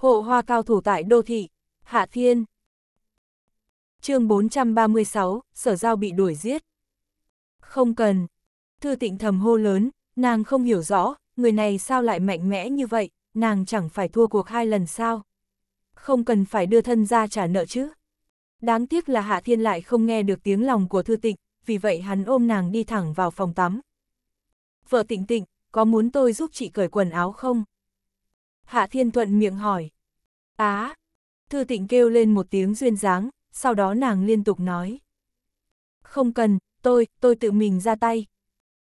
Hộ hoa cao thủ tại đô thị, Hạ Thiên. chương 436, Sở Giao bị đuổi giết. Không cần. Thư tịnh thầm hô lớn, nàng không hiểu rõ, người này sao lại mạnh mẽ như vậy, nàng chẳng phải thua cuộc hai lần sao. Không cần phải đưa thân ra trả nợ chứ. Đáng tiếc là Hạ Thiên lại không nghe được tiếng lòng của Thư Tịnh, vì vậy hắn ôm nàng đi thẳng vào phòng tắm. Vợ Tịnh Tịnh, có muốn tôi giúp chị cởi quần áo không? Hạ Thiên Thuận miệng hỏi. Á! thư tịnh kêu lên một tiếng duyên dáng, sau đó nàng liên tục nói. Không cần, tôi, tôi tự mình ra tay.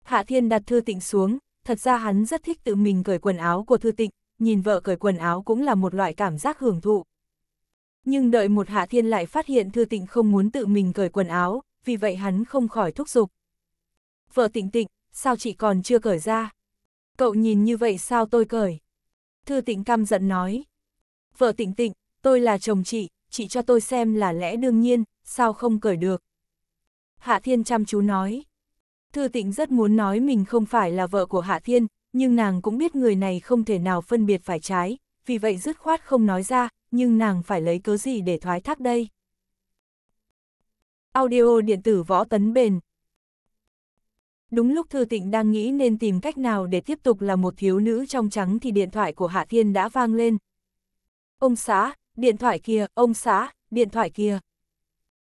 Hạ Thiên đặt thư tịnh xuống, thật ra hắn rất thích tự mình cởi quần áo của thư tịnh, nhìn vợ cởi quần áo cũng là một loại cảm giác hưởng thụ. Nhưng đợi một Hạ Thiên lại phát hiện thư tịnh không muốn tự mình cởi quần áo, vì vậy hắn không khỏi thúc giục. Vợ tịnh tịnh, sao chị còn chưa cởi ra? Cậu nhìn như vậy sao tôi cởi? Thư tịnh căm giận nói. Vợ tịnh tịnh, tôi là chồng chị, chị cho tôi xem là lẽ đương nhiên, sao không cởi được. Hạ Thiên chăm chú nói. Thư tịnh rất muốn nói mình không phải là vợ của Hạ Thiên, nhưng nàng cũng biết người này không thể nào phân biệt phải trái, vì vậy dứt khoát không nói ra, nhưng nàng phải lấy cớ gì để thoái thác đây. Audio điện tử võ tấn bền, Đúng lúc Thư Tịnh đang nghĩ nên tìm cách nào để tiếp tục là một thiếu nữ trong trắng thì điện thoại của Hạ Thiên đã vang lên. Ông xã, điện thoại kia, ông xã, điện thoại kia.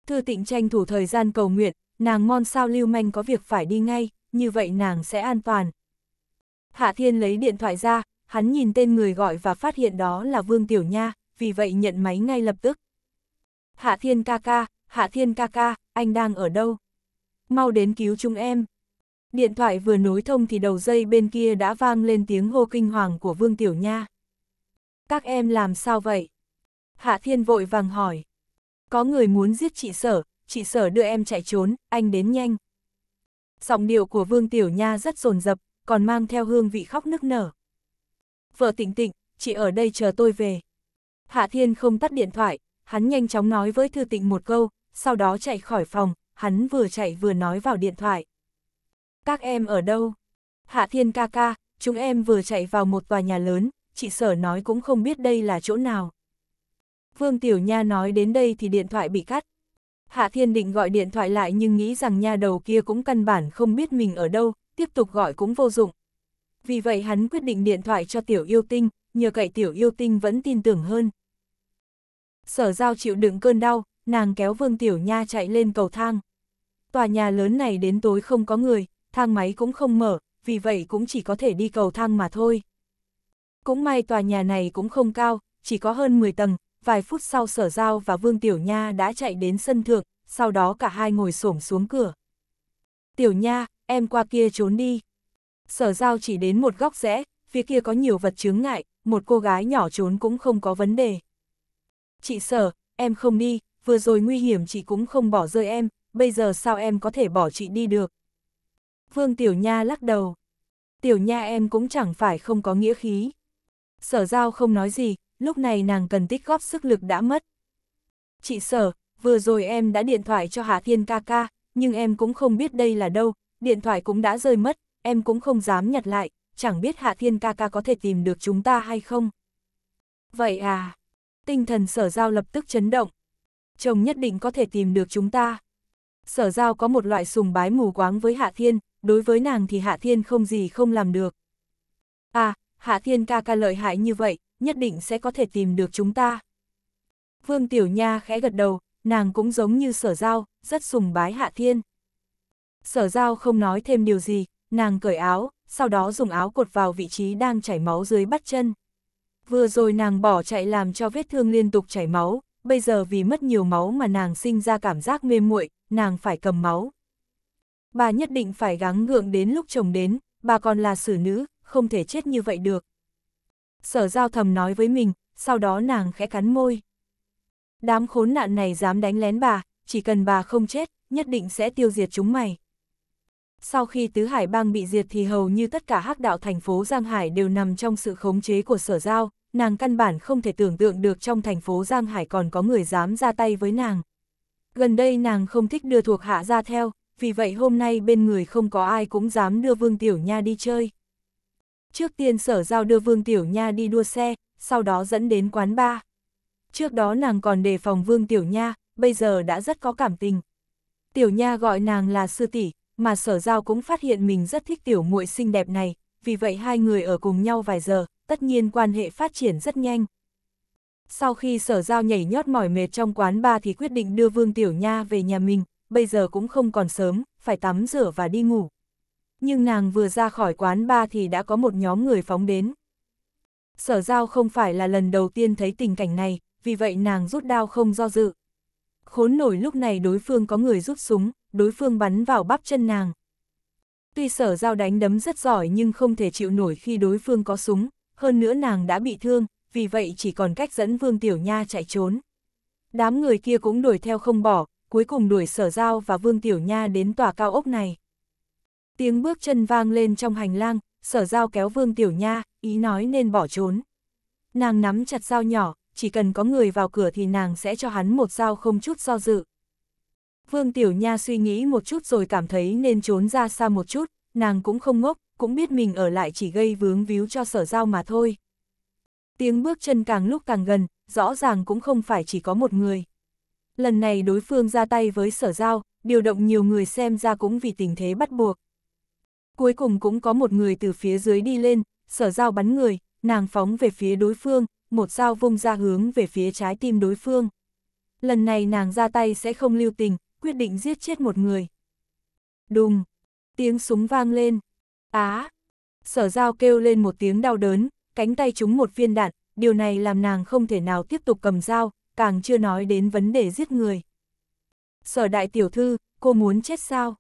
Thư Tịnh tranh thủ thời gian cầu nguyện, nàng mon sao lưu manh có việc phải đi ngay, như vậy nàng sẽ an toàn. Hạ Thiên lấy điện thoại ra, hắn nhìn tên người gọi và phát hiện đó là Vương Tiểu Nha, vì vậy nhận máy ngay lập tức. Hạ Thiên ca ca, Hạ Thiên ca ca, anh đang ở đâu? Mau đến cứu chúng em. Điện thoại vừa nối thông thì đầu dây bên kia đã vang lên tiếng hô kinh hoàng của Vương Tiểu Nha. Các em làm sao vậy? Hạ Thiên vội vàng hỏi. Có người muốn giết chị sở, chị sở đưa em chạy trốn, anh đến nhanh. Giọng điệu của Vương Tiểu Nha rất rồn rập, còn mang theo hương vị khóc nức nở. Vợ tỉnh tịnh, chị ở đây chờ tôi về. Hạ Thiên không tắt điện thoại, hắn nhanh chóng nói với Thư Tịnh một câu, sau đó chạy khỏi phòng, hắn vừa chạy vừa nói vào điện thoại các em ở đâu? Hạ Thiên ca ca, chúng em vừa chạy vào một tòa nhà lớn, chị sở nói cũng không biết đây là chỗ nào. Vương Tiểu Nha nói đến đây thì điện thoại bị cắt. Hạ Thiên định gọi điện thoại lại nhưng nghĩ rằng nha đầu kia cũng căn bản không biết mình ở đâu, tiếp tục gọi cũng vô dụng. Vì vậy hắn quyết định điện thoại cho Tiểu Yêu Tinh, nhờ cậy Tiểu Yêu Tinh vẫn tin tưởng hơn. Sở giao chịu đựng cơn đau, nàng kéo Vương Tiểu Nha chạy lên cầu thang. Tòa nhà lớn này đến tối không có người, thang máy cũng không mở, vì vậy cũng chỉ có thể đi cầu thang mà thôi. Cũng may tòa nhà này cũng không cao, chỉ có hơn 10 tầng, vài phút sau Sở Giao và Vương Tiểu Nha đã chạy đến sân thượng, sau đó cả hai ngồi xổm xuống cửa. Tiểu Nha, em qua kia trốn đi. Sở Giao chỉ đến một góc rẽ, phía kia có nhiều vật chướng ngại, một cô gái nhỏ trốn cũng không có vấn đề. Chị Sở, em không đi, vừa rồi nguy hiểm chị cũng không bỏ rơi em, bây giờ sao em có thể bỏ chị đi được. Vương Tiểu Nha lắc đầu. Tiểu Nha em cũng chẳng phải không có nghĩa khí. Sở giao không nói gì, lúc này nàng cần tích góp sức lực đã mất. Chị sở, vừa rồi em đã điện thoại cho Hà Thiên ca ca, nhưng em cũng không biết đây là đâu, điện thoại cũng đã rơi mất, em cũng không dám nhặt lại, chẳng biết Hạ Thiên ca ca có thể tìm được chúng ta hay không. Vậy à, tinh thần sở giao lập tức chấn động. Chồng nhất định có thể tìm được chúng ta. Sở giao có một loại sùng bái mù quáng với Hạ Thiên, đối với nàng thì Hạ Thiên không gì không làm được. À, Hạ Thiên ca ca lợi hại như vậy, nhất định sẽ có thể tìm được chúng ta. Vương Tiểu Nha khẽ gật đầu, nàng cũng giống như sở giao, rất sùng bái Hạ Thiên. Sở giao không nói thêm điều gì, nàng cởi áo, sau đó dùng áo cột vào vị trí đang chảy máu dưới bắt chân. Vừa rồi nàng bỏ chạy làm cho vết thương liên tục chảy máu, bây giờ vì mất nhiều máu mà nàng sinh ra cảm giác mê muội, nàng phải cầm máu, bà nhất định phải gắng gượng đến lúc chồng đến, bà còn là xử nữ, không thể chết như vậy được. Sở giao thầm nói với mình, sau đó nàng khẽ cắn môi. Đám khốn nạn này dám đánh lén bà, chỉ cần bà không chết, nhất định sẽ tiêu diệt chúng mày. Sau khi Tứ Hải Bang bị diệt thì hầu như tất cả hắc đạo thành phố Giang Hải đều nằm trong sự khống chế của sở giao, nàng căn bản không thể tưởng tượng được trong thành phố Giang Hải còn có người dám ra tay với nàng. Gần đây nàng không thích đưa thuộc hạ ra theo, vì vậy hôm nay bên người không có ai cũng dám đưa Vương Tiểu Nha đi chơi. Trước tiên sở giao đưa Vương Tiểu Nha đi đua xe, sau đó dẫn đến quán ba Trước đó nàng còn đề phòng Vương Tiểu Nha, bây giờ đã rất có cảm tình. Tiểu Nha gọi nàng là sư tỷ, mà sở giao cũng phát hiện mình rất thích tiểu muội xinh đẹp này, vì vậy hai người ở cùng nhau vài giờ, tất nhiên quan hệ phát triển rất nhanh. Sau khi sở giao nhảy nhót mỏi mệt trong quán ba thì quyết định đưa Vương Tiểu Nha về nhà mình, bây giờ cũng không còn sớm, phải tắm rửa và đi ngủ. Nhưng nàng vừa ra khỏi quán ba thì đã có một nhóm người phóng đến. Sở giao không phải là lần đầu tiên thấy tình cảnh này, vì vậy nàng rút đao không do dự. Khốn nổi lúc này đối phương có người rút súng, đối phương bắn vào bắp chân nàng. Tuy sở giao đánh đấm rất giỏi nhưng không thể chịu nổi khi đối phương có súng, hơn nữa nàng đã bị thương, vì vậy chỉ còn cách dẫn Vương Tiểu Nha chạy trốn. Đám người kia cũng đuổi theo không bỏ, cuối cùng đuổi sở giao và Vương Tiểu Nha đến tòa cao ốc này. Tiếng bước chân vang lên trong hành lang, sở giao kéo Vương Tiểu Nha, ý nói nên bỏ trốn. Nàng nắm chặt dao nhỏ, chỉ cần có người vào cửa thì nàng sẽ cho hắn một dao không chút do dự. Vương Tiểu Nha suy nghĩ một chút rồi cảm thấy nên trốn ra xa một chút, nàng cũng không ngốc, cũng biết mình ở lại chỉ gây vướng víu cho sở giao mà thôi. Tiếng bước chân càng lúc càng gần, rõ ràng cũng không phải chỉ có một người. Lần này đối phương ra tay với sở giao, điều động nhiều người xem ra cũng vì tình thế bắt buộc. Cuối cùng cũng có một người từ phía dưới đi lên, sở giao bắn người, nàng phóng về phía đối phương, một dao vung ra hướng về phía trái tim đối phương. Lần này nàng ra tay sẽ không lưu tình, quyết định giết chết một người. Đùng, tiếng súng vang lên. Á, sở giao kêu lên một tiếng đau đớn, cánh tay trúng một viên đạn, điều này làm nàng không thể nào tiếp tục cầm dao, càng chưa nói đến vấn đề giết người. Sở đại tiểu thư, cô muốn chết sao?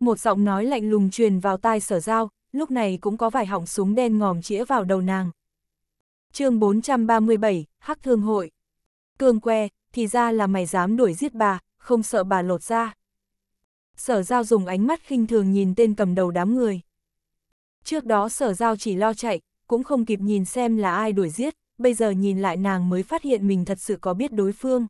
Một giọng nói lạnh lùng truyền vào tai sở giao, lúc này cũng có vài họng súng đen ngòm chĩa vào đầu nàng. chương 437, Hắc Thương Hội. Cương que, thì ra là mày dám đuổi giết bà, không sợ bà lột ra. Sở giao dùng ánh mắt khinh thường nhìn tên cầm đầu đám người. Trước đó sở giao chỉ lo chạy, cũng không kịp nhìn xem là ai đuổi giết bây giờ nhìn lại nàng mới phát hiện mình thật sự có biết đối phương.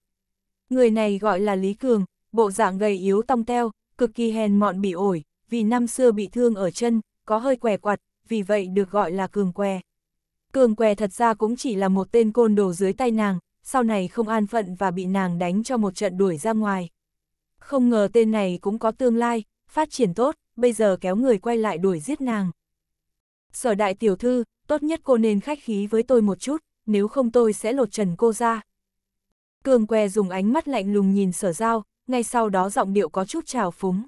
Người này gọi là Lý Cường, bộ dạng gầy yếu tong teo, cực kỳ hèn mọn bị ổi, vì năm xưa bị thương ở chân, có hơi què quặt, vì vậy được gọi là Cường què. Cường què thật ra cũng chỉ là một tên côn đồ dưới tay nàng, sau này không an phận và bị nàng đánh cho một trận đuổi ra ngoài. Không ngờ tên này cũng có tương lai, phát triển tốt, bây giờ kéo người quay lại đuổi giết nàng. Sở đại tiểu thư, tốt nhất cô nên khách khí với tôi một chút nếu không tôi sẽ lột trần cô ra. Cường que dùng ánh mắt lạnh lùng nhìn sở giao, ngay sau đó giọng điệu có chút trào phúng.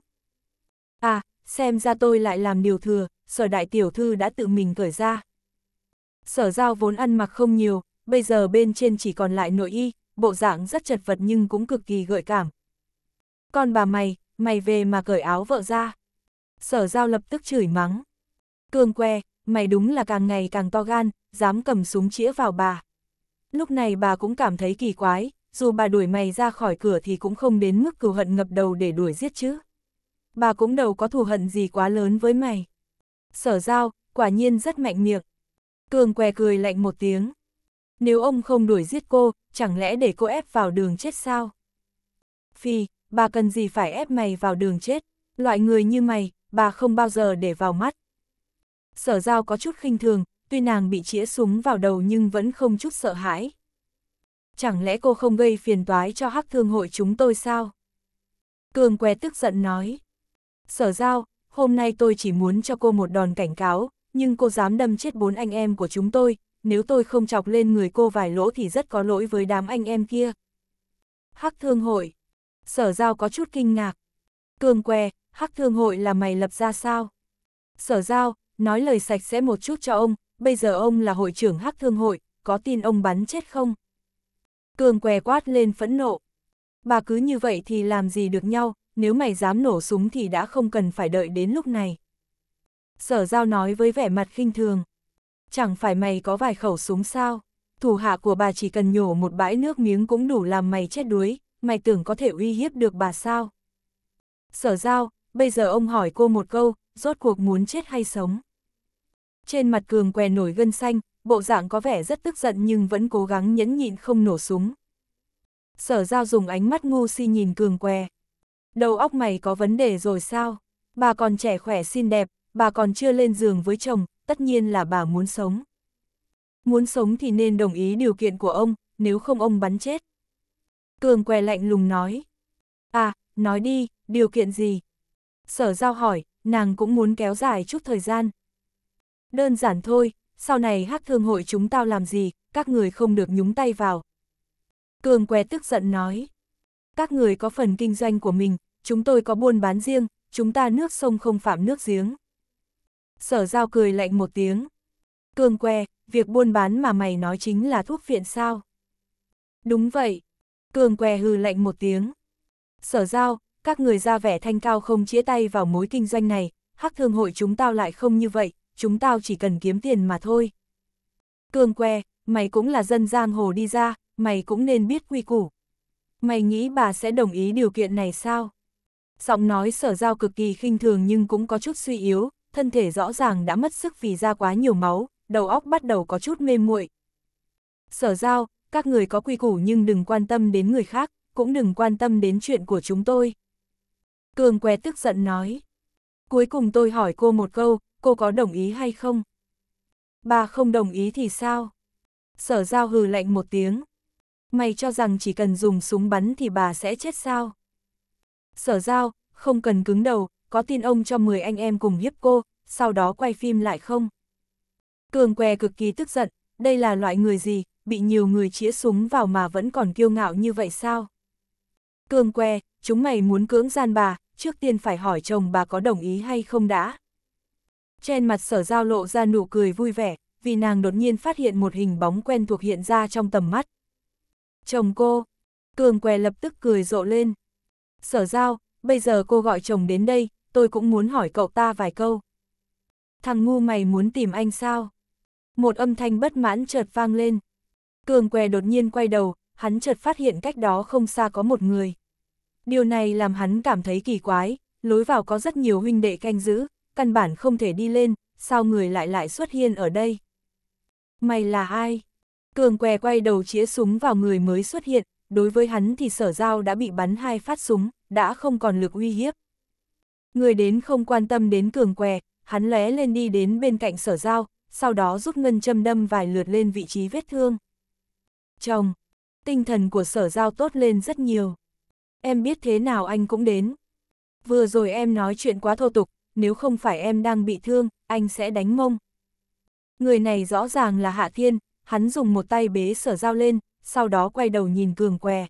À, xem ra tôi lại làm điều thừa, sở đại tiểu thư đã tự mình cởi ra. Sở giao vốn ăn mặc không nhiều, bây giờ bên trên chỉ còn lại nội y, bộ dạng rất chật vật nhưng cũng cực kỳ gợi cảm. Còn bà mày, mày về mà cởi áo vợ ra. Sở giao lập tức chửi mắng. Cường que, mày đúng là càng ngày càng to gan, dám cầm súng chĩa vào bà. Lúc này bà cũng cảm thấy kỳ quái, dù bà đuổi mày ra khỏi cửa thì cũng không đến mức cừu hận ngập đầu để đuổi giết chứ. Bà cũng đâu có thù hận gì quá lớn với mày. Sở giao, quả nhiên rất mạnh miệng. Cường què cười lạnh một tiếng. Nếu ông không đuổi giết cô, chẳng lẽ để cô ép vào đường chết sao? Phi, bà cần gì phải ép mày vào đường chết? Loại người như mày, bà không bao giờ để vào mắt. Sở giao có chút khinh thường, tuy nàng bị chĩa súng vào đầu nhưng vẫn không chút sợ hãi. Chẳng lẽ cô không gây phiền toái cho hắc thương hội chúng tôi sao? Cường Què tức giận nói. Sở giao, hôm nay tôi chỉ muốn cho cô một đòn cảnh cáo, nhưng cô dám đâm chết bốn anh em của chúng tôi, nếu tôi không chọc lên người cô vài lỗ thì rất có lỗi với đám anh em kia. Hắc thương hội. Sở giao có chút kinh ngạc. Cường Què, hắc thương hội là mày lập ra sao? Sở giao, nói lời sạch sẽ một chút cho ông, bây giờ ông là hội trưởng hắc thương hội, có tin ông bắn chết không? Cường què quát lên phẫn nộ. Bà cứ như vậy thì làm gì được nhau, nếu mày dám nổ súng thì đã không cần phải đợi đến lúc này. Sở giao nói với vẻ mặt khinh thường. Chẳng phải mày có vài khẩu súng sao? Thủ hạ của bà chỉ cần nhổ một bãi nước miếng cũng đủ làm mày chết đuối, mày tưởng có thể uy hiếp được bà sao? Sở giao, bây giờ ông hỏi cô một câu, rốt cuộc muốn chết hay sống? Trên mặt cường què nổi gân xanh, bộ dạng có vẻ rất tức giận nhưng vẫn cố gắng nhẫn nhịn không nổ súng. Sở giao dùng ánh mắt ngu si nhìn cường què. Đầu óc mày có vấn đề rồi sao? Bà còn trẻ khỏe xinh đẹp, bà còn chưa lên giường với chồng, tất nhiên là bà muốn sống. Muốn sống thì nên đồng ý điều kiện của ông, nếu không ông bắn chết. Cường què lạnh lùng nói. À, nói đi, điều kiện gì? Sở giao hỏi, nàng cũng muốn kéo dài chút thời gian, đơn giản thôi, sau này hát thương hội chúng tao làm gì, các người không được nhúng tay vào. Cường què tức giận nói, các người có phần kinh doanh của mình, chúng tôi có buôn bán riêng, chúng ta nước sông không phạm nước giếng. Sở giao cười lạnh một tiếng. Cường que, việc buôn bán mà mày nói chính là thuốc phiện sao? Đúng vậy. Cường què hừ lạnh một tiếng. Sở giao, các người ra vẻ thanh cao không chĩa tay vào mối kinh doanh này, hắc thương hội chúng tao lại không như vậy, chúng tao chỉ cần kiếm tiền mà thôi. Cương que, mày cũng là dân giang hồ đi ra, mày cũng nên biết quy củ. Mày nghĩ bà sẽ đồng ý điều kiện này sao? Giọng nói sở giao cực kỳ khinh thường nhưng cũng có chút suy yếu, thân thể rõ ràng đã mất sức vì ra quá nhiều máu, đầu óc bắt đầu có chút mê muội. Sở giao, các người có quy củ nhưng đừng quan tâm đến người khác, cũng đừng quan tâm đến chuyện của chúng tôi. Cường que tức giận nói. Cuối cùng tôi hỏi cô một câu, cô có đồng ý hay không? Bà không đồng ý thì sao? Sở giao hừ lạnh một tiếng. Mày cho rằng chỉ cần dùng súng bắn thì bà sẽ chết sao? Sở giao, không cần cứng đầu, có tin ông cho 10 anh em cùng hiếp cô, sau đó quay phim lại không? Cường què cực kỳ tức giận, đây là loại người gì, bị nhiều người chĩa súng vào mà vẫn còn kiêu ngạo như vậy sao? Cường què, chúng mày muốn cưỡng gian bà, trước tiên phải hỏi chồng bà có đồng ý hay không đã? Trên mặt sở giao lộ ra nụ cười vui vẻ, vì nàng đột nhiên phát hiện một hình bóng quen thuộc hiện ra trong tầm mắt. Chồng cô, cường què lập tức cười rộ lên. Sở giao, bây giờ cô gọi chồng đến đây, tôi cũng muốn hỏi cậu ta vài câu. Thằng ngu mày muốn tìm anh sao? Một âm thanh bất mãn chợt vang lên. Cường què đột nhiên quay đầu, hắn chợt phát hiện cách đó không xa có một người. Điều này làm hắn cảm thấy kỳ quái, lối vào có rất nhiều huynh đệ canh giữ, căn bản không thể đi lên, sao người lại lại xuất hiện ở đây? Mày là ai? Cường què quay đầu chĩa súng vào người mới xuất hiện, đối với hắn thì sở giao đã bị bắn hai phát súng, đã không còn lực uy hiếp. Người đến không quan tâm đến cường què, hắn lé lên đi đến bên cạnh sở giao, sau đó rút ngân châm đâm vài lượt lên vị trí vết thương. Chồng, tinh thần của sở giao tốt lên rất nhiều. Em biết thế nào anh cũng đến. Vừa rồi em nói chuyện quá thô tục, nếu không phải em đang bị thương, anh sẽ đánh mông. Người này rõ ràng là Hạ Thiên, hắn dùng một tay bế sở dao lên, sau đó quay đầu nhìn cường què.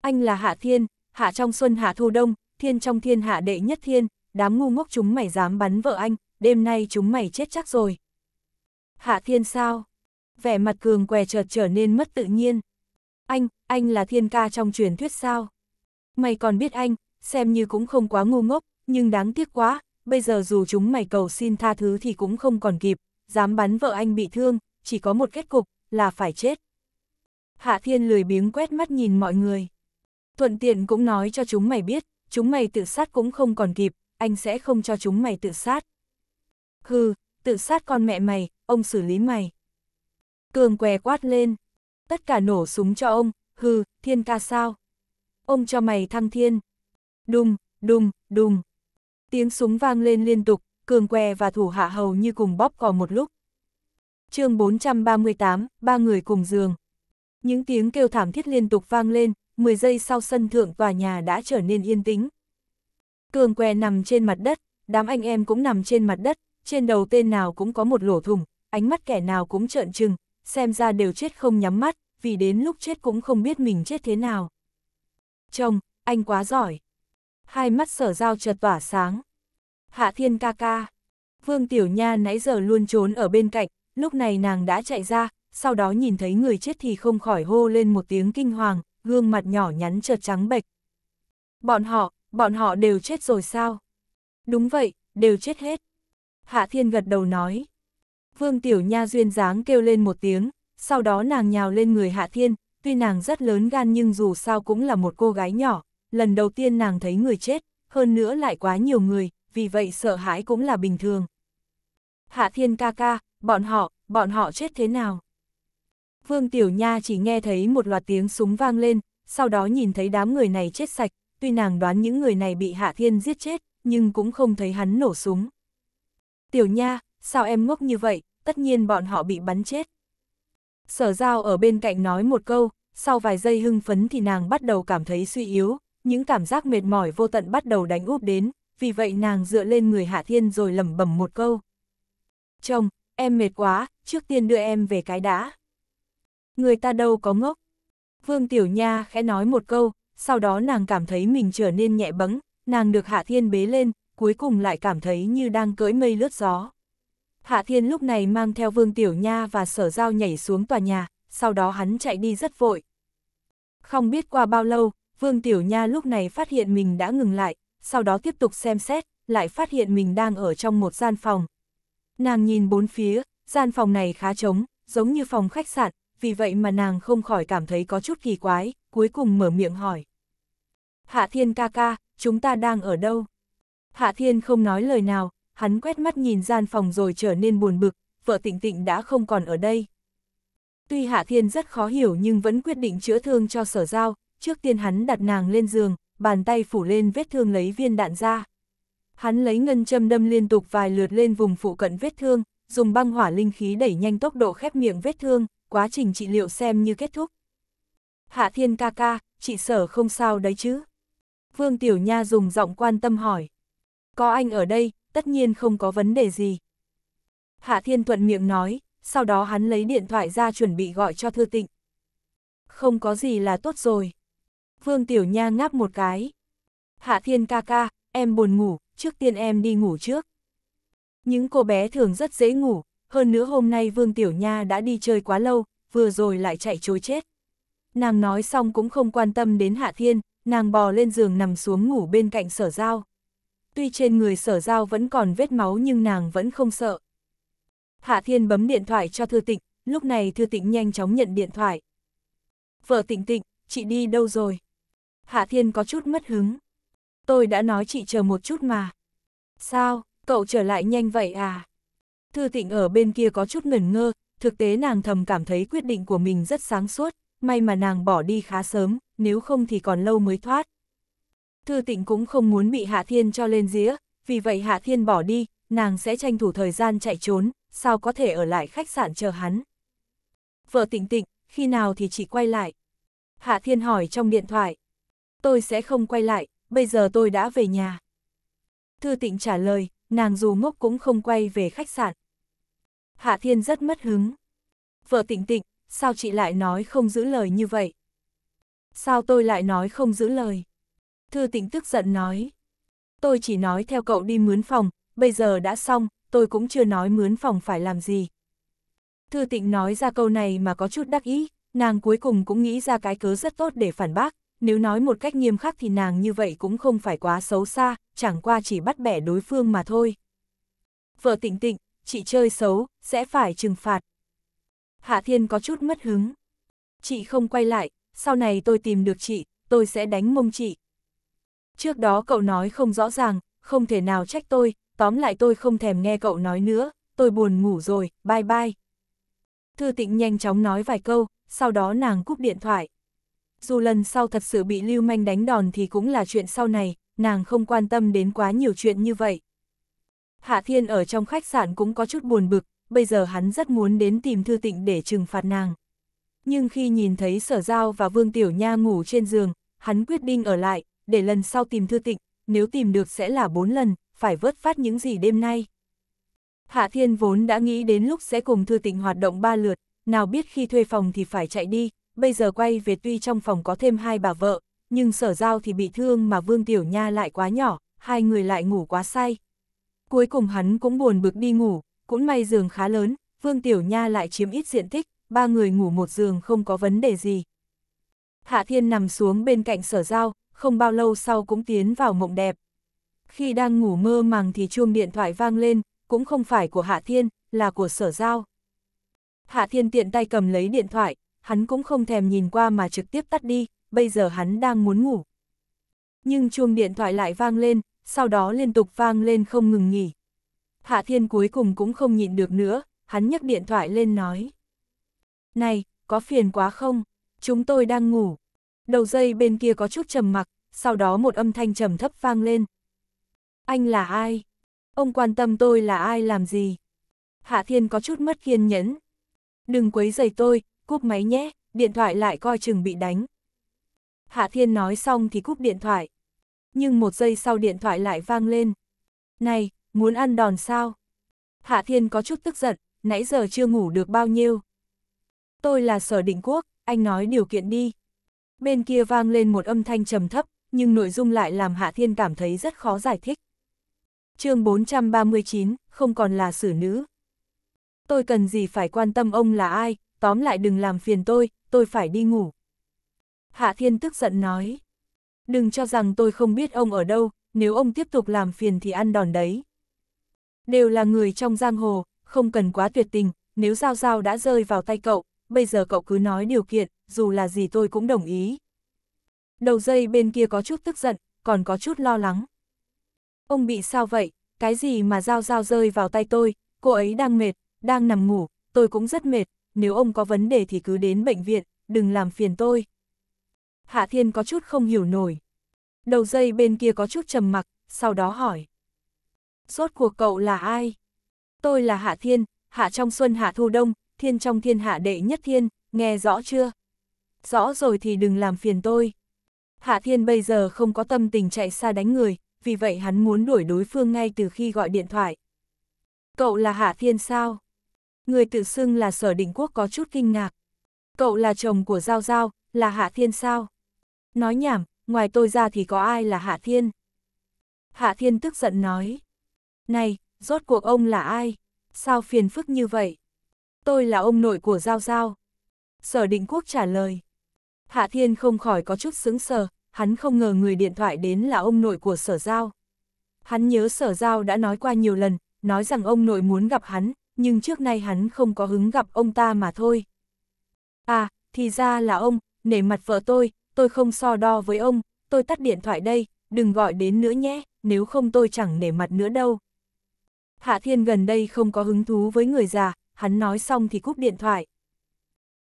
Anh là Hạ Thiên, Hạ trong xuân Hạ thu đông, Thiên trong thiên hạ đệ nhất thiên, đám ngu ngốc chúng mày dám bắn vợ anh, đêm nay chúng mày chết chắc rồi. Hạ Thiên sao? Vẻ mặt cường què chợt trở nên mất tự nhiên. Anh, anh là thiên ca trong truyền thuyết sao? Mày còn biết anh, xem như cũng không quá ngu ngốc, nhưng đáng tiếc quá, bây giờ dù chúng mày cầu xin tha thứ thì cũng không còn kịp, dám bắn vợ anh bị thương, chỉ có một kết cục, là phải chết. Hạ Thiên lười biếng quét mắt nhìn mọi người. Thuận tiện cũng nói cho chúng mày biết, chúng mày tự sát cũng không còn kịp, anh sẽ không cho chúng mày tự sát. Hừ, tự sát con mẹ mày, ông xử lý mày. Cường què quát lên. Tất cả nổ súng cho ông, hừ, thiên ca sao? Ông cho mày thăng thiên. Đùng, đùng, đùng. Tiếng súng vang lên liên tục, cường que và thủ hạ hầu như cùng bóp cò một lúc. chương 438, ba người cùng giường. Những tiếng kêu thảm thiết liên tục vang lên, 10 giây sau sân thượng tòa nhà đã trở nên yên tĩnh. Cường que nằm trên mặt đất, đám anh em cũng nằm trên mặt đất, trên đầu tên nào cũng có một lỗ thủng, ánh mắt kẻ nào cũng trợn trừng, xem ra đều chết không nhắm mắt, vì đến lúc chết cũng không biết mình chết thế nào. Chồng, anh quá giỏi. Hai mắt sở giao chợt tỏa sáng. Hạ Thiên ca ca. Vương Tiểu Nha nãy giờ luôn trốn ở bên cạnh, lúc này nàng đã chạy ra, sau đó nhìn thấy người chết thì không khỏi hô lên một tiếng kinh hoàng, gương mặt nhỏ nhắn chợt trắng bệch. Bọn họ, bọn họ đều chết rồi sao? Đúng vậy, đều chết hết. Hạ Thiên gật đầu nói. Vương Tiểu Nha duyên dáng kêu lên một tiếng, sau đó nàng nhào lên người Hạ Thiên, tuy nàng rất lớn gan nhưng dù sao cũng là một cô gái nhỏ, lần đầu tiên nàng thấy người chết, hơn nữa lại quá nhiều người, vì vậy sợ hãi cũng là bình thường. Hạ thiên ca ca, bọn họ, bọn họ chết thế nào? Vương Tiểu Nha chỉ nghe thấy một loạt tiếng súng vang lên, sau đó nhìn thấy đám người này chết sạch, tuy nàng đoán những người này bị Hạ Thiên giết chết, nhưng cũng không thấy hắn nổ súng. Tiểu Nha, sao em ngốc như vậy, tất nhiên bọn họ bị bắn chết. Sở giao ở bên cạnh nói một câu, sau vài giây hưng phấn thì nàng bắt đầu cảm thấy suy yếu, những cảm giác mệt mỏi vô tận bắt đầu đánh úp đến, vì vậy nàng dựa lên người Hạ Thiên rồi lẩm bẩm một câu. Chồng, em mệt quá, trước tiên đưa em về cái đã. Người ta đâu có ngốc. Vương Tiểu Nha khẽ nói một câu, sau đó nàng cảm thấy mình trở nên nhẹ bẫng, nàng được Hạ Thiên bế lên, cuối cùng lại cảm thấy như đang cưỡi mây lướt gió. Hạ Thiên lúc này mang theo Vương Tiểu Nha và sở giao nhảy xuống tòa nhà, sau đó hắn chạy đi rất vội. Không biết qua bao lâu, Vương Tiểu Nha lúc này phát hiện mình đã ngừng lại, sau đó tiếp tục xem xét, lại phát hiện mình đang ở trong một gian phòng. Nàng nhìn bốn phía, gian phòng này khá trống, giống như phòng khách sạn, vì vậy mà nàng không khỏi cảm thấy có chút kỳ quái, cuối cùng mở miệng hỏi. Hạ Thiên ca ca, chúng ta đang ở đâu? Hạ Thiên không nói lời nào, hắn quét mắt nhìn gian phòng rồi trở nên buồn bực, vợ tịnh tịnh đã không còn ở đây. Tuy Hạ Thiên rất khó hiểu nhưng vẫn quyết định chữa thương cho sở giao, trước tiên hắn đặt nàng lên giường, bàn tay phủ lên vết thương lấy viên đạn ra. Hắn lấy ngân châm đâm liên tục vài lượt lên vùng phụ cận vết thương, dùng băng hỏa linh khí đẩy nhanh tốc độ khép miệng vết thương, quá trình trị liệu xem như kết thúc. Hạ thiên ca ca, chị sở không sao đấy chứ? Vương Tiểu Nha dùng giọng quan tâm hỏi. Có anh ở đây, tất nhiên không có vấn đề gì. Hạ thiên thuận miệng nói, sau đó hắn lấy điện thoại ra chuẩn bị gọi cho thư tịnh. Không có gì là tốt rồi. Vương Tiểu Nha ngáp một cái. Hạ Thiên ca ca, em buồn ngủ, trước tiên em đi ngủ trước. Những cô bé thường rất dễ ngủ, hơn nữa hôm nay Vương Tiểu Nha đã đi chơi quá lâu, vừa rồi lại chạy chối chết. Nàng nói xong cũng không quan tâm đến Hạ Thiên, nàng bò lên giường nằm xuống ngủ bên cạnh sở giao. Tuy trên người sở giao vẫn còn vết máu nhưng nàng vẫn không sợ. Hạ Thiên bấm điện thoại cho Thư Tịnh, lúc này Thư Tịnh nhanh chóng nhận điện thoại. Vợ Tịnh Tịnh, chị đi đâu rồi? Hạ Thiên có chút mất hứng. Tôi đã nói chị chờ một chút mà. Sao, cậu trở lại nhanh vậy à? Thư Tịnh ở bên kia có chút ngẩn ngơ, thực tế nàng thầm cảm thấy quyết định của mình rất sáng suốt, may mà nàng bỏ đi khá sớm, nếu không thì còn lâu mới thoát. Thư Tịnh cũng không muốn bị Hạ Thiên cho lên dĩa, vì vậy Hạ Thiên bỏ đi, nàng sẽ tranh thủ thời gian chạy trốn, sao có thể ở lại khách sạn chờ hắn. Vợ Tịnh Tịnh, khi nào thì chị quay lại? Hạ Thiên hỏi trong điện thoại tôi sẽ không quay lại, bây giờ tôi đã về nhà. Thư tịnh trả lời, nàng dù ngốc cũng không quay về khách sạn. Hạ Thiên rất mất hứng. Vợ tịnh tịnh, sao chị lại nói không giữ lời như vậy? Sao tôi lại nói không giữ lời? Thư tịnh tức giận nói. Tôi chỉ nói theo cậu đi mướn phòng, bây giờ đã xong, tôi cũng chưa nói mướn phòng phải làm gì. Thư tịnh nói ra câu này mà có chút đắc ý, nàng cuối cùng cũng nghĩ ra cái cớ rất tốt để phản bác, nếu nói một cách nghiêm khắc thì nàng như vậy cũng không phải quá xấu xa, chẳng qua chỉ bắt bẻ đối phương mà thôi. Vợ tịnh tịnh, chị chơi xấu, sẽ phải trừng phạt. Hạ Thiên có chút mất hứng. Chị không quay lại, sau này tôi tìm được chị, tôi sẽ đánh mông chị. Trước đó cậu nói không rõ ràng, không thể nào trách tôi, tóm lại tôi không thèm nghe cậu nói nữa, tôi buồn ngủ rồi, bye bye. Thư tịnh nhanh chóng nói vài câu, sau đó nàng cúp điện thoại dù lần sau thật sự bị lưu manh đánh đòn thì cũng là chuyện sau này, nàng không quan tâm đến quá nhiều chuyện như vậy. Hạ Thiên ở trong khách sạn cũng có chút buồn bực, bây giờ hắn rất muốn đến tìm Thư Tịnh để trừng phạt nàng. Nhưng khi nhìn thấy Sở Giao và Vương Tiểu Nha ngủ trên giường, hắn quyết định ở lại, để lần sau tìm Thư Tịnh, nếu tìm được sẽ là bốn lần, phải vớt phát những gì đêm nay. Hạ Thiên vốn đã nghĩ đến lúc sẽ cùng Thư Tịnh hoạt động ba lượt, nào biết khi thuê phòng thì phải chạy đi, bây giờ quay về tuy trong phòng có thêm hai bà vợ, nhưng sở giao thì bị thương mà Vương Tiểu Nha lại quá nhỏ, hai người lại ngủ quá say. Cuối cùng hắn cũng buồn bực đi ngủ, cũng may giường khá lớn, Vương Tiểu Nha lại chiếm ít diện tích, ba người ngủ một giường không có vấn đề gì. Hạ Thiên nằm xuống bên cạnh sở giao, không bao lâu sau cũng tiến vào mộng đẹp. Khi đang ngủ mơ màng thì chuông điện thoại vang lên, cũng không phải của Hạ Thiên, là của sở giao. Hạ Thiên tiện tay cầm lấy điện thoại, hắn cũng không thèm nhìn qua mà trực tiếp tắt đi, bây giờ hắn đang muốn ngủ. Nhưng chuông điện thoại lại vang lên, sau đó liên tục vang lên không ngừng nghỉ. Hạ Thiên cuối cùng cũng không nhịn được nữa, hắn nhấc điện thoại lên nói. Này, có phiền quá không? Chúng tôi đang ngủ. Đầu dây bên kia có chút trầm mặc, sau đó một âm thanh trầm thấp vang lên. Anh là ai? Ông quan tâm tôi là ai làm gì? Hạ Thiên có chút mất kiên nhẫn. Đừng quấy rầy tôi, cúp máy nhé, điện thoại lại coi chừng bị đánh. Hạ Thiên nói xong thì cúp điện thoại. Nhưng một giây sau điện thoại lại vang lên. Này, muốn ăn đòn sao? Hạ Thiên có chút tức giận, nãy giờ chưa ngủ được bao nhiêu. Tôi là sở định quốc, anh nói điều kiện đi. Bên kia vang lên một âm thanh trầm thấp, nhưng nội dung lại làm Hạ Thiên cảm thấy rất khó giải thích. chương 439, không còn là xử nữ. Tôi cần gì phải quan tâm ông là ai, tóm lại đừng làm phiền tôi, tôi phải đi ngủ. Hạ Thiên tức giận nói, đừng cho rằng tôi không biết ông ở đâu, nếu ông tiếp tục làm phiền thì ăn đòn đấy. Đều là người trong giang hồ, không cần quá tuyệt tình, nếu Giao Giao đã rơi vào tay cậu, bây giờ cậu cứ nói điều kiện, dù là gì tôi cũng đồng ý. Đầu dây bên kia có chút tức giận, còn có chút lo lắng. Ông bị sao vậy, cái gì mà Giao Giao rơi vào tay tôi, cô ấy đang mệt, đang nằm ngủ, tôi cũng rất mệt, nếu ông có vấn đề thì cứ đến bệnh viện, đừng làm phiền tôi. Hạ Thiên có chút không hiểu nổi. Đầu dây bên kia có chút trầm mặc, sau đó hỏi. Rốt cuộc cậu là ai? Tôi là Hạ Thiên, Hạ trong xuân Hạ thu đông, Thiên trong thiên hạ đệ nhất thiên, nghe rõ chưa? Rõ rồi thì đừng làm phiền tôi. Hạ Thiên bây giờ không có tâm tình chạy xa đánh người, vì vậy hắn muốn đuổi đối phương ngay từ khi gọi điện thoại. Cậu là Hạ Thiên sao? người tự xưng là sở đình quốc có chút kinh ngạc. Cậu là chồng của Giao Giao, là Hạ Thiên sao? Nói nhảm, ngoài tôi ra thì có ai là Hạ Thiên? Hạ Thiên tức giận nói. Này, rốt cuộc ông là ai? Sao phiền phức như vậy? Tôi là ông nội của Giao Giao. Sở định quốc trả lời. Hạ Thiên không khỏi có chút sững sờ, hắn không ngờ người điện thoại đến là ông nội của Sở Giao. Hắn nhớ Sở Giao đã nói qua nhiều lần, nói rằng ông nội muốn gặp hắn, nhưng trước nay hắn không có hứng gặp ông ta mà thôi. À, thì ra là ông, nể mặt vợ tôi, tôi không so đo với ông, tôi tắt điện thoại đây, đừng gọi đến nữa nhé, nếu không tôi chẳng nể mặt nữa đâu. Hạ Thiên gần đây không có hứng thú với người già, hắn nói xong thì cúp điện thoại.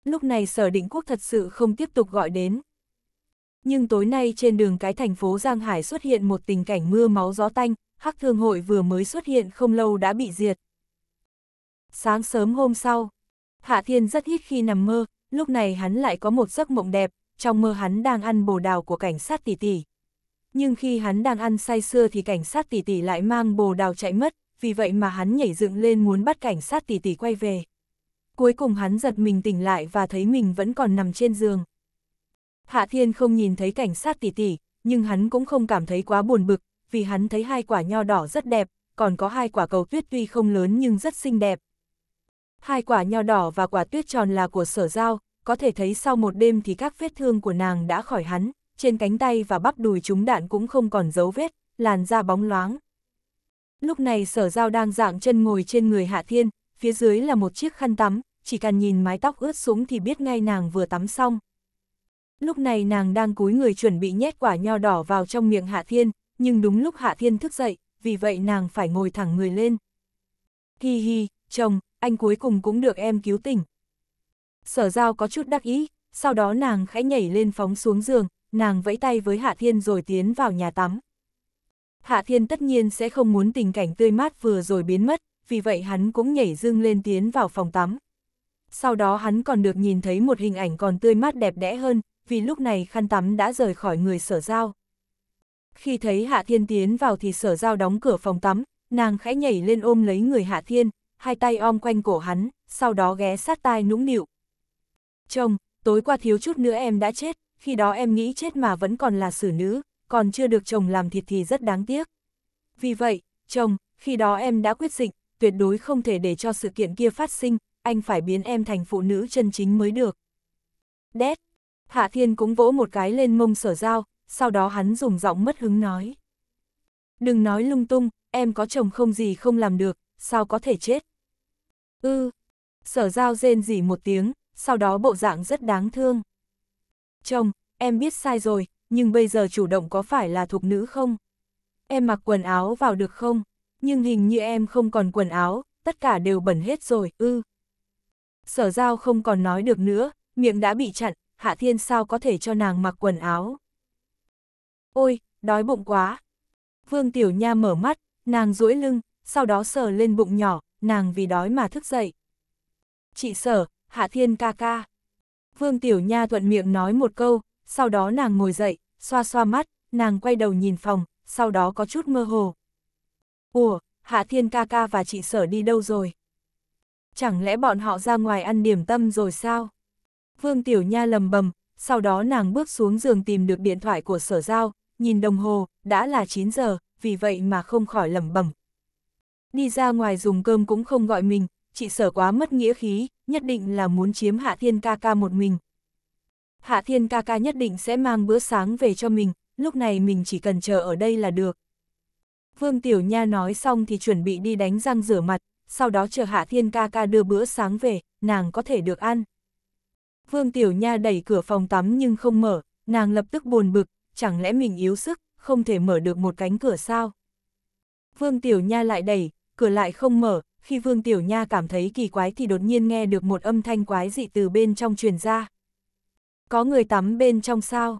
Lúc này sở định quốc thật sự không tiếp tục gọi đến. Nhưng tối nay trên đường cái thành phố Giang Hải xuất hiện một tình cảnh mưa máu gió tanh, hắc thương hội vừa mới xuất hiện không lâu đã bị diệt. Sáng sớm hôm sau, Hạ Thiên rất ít khi nằm mơ, lúc này hắn lại có một giấc mộng đẹp, trong mơ hắn đang ăn bồ đào của cảnh sát tỷ tỷ. Nhưng khi hắn đang ăn say sưa thì cảnh sát tỷ tỷ lại mang bồ đào chạy mất, vì vậy mà hắn nhảy dựng lên muốn bắt cảnh sát tỷ tỷ quay về. Cuối cùng hắn giật mình tỉnh lại và thấy mình vẫn còn nằm trên giường. Hạ Thiên không nhìn thấy cảnh sát tỷ tỷ, nhưng hắn cũng không cảm thấy quá buồn bực, vì hắn thấy hai quả nho đỏ rất đẹp, còn có hai quả cầu tuyết tuy không lớn nhưng rất xinh đẹp, hai quả nho đỏ và quả tuyết tròn là của sở giao, có thể thấy sau một đêm thì các vết thương của nàng đã khỏi hắn, trên cánh tay và bắp đùi chúng đạn cũng không còn dấu vết, làn da bóng loáng. Lúc này sở giao đang dạng chân ngồi trên người Hạ Thiên, phía dưới là một chiếc khăn tắm, chỉ cần nhìn mái tóc ướt sũng thì biết ngay nàng vừa tắm xong. Lúc này nàng đang cúi người chuẩn bị nhét quả nho đỏ vào trong miệng Hạ Thiên, nhưng đúng lúc Hạ Thiên thức dậy, vì vậy nàng phải ngồi thẳng người lên. Hi hi, chồng, anh cuối cùng cũng được em cứu tỉnh. Sở giao có chút đắc ý, sau đó nàng khẽ nhảy lên phóng xuống giường, nàng vẫy tay với Hạ Thiên rồi tiến vào nhà tắm. Hạ Thiên tất nhiên sẽ không muốn tình cảnh tươi mát vừa rồi biến mất, vì vậy hắn cũng nhảy dưng lên tiến vào phòng tắm. Sau đó hắn còn được nhìn thấy một hình ảnh còn tươi mát đẹp đẽ hơn, vì lúc này khăn tắm đã rời khỏi người sở giao. Khi thấy Hạ Thiên tiến vào thì sở giao đóng cửa phòng tắm, nàng khẽ nhảy lên ôm lấy người Hạ Thiên, hai tay om quanh cổ hắn, sau đó ghé sát tai nũng nịu. Chồng, tối qua thiếu chút nữa em đã chết, khi đó em nghĩ chết mà vẫn còn là xử nữ, còn chưa được chồng làm thịt thì rất đáng tiếc. Vì vậy, chồng, khi đó em đã quyết định, tuyệt đối không thể để cho sự kiện kia phát sinh, anh phải biến em thành phụ nữ chân chính mới được. Đét, Hạ Thiên cũng vỗ một cái lên mông sở giao, sau đó hắn dùng giọng mất hứng nói. Đừng nói lung tung, em có chồng không gì không làm được, sao có thể chết. Ư, ừ. sở giao rên rỉ một tiếng, sau đó bộ dạng rất đáng thương. Chồng, em biết sai rồi, nhưng bây giờ chủ động có phải là thuộc nữ không? Em mặc quần áo vào được không? Nhưng hình như em không còn quần áo, tất cả đều bẩn hết rồi, ư. Ừ. Sở giao không còn nói được nữa, miệng đã bị chặn, Hạ Thiên sao có thể cho nàng mặc quần áo? Ôi, đói bụng quá. Vương Tiểu Nha mở mắt, nàng duỗi lưng, sau đó sờ lên bụng nhỏ, nàng vì đói mà thức dậy. Chị sở, Hạ Thiên ca ca. Vương Tiểu Nha thuận miệng nói một câu, sau đó nàng ngồi dậy, xoa xoa mắt, nàng quay đầu nhìn phòng, sau đó có chút mơ hồ. Ủa, Hạ Thiên ca ca và chị sở đi đâu rồi? Chẳng lẽ bọn họ ra ngoài ăn điểm tâm rồi sao? Vương Tiểu Nha lầm bầm, sau đó nàng bước xuống giường tìm được điện thoại của sở giao, nhìn đồng hồ, đã là 9 giờ, vì vậy mà không khỏi lầm bầm, đi ra ngoài dùng cơm cũng không gọi mình, chị sở quá mất nghĩa khí, nhất định là muốn chiếm Hạ Thiên ca ca một mình. Hạ Thiên ca ca nhất định sẽ mang bữa sáng về cho mình, lúc này mình chỉ cần chờ ở đây là được. Vương Tiểu Nha nói xong thì chuẩn bị đi đánh răng rửa mặt, sau đó chờ Hạ Thiên ca ca đưa bữa sáng về, nàng có thể được ăn. Vương Tiểu Nha đẩy cửa phòng tắm nhưng không mở, nàng lập tức buồn bực, chẳng lẽ mình yếu sức, không thể mở được một cánh cửa sao? Vương Tiểu Nha lại đẩy, cửa lại không mở, khi Vương Tiểu Nha cảm thấy kỳ quái thì đột nhiên nghe được một âm thanh quái dị từ bên trong truyền ra. Có người tắm bên trong sao?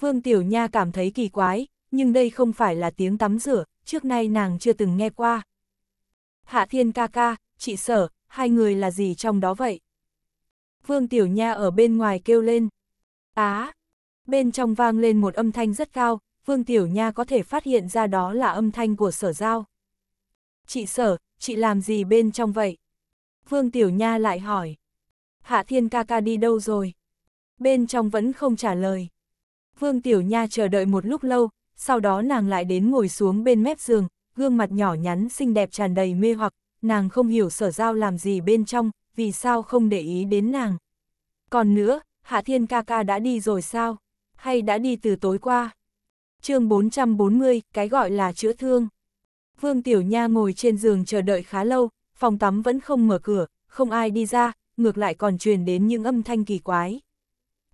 Vương Tiểu Nha cảm thấy kỳ quái, nhưng đây không phải là tiếng tắm rửa, trước nay nàng chưa từng nghe qua. Hạ Thiên ca ca, chị sở, hai người là gì trong đó vậy? Vương Tiểu Nha ở bên ngoài kêu lên. Á! bên trong vang lên một âm thanh rất cao, Vương Tiểu Nha có thể phát hiện ra đó là âm thanh của sở giao chị sở, chị làm gì bên trong vậy? Vương Tiểu Nha lại hỏi. Hạ Thiên ca ca đi đâu rồi? Bên trong vẫn không trả lời. Vương Tiểu Nha chờ đợi một lúc lâu, sau đó nàng lại đến ngồi xuống bên mép giường, gương mặt nhỏ nhắn xinh đẹp tràn đầy mê hoặc, nàng không hiểu sở giao làm gì bên trong, vì sao không để ý đến nàng. Còn nữa, Hạ Thiên ca ca đã đi rồi sao? Hay đã đi từ tối qua? chương 440, cái gọi là chữa thương. Vương Tiểu Nha ngồi trên giường chờ đợi khá lâu, phòng tắm vẫn không mở cửa, không ai đi ra, ngược lại còn truyền đến những âm thanh kỳ quái.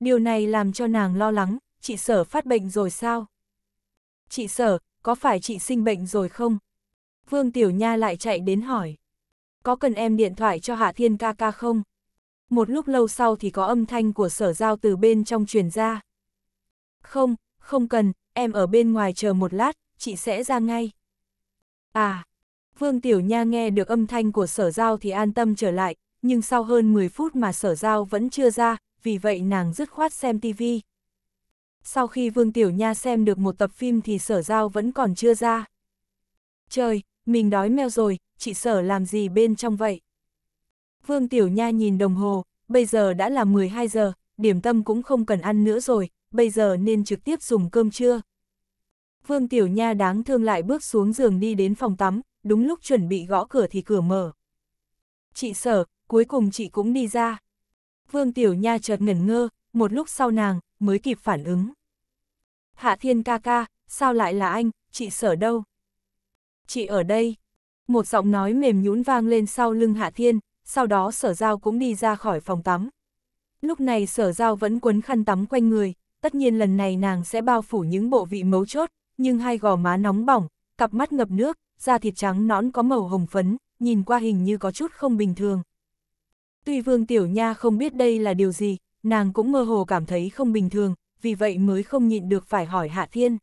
Điều này làm cho nàng lo lắng, chị sở phát bệnh rồi sao? Chị sở, có phải chị sinh bệnh rồi không? Vương Tiểu Nha lại chạy đến hỏi. Có cần em điện thoại cho Hạ Thiên ca ca không? Một lúc lâu sau thì có âm thanh của sở giao từ bên trong truyền ra. Không, không cần, em ở bên ngoài chờ một lát, chị sẽ ra ngay. À, Vương Tiểu Nha nghe được âm thanh của sở giao thì an tâm trở lại, nhưng sau hơn 10 phút mà sở giao vẫn chưa ra, vì vậy nàng dứt khoát xem TV. Sau khi Vương Tiểu Nha xem được một tập phim thì sở giao vẫn còn chưa ra. Trời, mình đói meo rồi, chị sở làm gì bên trong vậy? Vương Tiểu Nha nhìn đồng hồ, bây giờ đã là 12 giờ, điểm tâm cũng không cần ăn nữa rồi, bây giờ nên trực tiếp dùng cơm trưa. Vương Tiểu Nha đáng thương lại bước xuống giường đi đến phòng tắm, đúng lúc chuẩn bị gõ cửa thì cửa mở. Chị sở, cuối cùng chị cũng đi ra. Vương Tiểu Nha chợt ngẩn ngơ, một lúc sau nàng, mới kịp phản ứng. Hạ Thiên ca ca, sao lại là anh, chị sở đâu? Chị ở đây. Một giọng nói mềm nhũn vang lên sau lưng Hạ Thiên, sau đó sở giao cũng đi ra khỏi phòng tắm. Lúc này sở giao vẫn quấn khăn tắm quanh người, tất nhiên lần này nàng sẽ bao phủ những bộ vị mấu chốt, nhưng hai gò má nóng bỏng, cặp mắt ngập nước, da thịt trắng nõn có màu hồng phấn, nhìn qua hình như có chút không bình thường. Tuy Vương Tiểu Nha không biết đây là điều gì, nàng cũng mơ hồ cảm thấy không bình thường, vì vậy mới không nhịn được phải hỏi Hạ Thiên.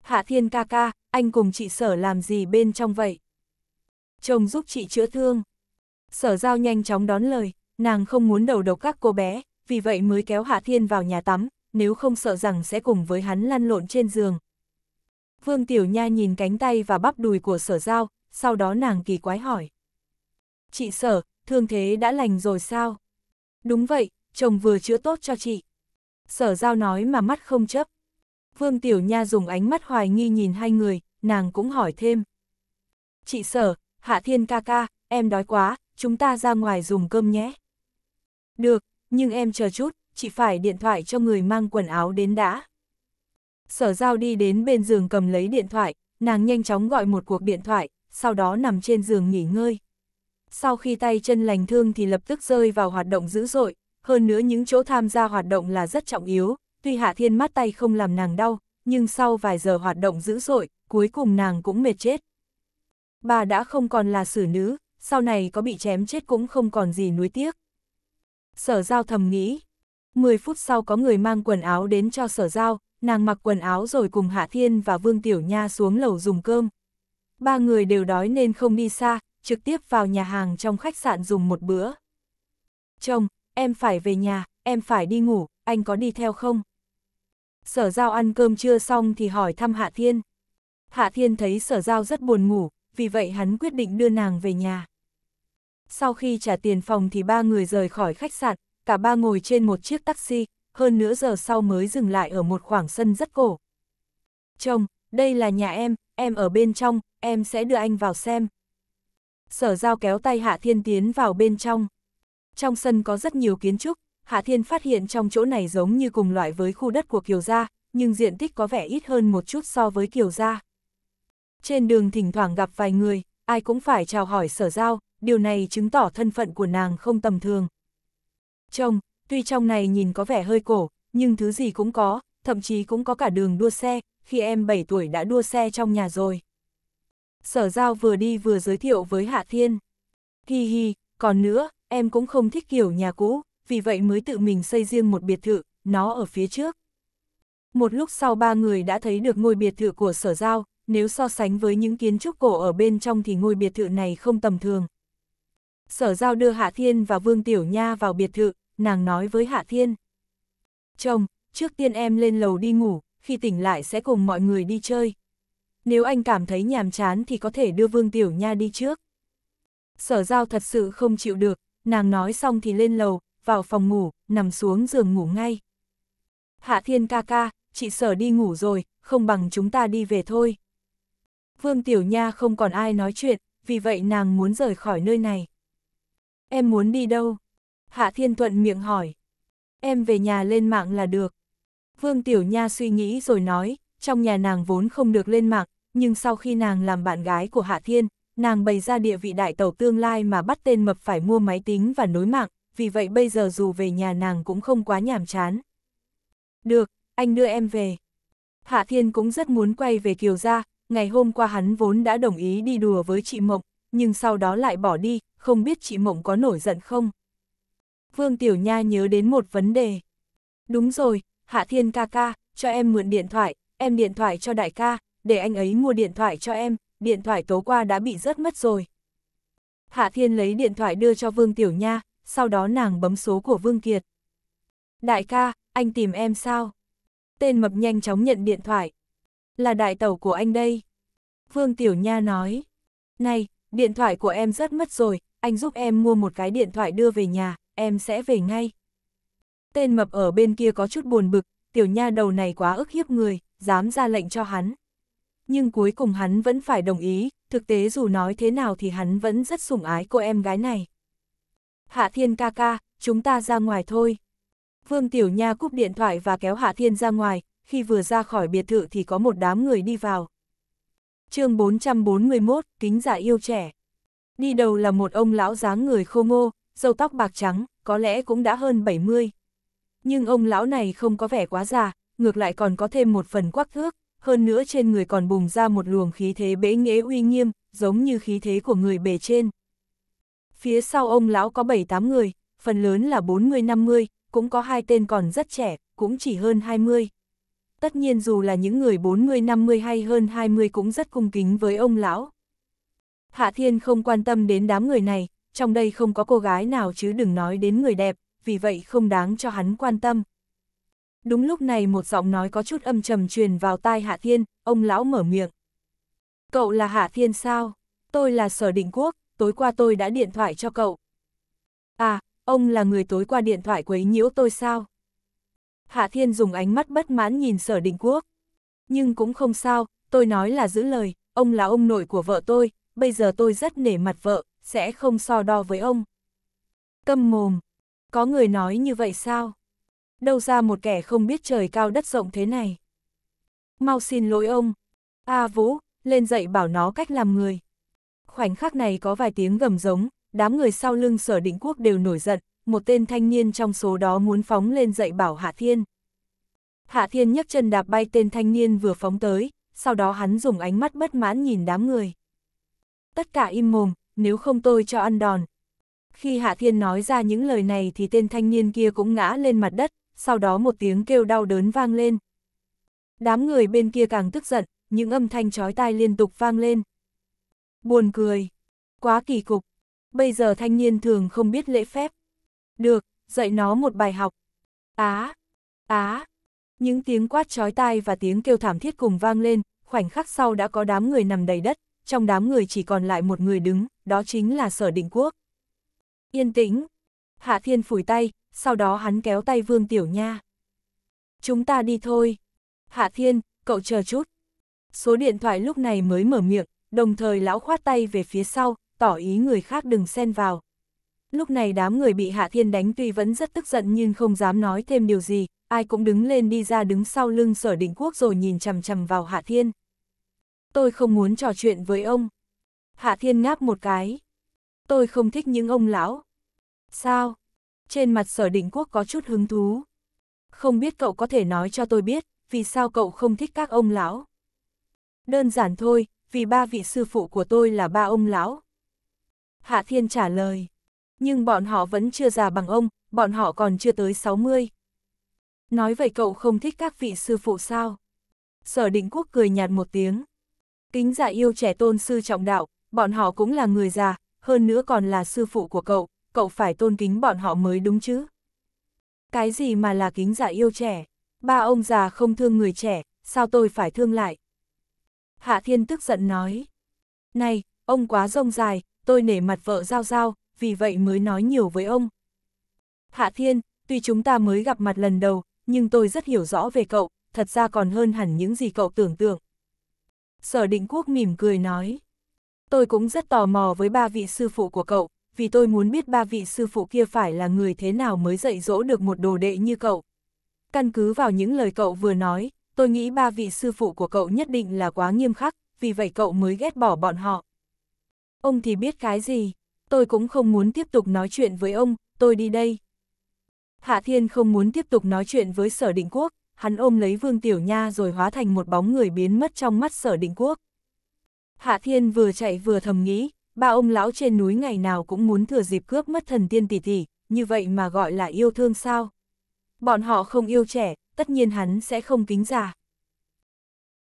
Hạ Thiên ca ca, anh cùng chị sở làm gì bên trong vậy? Chồng giúp chị chữa thương. Sở giao nhanh chóng đón lời, nàng không muốn đầu độc các cô bé, vì vậy mới kéo Hạ Thiên vào nhà tắm, nếu không sợ rằng sẽ cùng với hắn lăn lộn trên giường, Vương Tiểu Nha nhìn cánh tay và bắp đùi của sở giao, sau đó nàng kỳ quái hỏi. Chị sở, thương thế đã lành rồi sao? Đúng vậy, chồng vừa chữa tốt cho chị. Sở giao nói mà mắt không chấp. Vương Tiểu Nha dùng ánh mắt hoài nghi nhìn hai người, nàng cũng hỏi thêm. Chị sở, Hạ Thiên ca ca, em đói quá, chúng ta ra ngoài dùng cơm nhé. Được, nhưng em chờ chút, chị phải điện thoại cho người mang quần áo đến đã. Sở giao đi đến bên giường cầm lấy điện thoại, nàng nhanh chóng gọi một cuộc điện thoại, sau đó nằm trên giường nghỉ ngơi. Sau khi tay chân lành thương thì lập tức rơi vào hoạt động dữ dội, hơn nữa những chỗ tham gia hoạt động là rất trọng yếu, tuy Hạ Thiên mắt tay không làm nàng đau, nhưng sau vài giờ hoạt động dữ dội, cuối cùng nàng cũng mệt chết. Bà đã không còn là xử nữ, sau này có bị chém chết cũng không còn gì nuối tiếc. Sở giao thầm nghĩ, 10 phút sau có người mang quần áo đến cho sở giao, nàng mặc quần áo rồi cùng Hạ Thiên và Vương Tiểu Nha xuống lầu dùng cơm. Ba người đều đói nên không đi xa, trực tiếp vào nhà hàng trong khách sạn dùng một bữa. Chồng, em phải về nhà, em phải đi ngủ, anh có đi theo không? Sở Giao ăn cơm chưa xong thì hỏi thăm Hạ Thiên. Hạ Thiên thấy Sở Giao rất buồn ngủ, vì vậy hắn quyết định đưa nàng về nhà. Sau khi trả tiền phòng thì ba người rời khỏi khách sạn, cả ba ngồi trên một chiếc taxi, hơn nửa giờ sau mới dừng lại ở một khoảng sân rất cổ. Chồng, đây là nhà em, em ở bên trong, em sẽ đưa anh vào xem. Sở giao kéo tay Hạ Thiên tiến vào bên trong. Trong sân có rất nhiều kiến trúc, Hạ Thiên phát hiện trong chỗ này giống như cùng loại với khu đất của Kiều Gia, nhưng diện tích có vẻ ít hơn một chút so với Kiều Gia. Trên đường thỉnh thoảng gặp vài người, ai cũng phải chào hỏi sở giao, điều này chứng tỏ thân phận của nàng không tầm thường. Chồng, Tuy trong này nhìn có vẻ hơi cổ, nhưng thứ gì cũng có, thậm chí cũng có cả đường đua xe, khi em 7 tuổi đã đua xe trong nhà rồi. Sở giao vừa đi vừa giới thiệu với Hạ Thiên. Hi hi, còn nữa, em cũng không thích kiểu nhà cũ, vì vậy mới tự mình xây riêng một biệt thự, nó ở phía trước. Một lúc sau ba người đã thấy được ngôi biệt thự của sở giao, nếu so sánh với những kiến trúc cổ ở bên trong thì ngôi biệt thự này không tầm thường. Sở giao đưa Hạ Thiên và Vương Tiểu Nha vào biệt thự, nàng nói với Hạ Thiên. Chồng, trước tiên em lên lầu đi ngủ, khi tỉnh lại sẽ cùng mọi người đi chơi. Nếu anh cảm thấy nhàm chán thì có thể đưa Vương Tiểu Nha đi trước. Sở giao thật sự không chịu được, nàng nói xong thì lên lầu, vào phòng ngủ, nằm xuống giường ngủ ngay. Hạ Thiên ca ca, chị sở đi ngủ rồi, không bằng chúng ta đi về thôi. Vương Tiểu Nha không còn ai nói chuyện, vì vậy nàng muốn rời khỏi nơi này. Em muốn đi đâu? Hạ Thiên Thuận miệng hỏi. Em về nhà lên mạng là được. Vương Tiểu Nha suy nghĩ rồi nói, trong nhà nàng vốn không được lên mạng, nhưng sau khi nàng làm bạn gái của Hạ Thiên, nàng bày ra địa vị đại tàu tương lai mà bắt tên mập phải mua máy tính và nối mạng, vì vậy bây giờ dù về nhà nàng cũng không quá nhàm chán. Được, anh đưa em về. Hạ Thiên cũng rất muốn quay về Kiều Gia, ngày hôm qua hắn vốn đã đồng ý đi đùa với chị Mộng, nhưng sau đó lại bỏ đi, không biết chị Mộng có nổi giận không. Vương Tiểu Nha nhớ đến một vấn đề. Đúng rồi, Hạ Thiên ca ca, cho em mượn điện thoại, em điện thoại cho đại ca, để anh ấy mua điện thoại cho em, điện thoại tối qua đã bị rớt mất rồi. Hạ Thiên lấy điện thoại đưa cho Vương Tiểu Nha, sau đó nàng bấm số của Vương Kiệt. Đại ca, anh tìm em sao? Tên mập nhanh chóng nhận điện thoại. Là đại tẩu của anh đây. Vương Tiểu Nha nói. Này, điện thoại của em rớt mất rồi, anh giúp em mua một cái điện thoại đưa về nhà, em sẽ về ngay. Tên mập ở bên kia có chút buồn bực, tiểu nha đầu này quá ức hiếp người, dám ra lệnh cho hắn. Nhưng cuối cùng hắn vẫn phải đồng ý, thực tế dù nói thế nào thì hắn vẫn rất sủng ái cô em gái này. Hạ Thiên ca ca, chúng ta ra ngoài thôi. Vương Tiểu Nha cúp điện thoại và kéo Hạ Thiên ra ngoài, khi vừa ra khỏi biệt thự thì có một đám người đi vào. chương 441, Kính giả yêu trẻ. Đi đầu là một ông lão dáng người khô ngô, dâu tóc bạc trắng, có lẽ cũng đã hơn 70. Nhưng ông lão này không có vẻ quá già, ngược lại còn có thêm một phần quắc thước, hơn nữa trên người còn bùng ra một luồng khí thế bế nghễ uy nghiêm, giống như khí thế của người bề trên. Phía sau ông lão có 7-8 người, phần lớn là 40-50, cũng có hai tên còn rất trẻ, cũng chỉ hơn 20. Tất nhiên dù là những người 40-50 hay hơn 20 cũng rất cung kính với ông lão. Hạ Thiên không quan tâm đến đám người này, trong đây không có cô gái nào chứ đừng nói đến người đẹp, vì vậy không đáng cho hắn quan tâm. Đúng lúc này một giọng nói có chút âm trầm truyền vào tai Hạ Thiên, ông lão mở miệng. Cậu là Hạ Thiên sao? Tôi là Sở Định Quốc, tối qua tôi đã điện thoại cho cậu. À, ông là người tối qua điện thoại quấy nhiễu tôi sao? Hạ Thiên dùng ánh mắt bất mãn nhìn Sở Định Quốc. Nhưng cũng không sao, tôi nói là giữ lời, ông là ông nội của vợ tôi, bây giờ tôi rất nể mặt vợ, sẽ không so đo với ông. Câm mồm, có người nói như vậy sao? Đâu ra một kẻ không biết trời cao đất rộng thế này? Mau xin lỗi ông. A à, Vũ, lên dậy bảo nó cách làm người. Khoảnh khắc này có vài tiếng gầm giống, đám người sau lưng sở định quốc đều nổi giận, một tên thanh niên trong số đó muốn phóng lên dậy bảo Hạ Thiên. Hạ Thiên nhấc chân đạp bay tên thanh niên vừa phóng tới, sau đó hắn dùng ánh mắt bất mãn nhìn đám người. Tất cả im mồm, nếu không tôi cho ăn đòn. Khi Hạ Thiên nói ra những lời này thì tên thanh niên kia cũng ngã lên mặt đất, sau đó một tiếng kêu đau đớn vang lên. Đám người bên kia càng tức giận, những âm thanh chói tai liên tục vang lên. Buồn cười, quá kỳ cục, bây giờ thanh niên thường không biết lễ phép. Được, dạy nó một bài học. Á, á, những tiếng quát chói tai và tiếng kêu thảm thiết cùng vang lên, khoảnh khắc sau đã có đám người nằm đầy đất, trong đám người chỉ còn lại một người đứng, đó chính là sở định quốc. Yên tĩnh, Hạ Thiên phủi tay, sau đó hắn kéo tay Vương Tiểu Nha. Chúng ta đi thôi. Hạ Thiên, cậu chờ chút. Số điện thoại lúc này mới mở miệng, đồng thời lão khoát tay về phía sau, tỏ ý người khác đừng xen vào. Lúc này đám người bị Hạ Thiên đánh tuy vẫn rất tức giận nhưng không dám nói thêm điều gì, ai cũng đứng lên đi ra đứng sau lưng sở định quốc rồi nhìn chằm chằm vào Hạ Thiên. Tôi không muốn trò chuyện với ông. Hạ Thiên ngáp một cái. Tôi không thích những ông lão. Sao? Trên mặt sở đỉnh quốc có chút hứng thú. Không biết cậu có thể nói cho tôi biết, vì sao cậu không thích các ông lão? Đơn giản thôi, vì ba vị sư phụ của tôi là ba ông lão. Hạ Thiên trả lời. Nhưng bọn họ vẫn chưa già bằng ông, bọn họ còn chưa tới 60. Nói vậy cậu không thích các vị sư phụ sao? Sở định quốc cười nhạt một tiếng. Kính giả dạ yêu trẻ tôn sư trọng đạo, bọn họ cũng là người già, hơn nữa còn là sư phụ của cậu, cậu phải tôn kính bọn họ mới đúng chứ. Cái gì mà là kính giả dạ yêu trẻ? Ba ông già không thương người trẻ, sao tôi phải thương lại? Hạ Thiên tức giận nói. Này, ông quá rông dài, tôi nể mặt vợ giao giao, vì vậy mới nói nhiều với ông. Hạ Thiên, tuy chúng ta mới gặp mặt lần đầu, nhưng tôi rất hiểu rõ về cậu, thật ra còn hơn hẳn những gì cậu tưởng tượng. Sở định quốc mỉm cười nói. Tôi cũng rất tò mò với ba vị sư phụ của cậu, vì tôi muốn biết ba vị sư phụ kia phải là người thế nào mới dạy dỗ được một đồ đệ như cậu. Căn cứ vào những lời cậu vừa nói, tôi nghĩ ba vị sư phụ của cậu nhất định là quá nghiêm khắc, vì vậy cậu mới ghét bỏ bọn họ. Ông thì biết cái gì, tôi cũng không muốn tiếp tục nói chuyện với ông, tôi đi đây. Hạ Thiên không muốn tiếp tục nói chuyện với sở định quốc, hắn ôm lấy Vương Tiểu Nha rồi hóa thành một bóng người biến mất trong mắt sở định quốc. Hạ Thiên vừa chạy vừa thầm nghĩ, ba ông lão trên núi ngày nào cũng muốn thừa dịp cướp mất thần tiên tỷ tỷ, như vậy mà gọi là yêu thương sao. Bọn họ không yêu trẻ, tất nhiên hắn sẽ không kính già.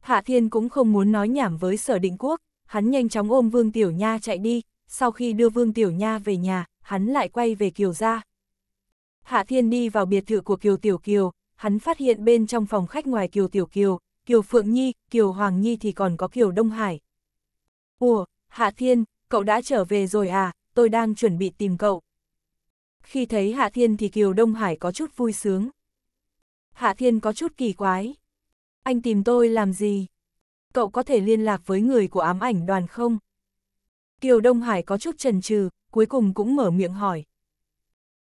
Hạ Thiên cũng không muốn nói nhảm với sở định quốc, hắn nhanh chóng ôm Vương Tiểu Nha chạy đi, sau khi đưa Vương Tiểu Nha về nhà, hắn lại quay về Kiều ra. Hạ Thiên đi vào biệt thự của Kiều Tiểu Kiều, hắn phát hiện bên trong phòng khách ngoài Kiều Tiểu Kiều, Kiều Phượng Nhi, Kiều Hoàng Nhi thì còn có Kiều Đông Hải. Ủa, Hạ Thiên, cậu đã trở về rồi à, tôi đang chuẩn bị tìm cậu. Khi thấy Hạ Thiên thì Kiều Đông Hải có chút vui sướng. Hạ Thiên có chút kỳ quái. Anh tìm tôi làm gì? Cậu có thể liên lạc với người của ám ảnh đoàn không? Kiều Đông Hải có chút chần chừ, cuối cùng cũng mở miệng hỏi.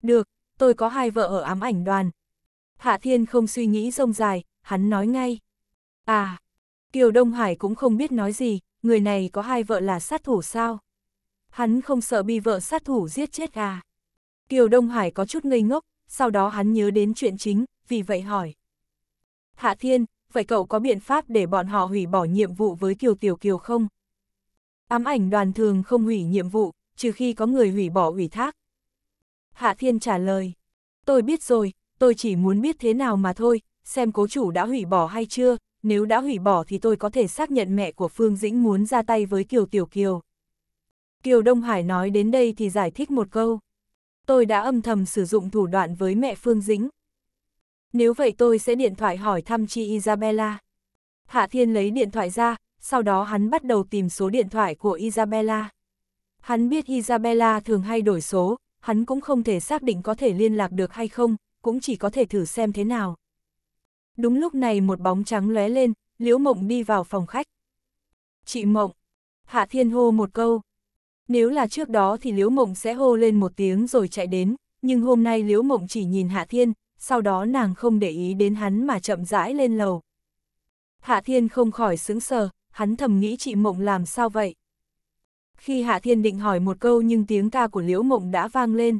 Được, tôi có hai vợ ở ám ảnh đoàn, Hạ Thiên không suy nghĩ rông dài, hắn nói ngay. À, Kiều Đông Hải cũng không biết nói gì, người này có hai vợ là sát thủ sao? Hắn không sợ bị vợ sát thủ giết chết à? Kiều Đông Hải có chút ngây ngốc, sau đó hắn nhớ đến chuyện chính, vì vậy hỏi. Hạ Thiên, vậy cậu có biện pháp để bọn họ hủy bỏ nhiệm vụ với Kiều Tiểu Kiều không? Ám ảnh đoàn thường không hủy nhiệm vụ, trừ khi có người hủy bỏ hủy thác. Hạ Thiên trả lời, tôi biết rồi, tôi chỉ muốn biết thế nào mà thôi, xem cố chủ đã hủy bỏ hay chưa, nếu đã hủy bỏ thì tôi có thể xác nhận mẹ của Phương Dĩnh muốn ra tay với Kiều Tiểu Kiều. Kiều Đông Hải nói đến đây thì giải thích một câu. Tôi đã âm thầm sử dụng thủ đoạn với mẹ Phương Dĩnh. Nếu vậy tôi sẽ điện thoại hỏi thăm chị Isabella. Hạ Thiên lấy điện thoại ra, sau đó hắn bắt đầu tìm số điện thoại của Isabella. Hắn biết Isabella thường hay đổi số, hắn cũng không thể xác định có thể liên lạc được hay không, cũng chỉ có thể thử xem thế nào. Đúng lúc này một bóng trắng lóe lên, Liễu Mộng đi vào phòng khách. Chị Mộng, Hạ Thiên hô một câu. Nếu là trước đó thì Liễu Mộng sẽ hô lên một tiếng rồi chạy đến, nhưng hôm nay Liễu Mộng chỉ nhìn Hạ Thiên, sau đó nàng không để ý đến hắn mà chậm rãi lên lầu. Hạ Thiên không khỏi sững sờ, hắn thầm nghĩ chị Mộng làm sao vậy. Khi Hạ Thiên định hỏi một câu nhưng tiếng ca của Liễu Mộng đã vang lên.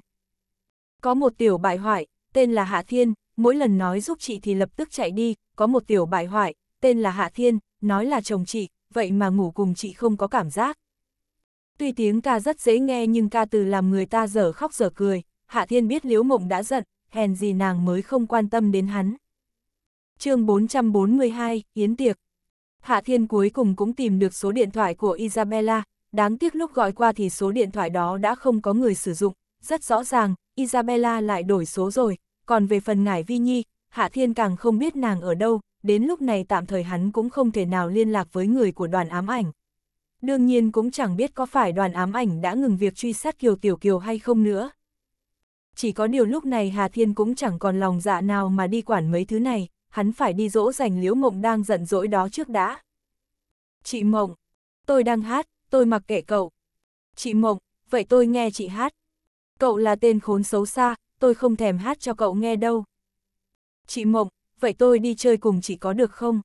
Có một tiểu bại hoại, tên là Hạ Thiên, mỗi lần nói giúp chị thì lập tức chạy đi, có một tiểu bại hoại, tên là Hạ Thiên, nói là chồng chị, vậy mà ngủ cùng chị không có cảm giác. Tuy tiếng ca rất dễ nghe nhưng ca từ làm người ta dở khóc dở cười, Hạ Thiên biết Liễu Mộng đã giận, hèn gì nàng mới không quan tâm đến hắn. chương 442, Yến Tiệc Hạ Thiên cuối cùng cũng tìm được số điện thoại của Isabella, đáng tiếc lúc gọi qua thì số điện thoại đó đã không có người sử dụng, rất rõ ràng, Isabella lại đổi số rồi, còn về phần ngải vi nhi, Hạ Thiên càng không biết nàng ở đâu, đến lúc này tạm thời hắn cũng không thể nào liên lạc với người của đoàn ám ảnh. Đương nhiên cũng chẳng biết có phải đoàn ám ảnh đã ngừng việc truy sát Kiều Tiểu Kiều hay không nữa. Chỉ có điều lúc này Hà Thiên cũng chẳng còn lòng dạ nào mà đi quản mấy thứ này, hắn phải đi dỗ dành Liễu Mộng đang giận dỗi đó trước đã. Chị Mộng, tôi đang hát, tôi mặc kệ cậu. Chị Mộng, vậy tôi nghe chị hát cậu là tên khốn xấu xa, tôi không thèm hát cho cậu nghe đâu. Chị Mộng, vậy tôi đi chơi cùng chị có được không?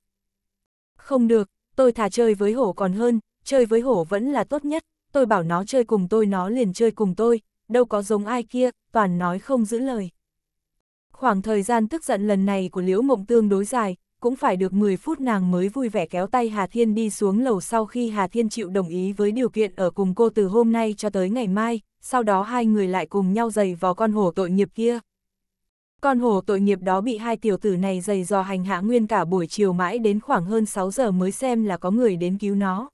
Không được, tôi thà chơi với hổ còn hơn, chơi với hổ vẫn là tốt nhất, tôi bảo nó chơi cùng tôi nó liền chơi cùng tôi, đâu có giống ai kia, toàn nói không giữ lời. Khoảng thời gian tức giận lần này của Liễu Mộng tương đối dài, cũng phải được 10 phút nàng mới vui vẻ kéo tay Hà Thiên đi xuống lầu sau khi Hà Thiên chịu đồng ý với điều kiện ở cùng cô từ hôm nay cho tới ngày mai, sau đó hai người lại cùng nhau giày vào con hổ tội nghiệp kia. Con hổ tội nghiệp đó bị hai tiểu tử này giày dò hành hạ nguyên cả buổi chiều mãi đến khoảng hơn 6 giờ mới xem là có người đến cứu nó.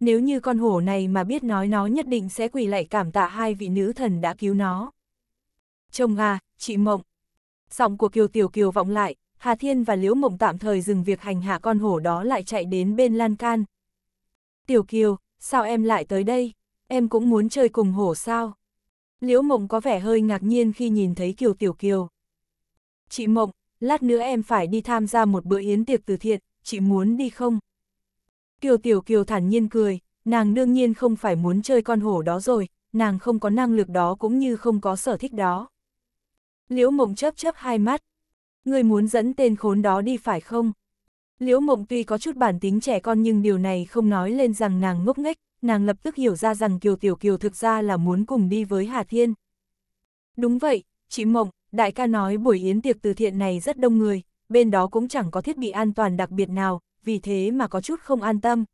Nếu như con hổ này mà biết nói nó nhất định sẽ quỳ lại cảm tạ hai vị nữ thần đã cứu nó. Chồng à, chị Mộng. Giọng của Kiều Tiểu Kiều vọng lại, Hà Thiên và Liễu Mộng tạm thời dừng việc hành hạ con hổ đó lại chạy đến bên lan can. Tiểu Kiều, sao em lại tới đây? em cũng muốn chơi cùng hổ sao? Liễu Mộng có vẻ hơi ngạc nhiên khi nhìn thấy Kiều Tiểu Kiều. Chị Mộng, lát nữa em phải đi tham gia một bữa yến tiệc từ thiện, chị muốn đi không? Kiều Tiểu Kiều thản nhiên cười, nàng đương nhiên không phải muốn chơi con hổ đó rồi, nàng không có năng lực đó cũng như không có sở thích đó. Liễu Mộng chớp chớp hai mắt. Người muốn dẫn tên khốn đó đi phải không? Liễu Mộng tuy có chút bản tính trẻ con nhưng điều này không nói lên rằng nàng ngốc nghếch, nàng lập tức hiểu ra rằng Kiều Tiểu Kiều thực ra là muốn cùng đi với Hà Thiên. Đúng vậy, chị Mộng, đại ca nói buổi yến tiệc từ thiện này rất đông người, bên đó cũng chẳng có thiết bị an toàn đặc biệt nào, vì thế mà có chút không an tâm.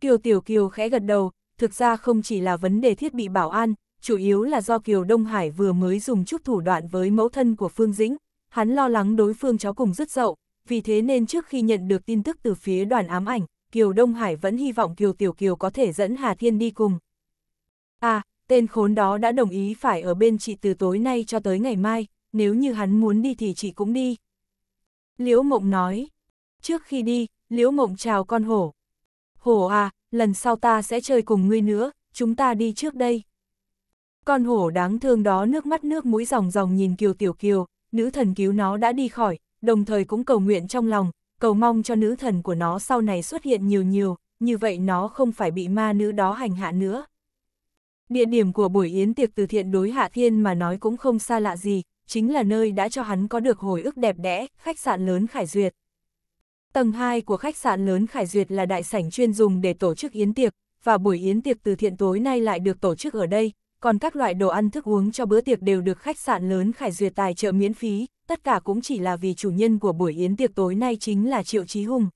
Kiều Tiểu Kiều khẽ gật đầu, thực ra không chỉ là vấn đề thiết bị bảo an, chủ yếu là do Kiều Đông Hải vừa mới dùng chút thủ đoạn với mẫu thân của Phương Dĩnh, hắn lo lắng đối phương chó cùng rứt dậu, vì thế nên trước khi nhận được tin tức từ phía đoàn ám ảnh, Kiều Đông Hải vẫn hy vọng Kiều Tiểu Kiều có thể dẫn Hà Thiên đi cùng. À, tên khốn đó đã đồng ý phải ở bên chị từ tối nay cho tới ngày mai, nếu như hắn muốn đi thì chị cũng đi. Liễu Mộng nói, trước khi đi, Liễu Mộng chào con hổ. Hổ à, lần sau ta sẽ chơi cùng ngươi nữa, chúng ta đi trước đây. Con hổ đáng thương đó nước mắt nước mũi ròng ròng nhìn Kiều Tiểu Kiều, nữ thần cứu nó đã đi khỏi, đồng thời cũng cầu nguyện trong lòng, cầu mong cho nữ thần của nó sau này xuất hiện nhiều nhiều, như vậy nó không phải bị ma nữ đó hành hạ nữa. Địa điểm của buổi yến tiệc từ thiện đối Hạ Thiên mà nói cũng không xa lạ gì, chính là nơi đã cho hắn có được hồi ức đẹp đẽ, khách sạn lớn Khải Duyệt. Tầng 2 của khách sạn lớn Khải Duyệt là đại sảnh chuyên dùng để tổ chức yến tiệc, và buổi yến tiệc từ thiện tối nay lại được tổ chức ở đây, còn các loại đồ ăn thức uống cho bữa tiệc đều được khách sạn lớn Khải Duyệt tài trợ miễn phí, tất cả cũng chỉ là vì chủ nhân của buổi yến tiệc tối nay chính là Triệu Chí Hùng.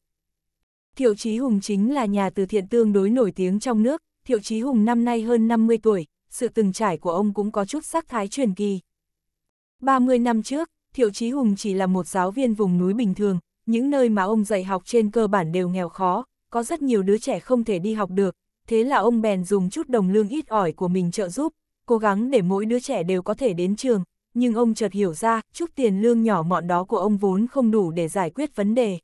Thiệu Chí Hùng chính là nhà từ thiện tương đối nổi tiếng trong nước, Thiệu Chí Hùng năm nay hơn 50 tuổi, sự từng trải của ông cũng có chút sắc thái truyền kỳ. 30 năm trước, Thiệu Chí Hùng chỉ là một giáo viên vùng núi bình thường, những nơi mà ông dạy học trên cơ bản đều nghèo khó, có rất nhiều đứa trẻ không thể đi học được, thế là ông bèn dùng chút đồng lương ít ỏi của mình trợ giúp, cố gắng để mỗi đứa trẻ đều có thể đến trường, nhưng ông chợt hiểu ra, chút tiền lương nhỏ mọn đó của ông vốn không đủ để giải quyết vấn đề.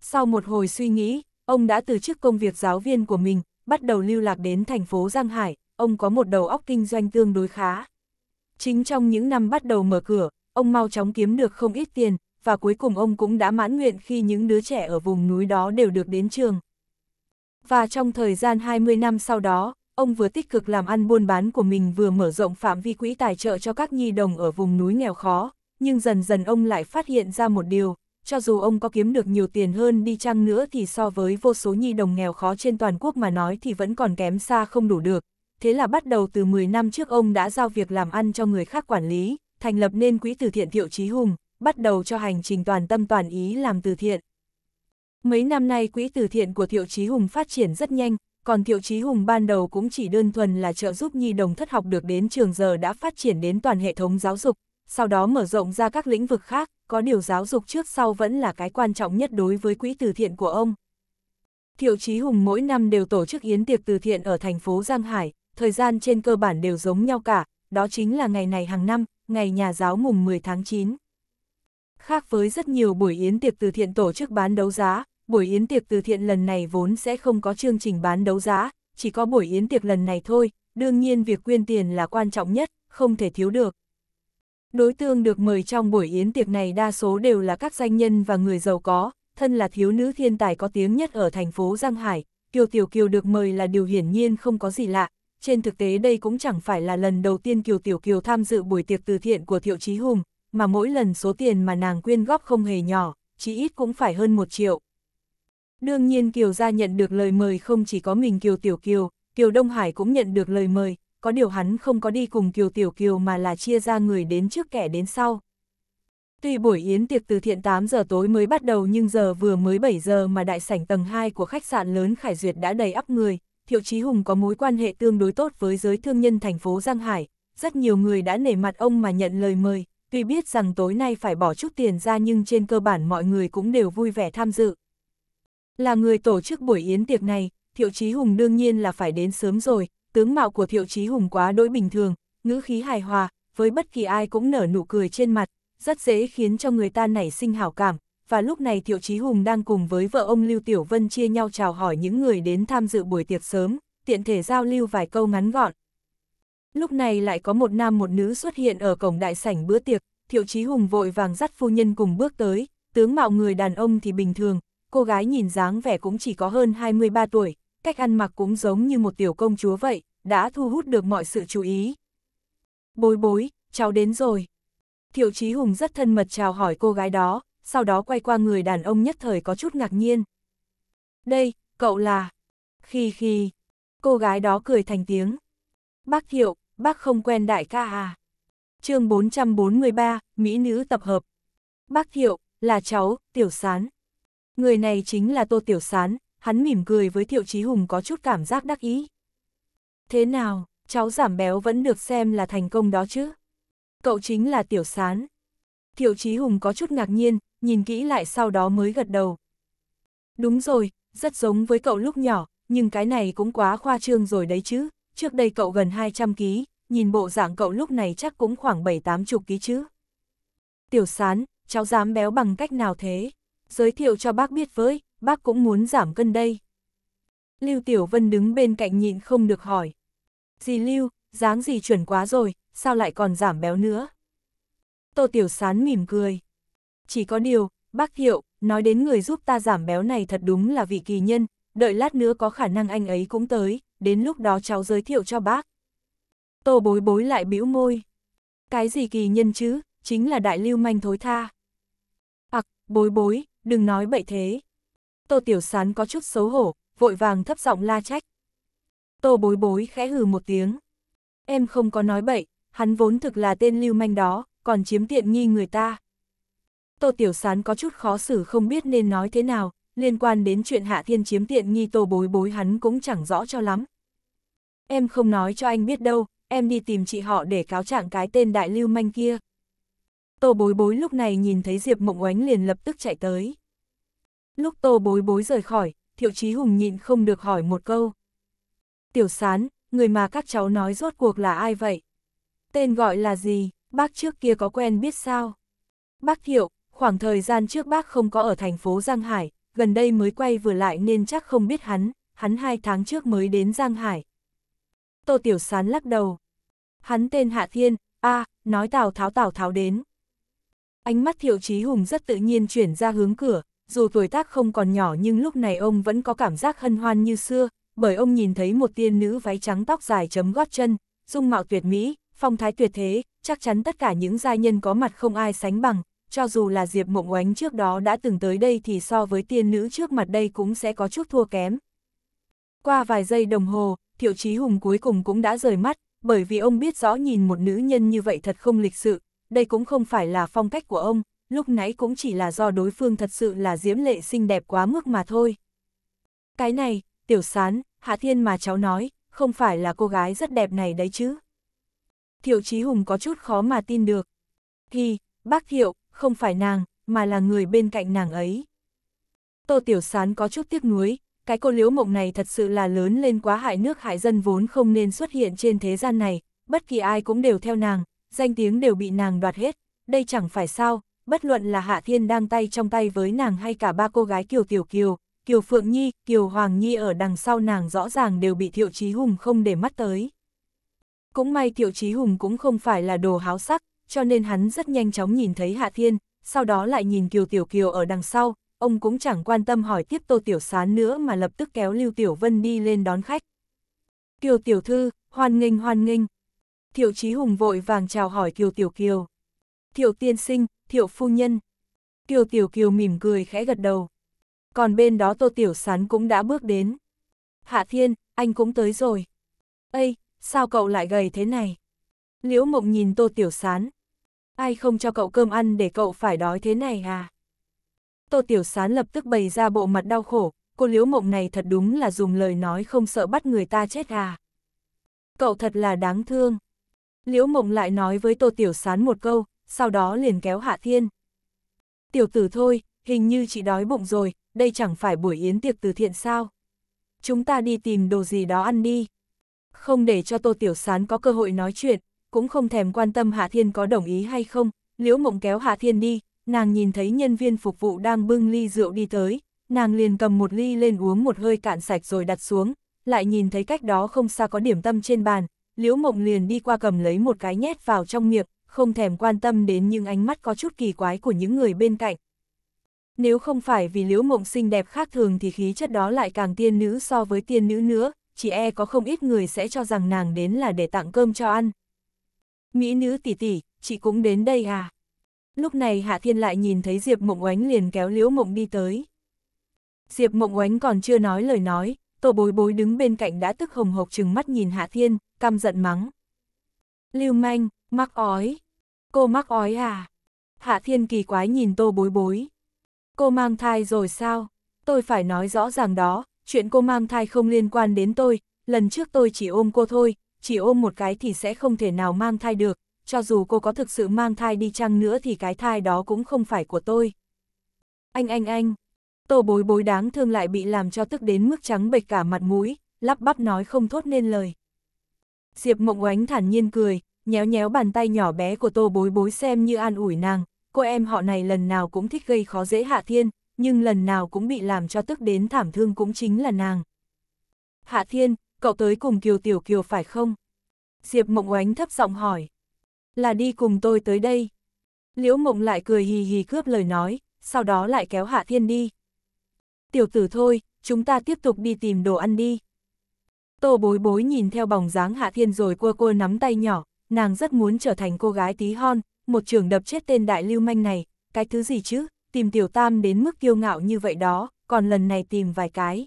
Sau một hồi suy nghĩ, ông đã từ chức công việc giáo viên của mình, bắt đầu lưu lạc đến thành phố Giang Hải, ông có một đầu óc kinh doanh tương đối khá. Chính trong những năm bắt đầu mở cửa, ông mau chóng kiếm được không ít tiền, và cuối cùng ông cũng đã mãn nguyện khi những đứa trẻ ở vùng núi đó đều được đến trường. Và trong thời gian 20 năm sau đó, ông vừa tích cực làm ăn buôn bán của mình vừa mở rộng phạm vi quỹ tài trợ cho các nhi đồng ở vùng núi nghèo khó, nhưng dần dần ông lại phát hiện ra một điều, cho dù ông có kiếm được nhiều tiền hơn đi chăng nữa thì so với vô số nhi đồng nghèo khó trên toàn quốc mà nói thì vẫn còn kém xa không đủ được. Thế là bắt đầu từ 10 năm trước ông đã giao việc làm ăn cho người khác quản lý, thành lập nên quỹ từ thiện Thiệu Chí Hùng, bắt đầu cho hành trình toàn tâm toàn ý làm từ thiện. Mấy năm nay quỹ từ thiện của Thiệu Chí Hùng phát triển rất nhanh, còn Thiệu Chí Hùng ban đầu cũng chỉ đơn thuần là trợ giúp nhi đồng thất học được đến trường giờ đã phát triển đến toàn hệ thống giáo dục, sau đó mở rộng ra các lĩnh vực khác, có điều giáo dục trước sau vẫn là cái quan trọng nhất đối với quỹ từ thiện của ông. Thiệu Chí Hùng mỗi năm đều tổ chức yến tiệc từ thiện ở thành phố Giang Hải, thời gian trên cơ bản đều giống nhau cả, đó chính là ngày này hàng năm, ngày nhà giáo mùng 10 tháng 9. Khác với rất nhiều buổi yến tiệc từ thiện tổ chức bán đấu giá, buổi yến tiệc từ thiện lần này vốn sẽ không có chương trình bán đấu giá, chỉ có buổi yến tiệc lần này thôi, đương nhiên việc quyên tiền là quan trọng nhất, không thể thiếu được. Đối tượng được mời trong buổi yến tiệc này đa số đều là các danh nhân và người giàu có, thân là thiếu nữ thiên tài có tiếng nhất ở thành phố Giang Hải, Kiều Tiểu Kiều được mời là điều hiển nhiên không có gì lạ. Trên thực tế đây cũng chẳng phải là lần đầu tiên Kiều Tiểu Kiều tham dự buổi tiệc từ thiện của Thiệu Chí Hùng, mà mỗi lần số tiền mà nàng quyên góp không hề nhỏ, chí ít cũng phải hơn một triệu. Đương nhiên Kiều gia nhận được lời mời không chỉ có mình Kiều Tiểu Kiều, Kiều Đông Hải cũng nhận được lời mời, có điều hắn không có đi cùng Kiều Tiểu Kiều mà là chia ra người đến trước kẻ đến sau. Tuy buổi yến tiệc từ thiện 8 giờ tối mới bắt đầu nhưng giờ vừa mới 7 giờ mà đại sảnh tầng 2 của khách sạn lớn Khải Duyệt đã đầy ắp người, Thiệu Chí Hùng có mối quan hệ tương đối tốt với giới thương nhân thành phố Giang Hải, rất nhiều người đã nể mặt ông mà nhận lời mời, tuy biết rằng tối nay phải bỏ chút tiền ra nhưng trên cơ bản mọi người cũng đều vui vẻ tham dự, là người tổ chức buổi yến tiệc này, Thiệu Chí Hùng đương nhiên là phải đến sớm rồi, tướng mạo của Thiệu Chí Hùng quá đối bình thường, ngữ khí hài hòa, với bất kỳ ai cũng nở nụ cười trên mặt, rất dễ khiến cho người ta nảy sinh hảo cảm, và lúc này Thiệu Chí Hùng đang cùng với vợ ông Lưu Tiểu Vân chia nhau chào hỏi những người đến tham dự buổi tiệc sớm, tiện thể giao lưu vài câu ngắn gọn. Lúc này lại có một nam một nữ xuất hiện ở cổng đại sảnh bữa tiệc, Thiệu Chí Hùng vội vàng dắt phu nhân cùng bước tới, tướng mạo người đàn ông thì bình thường, cô gái nhìn dáng vẻ cũng chỉ có hơn 23 tuổi, cách ăn mặc cũng giống như một tiểu công chúa vậy, đã thu hút được mọi sự chú ý. Bối bối, cháu đến rồi. Thiệu Chí Hùng rất thân mật chào hỏi cô gái đó, sau đó quay qua người đàn ông nhất thời có chút ngạc nhiên. Đây, cậu là... Khi khi... Cô gái đó cười thành tiếng. Bác Thiệu, bác không quen đại ca à? chương 443, Mỹ nữ tập hợp. Bác Thiệu, là cháu, Tiểu Sán. Người này chính là Tô Tiểu Sán, hắn mỉm cười với Thiệu Chí Hùng có chút cảm giác đắc ý. Thế nào, cháu giảm béo vẫn được xem là thành công đó chứ? Cậu chính là Tiểu Sán. Thiệu Chí Hùng có chút ngạc nhiên, nhìn kỹ lại sau đó mới gật đầu. Đúng rồi, rất giống với cậu lúc nhỏ, nhưng cái này cũng quá khoa trương rồi đấy chứ. Trước đây cậu gần 200 ký, nhìn bộ dạng cậu lúc này chắc cũng khoảng 7-8 chục ký chứ. Tiểu Sán, cháu dám béo bằng cách nào thế? giới thiệu cho bác biết với, bác cũng muốn giảm cân đây. Lưu Tiểu Vân đứng bên cạnh nhịn không được hỏi. Dì Lưu, dáng gì chuẩn quá rồi, sao lại còn giảm béo nữa? Tô Tiểu Sán mỉm cười. Chỉ có điều, bác Thiệu, nói đến người giúp ta giảm béo này thật đúng là vị kỳ nhân, đợi lát nữa có khả năng anh ấy cũng tới, đến lúc đó cháu giới thiệu cho bác. Tô bối bối lại bĩu môi. Cái gì kỳ nhân chứ, chính là đại lưu manh thối tha. Ặc, à, bối bối, đừng nói bậy thế. Tô Tiểu Sán có chút xấu hổ, vội vàng thấp giọng la trách. Tô bối bối khẽ hừ một tiếng. Em không có nói bậy, hắn vốn thực là tên lưu manh đó, còn chiếm tiện nghi người ta. Tô Tiểu Sán có chút khó xử không biết nên nói thế nào, liên quan đến chuyện Hạ Thiên chiếm tiện nghi Tô bối bối hắn cũng chẳng rõ cho lắm. Em không nói cho anh biết đâu, em đi tìm chị họ để cáo trạng cái tên đại lưu manh kia. Tô bối bối lúc này nhìn thấy Diệp Mộng Oánh liền lập tức chạy tới. Lúc tô bối bối rời khỏi, thiệu chí hùng nhịn không được hỏi một câu. Tiểu sán, người mà các cháu nói rốt cuộc là ai vậy? Tên gọi là gì, bác trước kia có quen biết sao? Bác thiệu, khoảng thời gian trước bác không có ở thành phố Giang Hải, gần đây mới quay vừa lại nên chắc không biết hắn, hắn hai tháng trước mới đến Giang Hải. Tô Tiểu Sán lắc đầu. Hắn tên Hạ Thiên, a à, nói Tào Tháo Tào Tháo đến. Ánh mắt Thiệu Chí Hùng rất tự nhiên chuyển ra hướng cửa, dù tuổi tác không còn nhỏ nhưng lúc này ông vẫn có cảm giác hân hoan như xưa, bởi ông nhìn thấy một tiên nữ váy trắng tóc dài chấm gót chân, dung mạo tuyệt mỹ, phong thái tuyệt thế, chắc chắn tất cả những giai nhân có mặt không ai sánh bằng, cho dù là Diệp Mộng Oánh trước đó đã từng tới đây thì so với tiên nữ trước mặt đây cũng sẽ có chút thua kém. Qua vài giây đồng hồ, Thiệu Chí Hùng cuối cùng cũng đã rời mắt, bởi vì ông biết rõ nhìn một nữ nhân như vậy thật không lịch sự, đây cũng không phải là phong cách của ông, lúc nãy cũng chỉ là do đối phương thật sự là diễm lệ xinh đẹp quá mức mà thôi. Cái này, tiểu sán, Hạ Thiên mà cháu nói, không phải là cô gái rất đẹp này đấy chứ. Thiệu Chí Hùng có chút khó mà tin được. Thì, bác Thiệu, không phải nàng, mà là người bên cạnh nàng ấy. Tô Tiểu Sán có chút tiếc nuối, cái cô liễu mộng này thật sự là lớn lên quá hại nước hại dân vốn không nên xuất hiện trên thế gian này, bất kỳ ai cũng đều theo nàng, danh tiếng đều bị nàng đoạt hết, đây chẳng phải sao, bất luận là Hạ Thiên đang tay trong tay với nàng hay cả ba cô gái Kiều Tiểu Kiều, Kiều Phượng Nhi, Kiều Hoàng Nhi ở đằng sau nàng rõ ràng đều bị Thiệu Chí Hùng không để mắt tới. Cũng may Thiệu Chí Hùng cũng không phải là đồ háo sắc, cho nên hắn rất nhanh chóng nhìn thấy Hạ Thiên, sau đó lại nhìn Kiều Tiểu Kiều ở đằng sau, ông cũng chẳng quan tâm hỏi tiếp Tô Tiểu Sán nữa mà lập tức kéo Lưu Tiểu Vân đi lên đón khách. Kiều Tiểu Thư, hoan nghênh hoan nghênh. Thiệu Chí Hùng vội vàng chào hỏi Kiều Tiểu Kiều. Thiệu Tiên Sinh, thiệu phu nhân. Kiều Tiểu Kiều mỉm cười khẽ gật đầu. Còn bên đó Tô Tiểu Sán cũng đã bước đến. Hạ Thiên, anh cũng tới rồi. Ây, sao cậu lại gầy thế này? Liễu Mộng nhìn Tô Tiểu Sán. Ai không cho cậu cơm ăn để cậu phải đói thế này à? Tô Tiểu Sán lập tức bày ra bộ mặt đau khổ, cô Liễu Mộng này thật đúng là dùng lời nói không sợ bắt người ta chết à. Cậu thật là đáng thương. Liễu Mộng lại nói với Tô Tiểu Sán một câu, sau đó liền kéo Hạ Thiên. Tiểu tử thôi, hình như chị đói bụng rồi, đây chẳng phải buổi yến tiệc từ thiện sao. Chúng ta đi tìm đồ gì đó ăn đi. Không để cho Tô Tiểu Sán có cơ hội nói chuyện, cũng không thèm quan tâm Hạ Thiên có đồng ý hay không, Liễu Mộng kéo Hạ Thiên đi, nàng nhìn thấy nhân viên phục vụ đang bưng ly rượu đi tới, nàng liền cầm một ly lên uống một hơi cạn sạch rồi đặt xuống, lại nhìn thấy cách đó không xa có điểm tâm trên bàn, Liễu Mộng liền đi qua cầm lấy một cái nhét vào trong miệng, không thèm quan tâm đến những ánh mắt có chút kỳ quái của những người bên cạnh. Nếu không phải vì liễu mộng xinh đẹp khác thường thì khí chất đó lại càng tiên nữ so với tiên nữ nữa, chỉ e có không ít người sẽ cho rằng nàng đến là để tặng cơm cho ăn. Mỹ nữ tỷ tỷ, chị cũng đến đây à? Lúc này Hạ Thiên lại nhìn thấy Diệp Mộng Oánh liền kéo Liễu Mộng đi tới. Diệp Mộng Oánh còn chưa nói lời nói, tổ bối bối đứng bên cạnh đã tức hồng hộc trừng mắt nhìn Hạ Thiên, căm giận mắng. Lưu manh, Mắc ói. Cô mắc ói à? Hạ thiên kỳ quái nhìn tô bối bối. Cô mang thai rồi sao? Tôi phải nói rõ ràng đó, chuyện cô mang thai không liên quan đến tôi, lần trước tôi chỉ ôm cô thôi, chỉ ôm một cái thì sẽ không thể nào mang thai được, cho dù cô có thực sự mang thai đi chăng nữa thì cái thai đó cũng không phải của tôi. Anh anh anh, tô bối bối đáng thương lại bị làm cho tức đến mức trắng bệch cả mặt mũi, lắp bắp nói không thốt nên lời. Diệp mộng oánh thản nhiên cười, nhéo nhéo bàn tay nhỏ bé của tô bối bối xem như an ủi nàng, cô em họ này lần nào cũng thích gây khó dễ Hạ Thiên, nhưng lần nào cũng bị làm cho tức đến thảm thương cũng chính là nàng. Hạ Thiên, cậu tới cùng Kiều Tiểu Kiều phải không? Diệp Mộng Oánh thấp giọng hỏi. Là đi cùng tôi tới đây. Liễu Mộng lại cười hì hì cướp lời nói, sau đó lại kéo Hạ Thiên đi. Tiểu tử thôi, chúng ta tiếp tục đi tìm đồ ăn đi. Tô bối bối nhìn theo bóng dáng Hạ Thiên rồi cua cô nắm tay nhỏ, nàng rất muốn trở thành cô gái tí hon, một trường đập chết tên đại lưu manh này, cái thứ gì chứ, tìm tiểu tam đến mức kiêu ngạo như vậy đó, còn lần này tìm vài cái.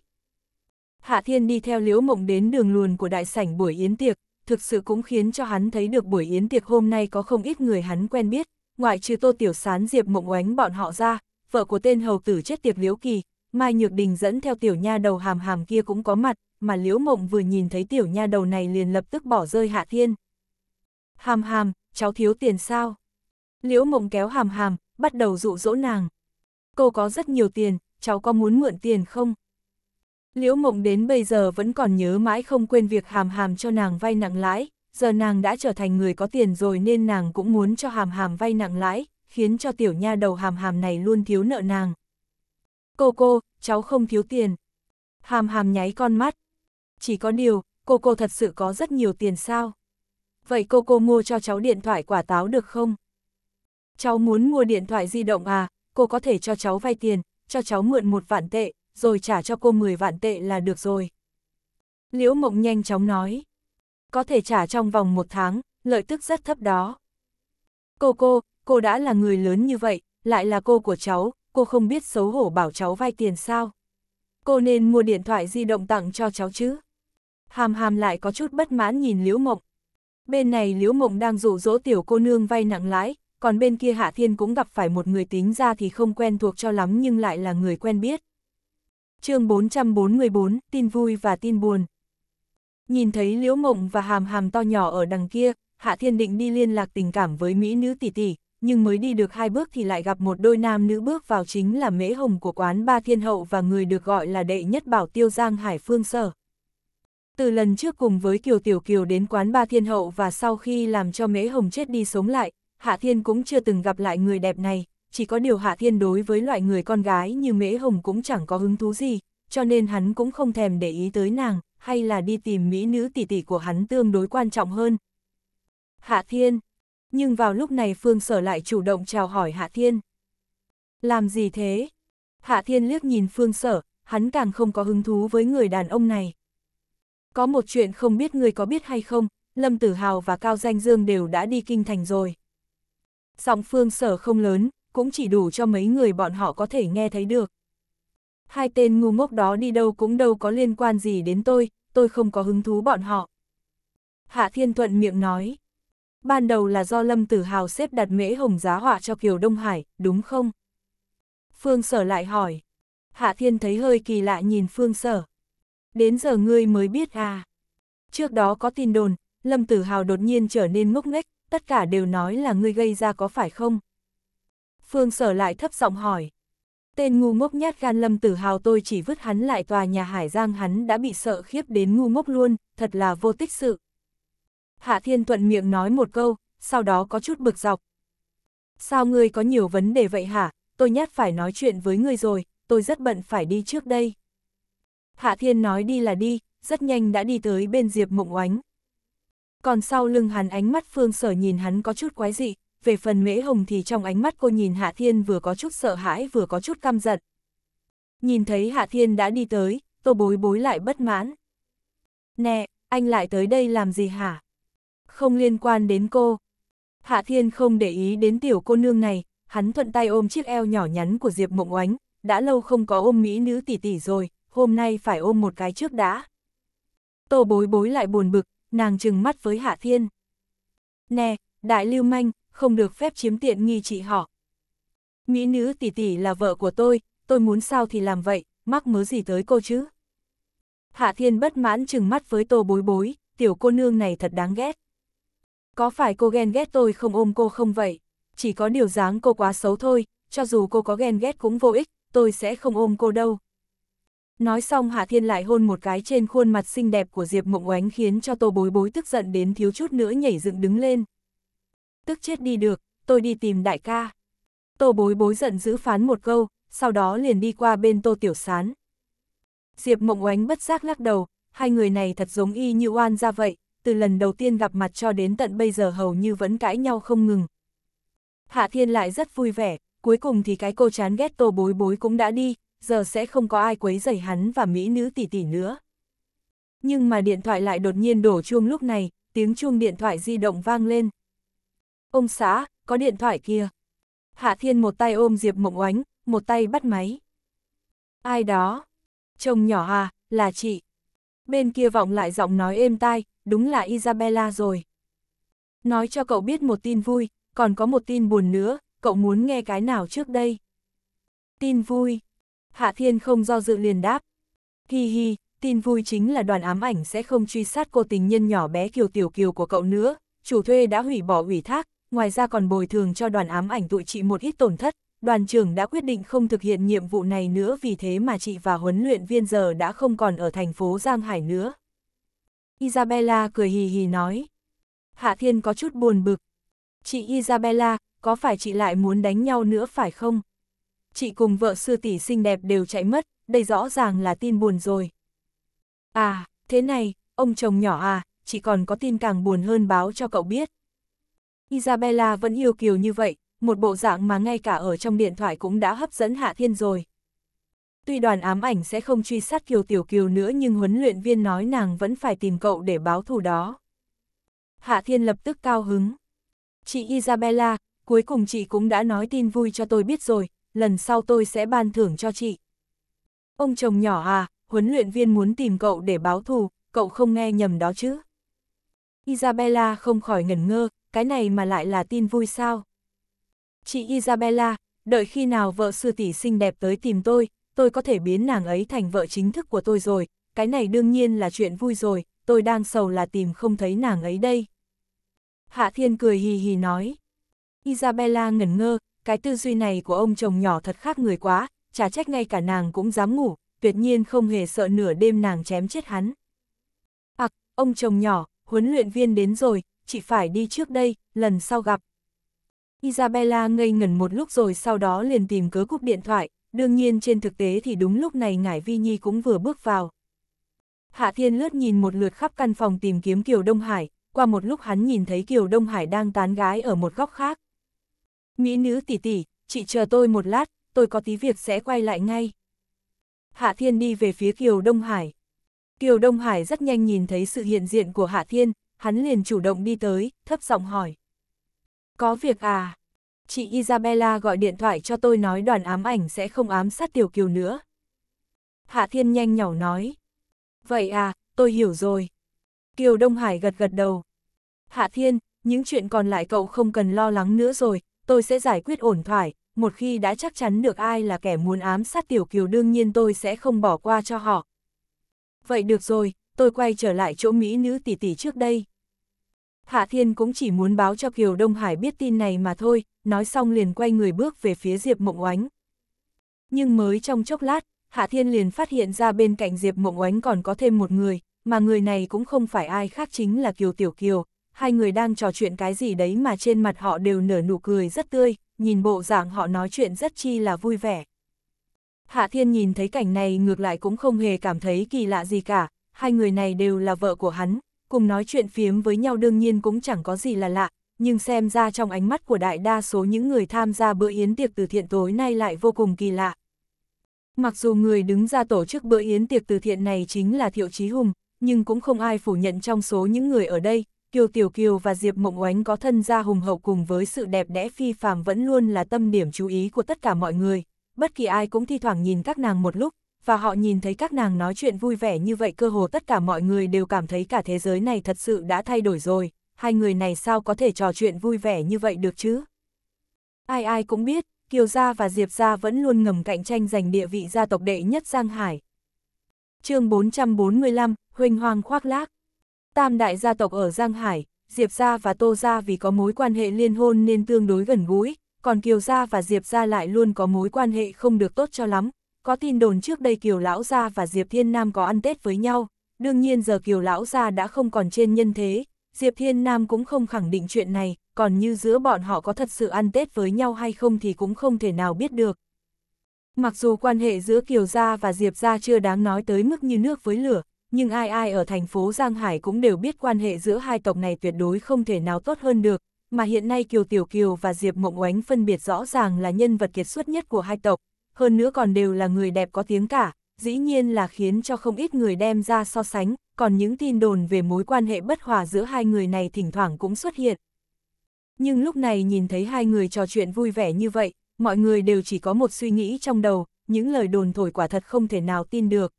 Hạ Thiên đi theo Liễu Mộng đến đường luồn của đại sảnh buổi yến tiệc, thực sự cũng khiến cho hắn thấy được buổi yến tiệc hôm nay có không ít người hắn quen biết, ngoại trừ Tô Tiểu Sán Diệp Mộng Oánh bọn họ ra, vợ của tên hầu tử chết tiệc Liễu Kỳ, Mai Nhược Đình dẫn theo tiểu nha đầu hàm hàm kia cũng có mặt, mà Liễu Mộng vừa nhìn thấy tiểu nha đầu này liền lập tức bỏ rơi Hạ Thiên. Hàm hàm, cháu thiếu tiền sao? Liễu mộng kéo hàm hàm, bắt đầu dụ dỗ nàng. Cô có rất nhiều tiền, cháu có muốn mượn tiền không? Liễu mộng đến bây giờ vẫn còn nhớ mãi không quên việc hàm hàm cho nàng vay nặng lãi, giờ nàng đã trở thành người có tiền rồi nên nàng cũng muốn cho hàm hàm vay nặng lãi, khiến cho tiểu nha đầu hàm hàm này luôn thiếu nợ nàng. Cô cô, cháu không thiếu tiền. Hàm hàm nháy con mắt. Chỉ có điều, cô cô thật sự có rất nhiều tiền sao? vậy cô cô mua cho cháu điện thoại quả táo được không? Cháu muốn mua điện thoại di động à, cô có thể cho cháu vay tiền, cho cháu mượn một vạn tệ, rồi trả cho cô 10 vạn tệ là được rồi. Liễu Mộng nhanh chóng nói, có thể trả trong vòng một tháng, lợi tức rất thấp đó. Cô cô, cô đã là người lớn như vậy, lại là cô của cháu, cô không biết xấu hổ bảo cháu vay tiền sao. Cô nên mua điện thoại di động tặng cho cháu chứ. Hàm hàm lại có chút bất mãn nhìn Liễu Mộng, Bên này Liễu Mộng đang dụ dỗ tiểu cô nương vay nặng lãi, còn bên kia Hạ Thiên cũng gặp phải một người tính ra thì không quen thuộc cho lắm nhưng lại là người quen biết. chương 444, tin vui và tin buồn. Nhìn thấy Liễu Mộng và hàm hàm to nhỏ ở đằng kia, Hạ Thiên định đi liên lạc tình cảm với Mỹ nữ tỷ tỷ, nhưng mới đi được hai bước thì lại gặp một đôi nam nữ bước vào chính là mễ hồng của quán Ba Thiên Hậu và người được gọi là đệ nhất bảo tiêu Giang Hải Phương Sở. Từ lần trước cùng với Kiều Tiểu Kiều đến quán Ba Thiên Hậu và sau khi làm cho Mễ Hồng chết đi sống lại, Hạ Thiên cũng chưa từng gặp lại người đẹp này, chỉ có điều Hạ Thiên đối với loại người con gái như Mễ Hồng cũng chẳng có hứng thú gì, cho nên hắn cũng không thèm để ý tới nàng, hay là đi tìm mỹ nữ tỷ tỷ của hắn tương đối quan trọng hơn. Hạ Thiên Nhưng vào lúc này Phương Sở lại chủ động chào hỏi Hạ Thiên. Làm gì thế? Hạ Thiên liếc nhìn Phương Sở, hắn càng không có hứng thú với người đàn ông này có một chuyện không biết người có biết hay không, Lâm Tử Hào và Cao Danh Dương đều đã đi kinh thành rồi. Giọng phương sở không lớn, cũng chỉ đủ cho mấy người bọn họ có thể nghe thấy được. Hai tên ngu ngốc đó đi đâu cũng đâu có liên quan gì đến tôi, tôi không có hứng thú bọn họ. Hạ Thiên Thuận miệng nói. Ban đầu là do Lâm Tử Hào xếp đặt mễ hồng giá họa cho Kiều Đông Hải, đúng không? Phương Sở lại hỏi. Hạ Thiên thấy hơi kỳ lạ nhìn Phương Sở đến giờ ngươi mới biết à. Trước đó có tin đồn, Lâm Tử Hào đột nhiên trở nên ngốc nghếch, tất cả đều nói là ngươi gây ra có phải không? Phương Sở lại thấp giọng hỏi. Tên ngu ngốc nhát gan Lâm Tử Hào tôi chỉ vứt hắn lại tòa nhà Hải Giang hắn đã bị sợ khiếp đến ngu ngốc luôn, thật là vô tích sự. Hạ Thiên Thuận miệng nói một câu, sau đó có chút bực dọc. Sao ngươi có nhiều vấn đề vậy hả? Tôi nhát phải nói chuyện với ngươi rồi, tôi rất bận phải đi trước đây. Hạ Thiên nói đi là đi, rất nhanh đã đi tới bên Diệp Mộng Oánh. Còn sau lưng hắn ánh mắt Phương Sở nhìn hắn có chút quái dị, về phần Mễ Hồng thì trong ánh mắt cô nhìn Hạ Thiên vừa có chút sợ hãi vừa có chút căm giận. Nhìn thấy Hạ Thiên đã đi tới, tô bối bối lại bất mãn. Nè, anh lại tới đây làm gì hả? Không liên quan đến cô. Hạ Thiên không để ý đến tiểu cô nương này, hắn thuận tay ôm chiếc eo nhỏ nhắn của Diệp Mộng Oánh, đã lâu không có ôm mỹ nữ tỷ tỷ rồi, hôm nay phải ôm một cái trước đã. Tô bối bối lại buồn bực, nàng trừng mắt với Hạ Thiên. Nè, đại lưu manh, không được phép chiếm tiện nghi chị họ. Mỹ nữ tỷ tỷ là vợ của tôi, tôi muốn sao thì làm vậy, mắc mớ gì tới cô chứ. Hạ Thiên bất mãn trừng mắt với tô bối bối, tiểu cô nương này thật đáng ghét. Có phải cô ghen ghét tôi không ôm cô không vậy? Chỉ có điều dáng cô quá xấu thôi, cho dù cô có ghen ghét cũng vô ích, tôi sẽ không ôm cô đâu, Nói xong Hạ Thiên lại hôn một cái trên khuôn mặt xinh đẹp của Diệp Mộng Oánh khiến cho tô bối bối tức giận đến thiếu chút nữa nhảy dựng đứng lên. Tức chết đi được, tôi đi tìm đại ca. Tô bối bối giận dữ phán một câu, sau đó liền đi qua bên tô tiểu sán. Diệp Mộng Oánh bất giác lắc đầu, hai người này thật giống y như oan ra vậy, từ lần đầu tiên gặp mặt cho đến tận bây giờ hầu như vẫn cãi nhau không ngừng. Hạ Thiên lại rất vui vẻ, cuối cùng thì cái cô chán ghét tô bối bối cũng đã đi, giờ sẽ không có ai quấy rầy hắn và mỹ nữ tỷ tỷ nữa. Nhưng mà điện thoại lại đột nhiên đổ chuông lúc này, tiếng chuông điện thoại di động vang lên. Ông xã, có điện thoại kia. Hạ Thiên một tay ôm Diệp Mộng Oánh, một tay bắt máy. Ai đó? Chồng nhỏ à, là chị. Bên kia vọng lại giọng nói êm tai, đúng là Isabella rồi. Nói cho cậu biết một tin vui, còn có một tin buồn nữa, cậu muốn nghe cái nào trước đây? Tin vui, Hạ Thiên không do dự liền đáp. Hi hi, tin vui chính là đoàn ám ảnh sẽ không truy sát cô tình nhân nhỏ bé kiều tiểu kiều của cậu nữa, chủ thuê đã hủy bỏ ủy thác, ngoài ra còn bồi thường cho đoàn ám ảnh tụi chị một ít tổn thất, đoàn trưởng đã quyết định không thực hiện nhiệm vụ này nữa vì thế mà chị và huấn luyện viên giờ đã không còn ở thành phố Giang Hải nữa. Isabella cười hì hì nói. Hạ Thiên có chút buồn bực. Chị Isabella, có phải chị lại muốn đánh nhau nữa phải không? chị cùng vợ sư tỷ xinh đẹp đều chạy mất, đây rõ ràng là tin buồn rồi. À, thế này, ông chồng nhỏ à, chị còn có tin càng buồn hơn báo cho cậu biết. Isabella vẫn yêu kiều như vậy, một bộ dạng mà ngay cả ở trong điện thoại cũng đã hấp dẫn Hạ Thiên rồi. Tuy đoàn ám ảnh sẽ không truy sát Kiều Tiểu Kiều nữa nhưng huấn luyện viên nói nàng vẫn phải tìm cậu để báo thù đó. Hạ Thiên lập tức cao hứng. Chị Isabella, cuối cùng chị cũng đã nói tin vui cho tôi biết rồi, lần sau tôi sẽ ban thưởng cho chị. Ông chồng nhỏ à, huấn luyện viên muốn tìm cậu để báo thù, cậu không nghe nhầm đó chứ. Isabella không khỏi ngẩn ngơ, cái này mà lại là tin vui sao. Chị Isabella, đợi khi nào vợ sư tỷ xinh đẹp tới tìm tôi, tôi có thể biến nàng ấy thành vợ chính thức của tôi rồi, cái này đương nhiên là chuyện vui rồi, tôi đang sầu là tìm không thấy nàng ấy đây. Hạ Thiên cười hì hì nói. Isabella ngẩn ngơ, cái tư duy này của ông chồng nhỏ thật khác người quá, chả trách ngay cả nàng cũng dám ngủ, tuyệt nhiên không hề sợ nửa đêm nàng chém chết hắn. Ặc, à, ông chồng nhỏ, huấn luyện viên đến rồi, chị phải đi trước đây, lần sau gặp. Isabella ngây ngẩn một lúc rồi sau đó liền tìm cớ cúp điện thoại, đương nhiên trên thực tế thì đúng lúc này Ngải Vi Nhi cũng vừa bước vào. Hạ Thiên lướt nhìn một lượt khắp căn phòng tìm kiếm Kiều Đông Hải, qua một lúc hắn nhìn thấy Kiều Đông Hải đang tán gái ở một góc khác, Mỹ nữ tỷ tỷ, chị chờ tôi một lát, tôi có tí việc sẽ quay lại ngay. Hạ Thiên đi về phía Kiều Đông Hải. Kiều Đông Hải rất nhanh nhìn thấy sự hiện diện của Hạ Thiên, hắn liền chủ động đi tới, thấp giọng hỏi. Có việc à? Chị Isabella gọi điện thoại cho tôi nói đoàn ám ảnh sẽ không ám sát Tiểu Kiều nữa. Hạ Thiên nhanh nhỏ nói. Vậy à, tôi hiểu rồi. Kiều Đông Hải gật gật đầu. Hạ Thiên, những chuyện còn lại cậu không cần lo lắng nữa rồi, tôi sẽ giải quyết ổn thoải, một khi đã chắc chắn được ai là kẻ muốn ám sát Tiểu Kiều đương nhiên tôi sẽ không bỏ qua cho họ. Vậy được rồi, tôi quay trở lại chỗ Mỹ nữ tỷ tỷ trước đây. Hạ Thiên cũng chỉ muốn báo cho Kiều Đông Hải biết tin này mà thôi, nói xong liền quay người bước về phía Diệp Mộng Oánh. Nhưng mới trong chốc lát, Hạ Thiên liền phát hiện ra bên cạnh Diệp Mộng Oánh còn có thêm một người, mà người này cũng không phải ai khác chính là Kiều Tiểu Kiều, hai người đang trò chuyện cái gì đấy mà trên mặt họ đều nở nụ cười rất tươi, nhìn bộ dạng họ nói chuyện rất chi là vui vẻ. Hạ Thiên nhìn thấy cảnh này ngược lại cũng không hề cảm thấy kỳ lạ gì cả, hai người này đều là vợ của hắn, cùng nói chuyện phiếm với nhau đương nhiên cũng chẳng có gì là lạ, nhưng xem ra trong ánh mắt của đại đa số những người tham gia bữa yến tiệc từ thiện tối nay lại vô cùng kỳ lạ. Mặc dù người đứng ra tổ chức bữa yến tiệc từ thiện này chính là Thiệu Chí Hùng, nhưng cũng không ai phủ nhận trong số những người ở đây, Kiều Tiểu Kiều và Diệp Mộng Oánh có thân gia hùng hậu cùng với sự đẹp đẽ phi phàm vẫn luôn là tâm điểm chú ý của tất cả mọi người, bất kỳ ai cũng thi thoảng nhìn các nàng một lúc, và họ nhìn thấy các nàng nói chuyện vui vẻ như vậy cơ hồ tất cả mọi người đều cảm thấy cả thế giới này thật sự đã thay đổi rồi, hai người này sao có thể trò chuyện vui vẻ như vậy được chứ? Ai ai cũng biết, Kiều Gia và Diệp Gia vẫn luôn ngầm cạnh tranh giành địa vị gia tộc đệ nhất Giang Hải. chương 445, Huỳnh Hoàng khoác lác Tam đại gia tộc ở Giang Hải, Diệp Gia và Tô Gia vì có mối quan hệ liên hôn nên tương đối gần gũi, còn Kiều Gia và Diệp Gia lại luôn có mối quan hệ không được tốt cho lắm. Có tin đồn trước đây Kiều Lão Gia và Diệp Thiên Nam có ăn Tết với nhau, đương nhiên giờ Kiều Lão Gia đã không còn trên nhân thế, Diệp Thiên Nam cũng không khẳng định chuyện này, còn như giữa bọn họ có thật sự ăn Tết với nhau hay không thì cũng không thể nào biết được. Mặc dù quan hệ giữa Kiều Gia và Diệp Gia chưa đáng nói tới mức như nước với lửa, nhưng ai ai ở thành phố Giang Hải cũng đều biết quan hệ giữa hai tộc này tuyệt đối không thể nào tốt hơn được, mà hiện nay Kiều Tiểu Kiều và Diệp Mộng Oánh phân biệt rõ ràng là nhân vật kiệt xuất nhất của hai tộc, hơn nữa còn đều là người đẹp có tiếng cả, dĩ nhiên là khiến cho không ít người đem ra so sánh, còn những tin đồn về mối quan hệ bất hòa giữa hai người này thỉnh thoảng cũng xuất hiện. Nhưng lúc này nhìn thấy hai người trò chuyện vui vẻ như vậy, mọi người đều chỉ có một suy nghĩ trong đầu, những lời đồn thổi quả thật không thể nào tin được.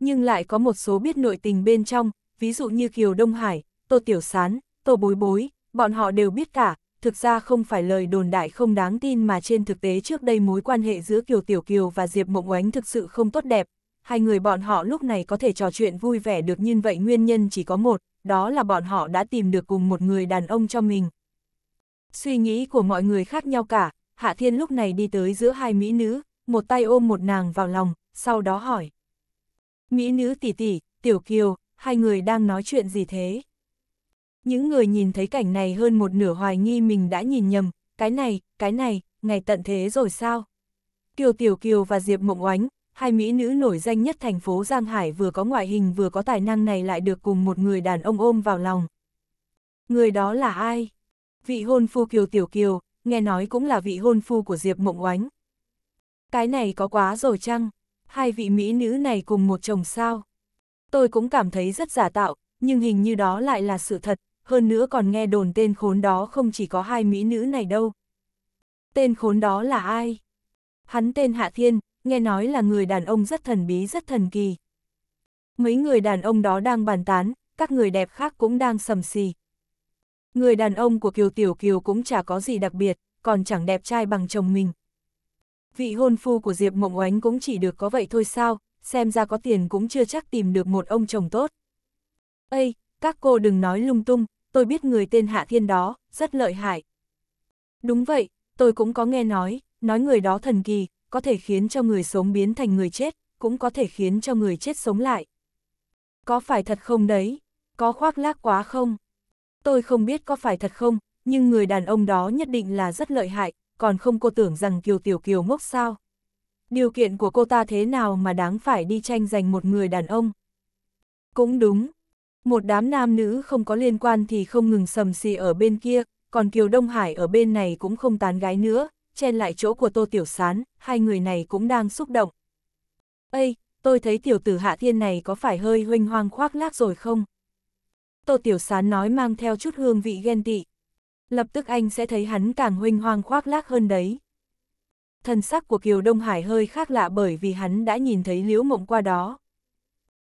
Nhưng lại có một số biết nội tình bên trong, ví dụ như Kiều Đông Hải, Tô Tiểu Sán, Tô Bối Bối, bọn họ đều biết cả, thực ra không phải lời đồn đại không đáng tin mà trên thực tế trước đây mối quan hệ giữa Kiều Tiểu Kiều và Diệp Mộng Oánh thực sự không tốt đẹp. Hai người bọn họ lúc này có thể trò chuyện vui vẻ được như vậy nguyên nhân chỉ có một, đó là bọn họ đã tìm được cùng một người đàn ông cho mình. Suy nghĩ của mọi người khác nhau cả, Hạ Thiên lúc này đi tới giữa hai mỹ nữ, một tay ôm một nàng vào lòng, sau đó hỏi. Mỹ nữ tỷ tỷ, Tiểu Kiều, hai người đang nói chuyện gì thế? Những người nhìn thấy cảnh này hơn một nửa hoài nghi mình đã nhìn nhầm, cái này, cái này, ngày tận thế rồi sao? Kiều Tiểu Kiều và Diệp Mộng Oánh, hai mỹ nữ nổi danh nhất thành phố Giang Hải vừa có ngoại hình vừa có tài năng này lại được cùng một người đàn ông ôm vào lòng. Người đó là ai? Vị hôn phu Kiều Tiểu Kiều, nghe nói cũng là vị hôn phu của Diệp Mộng Oánh. Cái này có quá rồi chăng? hai vị mỹ nữ này cùng một chồng sao. Tôi cũng cảm thấy rất giả tạo, nhưng hình như đó lại là sự thật, hơn nữa còn nghe đồn tên khốn đó không chỉ có hai mỹ nữ này đâu. Tên khốn đó là ai? Hắn tên Hạ Thiên, nghe nói là người đàn ông rất thần bí rất thần kỳ. Mấy người đàn ông đó đang bàn tán, các người đẹp khác cũng đang sầm xì. Người đàn ông của Kiều Tiểu Kiều cũng chả có gì đặc biệt, còn chẳng đẹp trai bằng chồng mình. Vị hôn phu của Diệp Mộng Oánh cũng chỉ được có vậy thôi sao, xem ra có tiền cũng chưa chắc tìm được một ông chồng tốt. Ây, các cô đừng nói lung tung, tôi biết người tên Hạ Thiên đó, rất lợi hại. Đúng vậy, tôi cũng có nghe nói, nói người đó thần kỳ, có thể khiến cho người sống biến thành người chết, cũng có thể khiến cho người chết sống lại. Có phải thật không đấy? Có khoác lác quá không? Tôi không biết có phải thật không, nhưng người đàn ông đó nhất định là rất lợi hại, còn không cô tưởng rằng Kiều Tiểu Kiều ngốc sao. Điều kiện của cô ta thế nào mà đáng phải đi tranh giành một người đàn ông? Cũng đúng. Một đám nam nữ không có liên quan thì không ngừng sầm xì ở bên kia, còn Kiều Đông Hải ở bên này cũng không tán gái nữa, chen lại chỗ của Tô Tiểu Sán, hai người này cũng đang xúc động. Ây, tôi thấy tiểu tử Hạ Thiên này có phải hơi huynh hoang khoác lác rồi không? Tô Tiểu Sán nói mang theo chút hương vị ghen tị lập tức anh sẽ thấy hắn càng huynh hoang khoác lác hơn đấy. Thần sắc của Kiều Đông Hải hơi khác lạ bởi vì hắn đã nhìn thấy Liễu Mộng qua đó.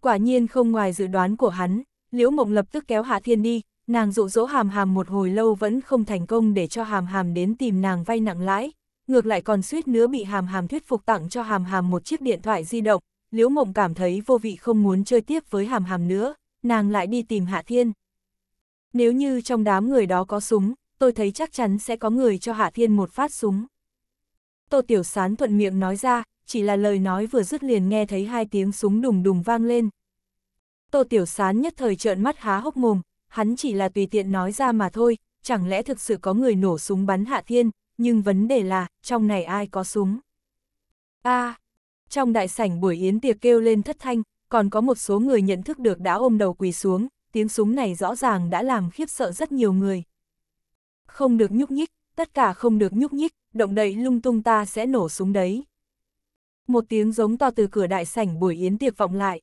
Quả nhiên không ngoài dự đoán của hắn, Liễu Mộng lập tức kéo Hạ Thiên đi, nàng dụ dỗ hàm hàm một hồi lâu vẫn không thành công để cho hàm hàm đến tìm nàng vay nặng lãi, ngược lại còn suýt nữa bị hàm hàm thuyết phục tặng cho hàm hàm một chiếc điện thoại di động, Liễu Mộng cảm thấy vô vị không muốn chơi tiếp với hàm hàm nữa, nàng lại đi tìm Hạ Thiên. Nếu như trong đám người đó có súng, tôi thấy chắc chắn sẽ có người cho Hạ Thiên một phát súng. Tô Tiểu Sán thuận miệng nói ra, chỉ là lời nói vừa dứt liền nghe thấy hai tiếng súng đùng đùng vang lên. Tô Tiểu Sán nhất thời trợn mắt há hốc mồm, hắn chỉ là tùy tiện nói ra mà thôi, chẳng lẽ thực sự có người nổ súng bắn Hạ Thiên, nhưng vấn đề là, trong này ai có súng? a à, trong đại sảnh buổi yến tiệc kêu lên thất thanh, còn có một số người nhận thức được đã ôm đầu quỳ xuống, tiếng súng này rõ ràng đã làm khiếp sợ rất nhiều người không được nhúc nhích, tất cả không được nhúc nhích, động đậy lung tung ta sẽ nổ súng đấy. Một tiếng giống to từ cửa đại sảnh buổi yến tiệc vọng lại.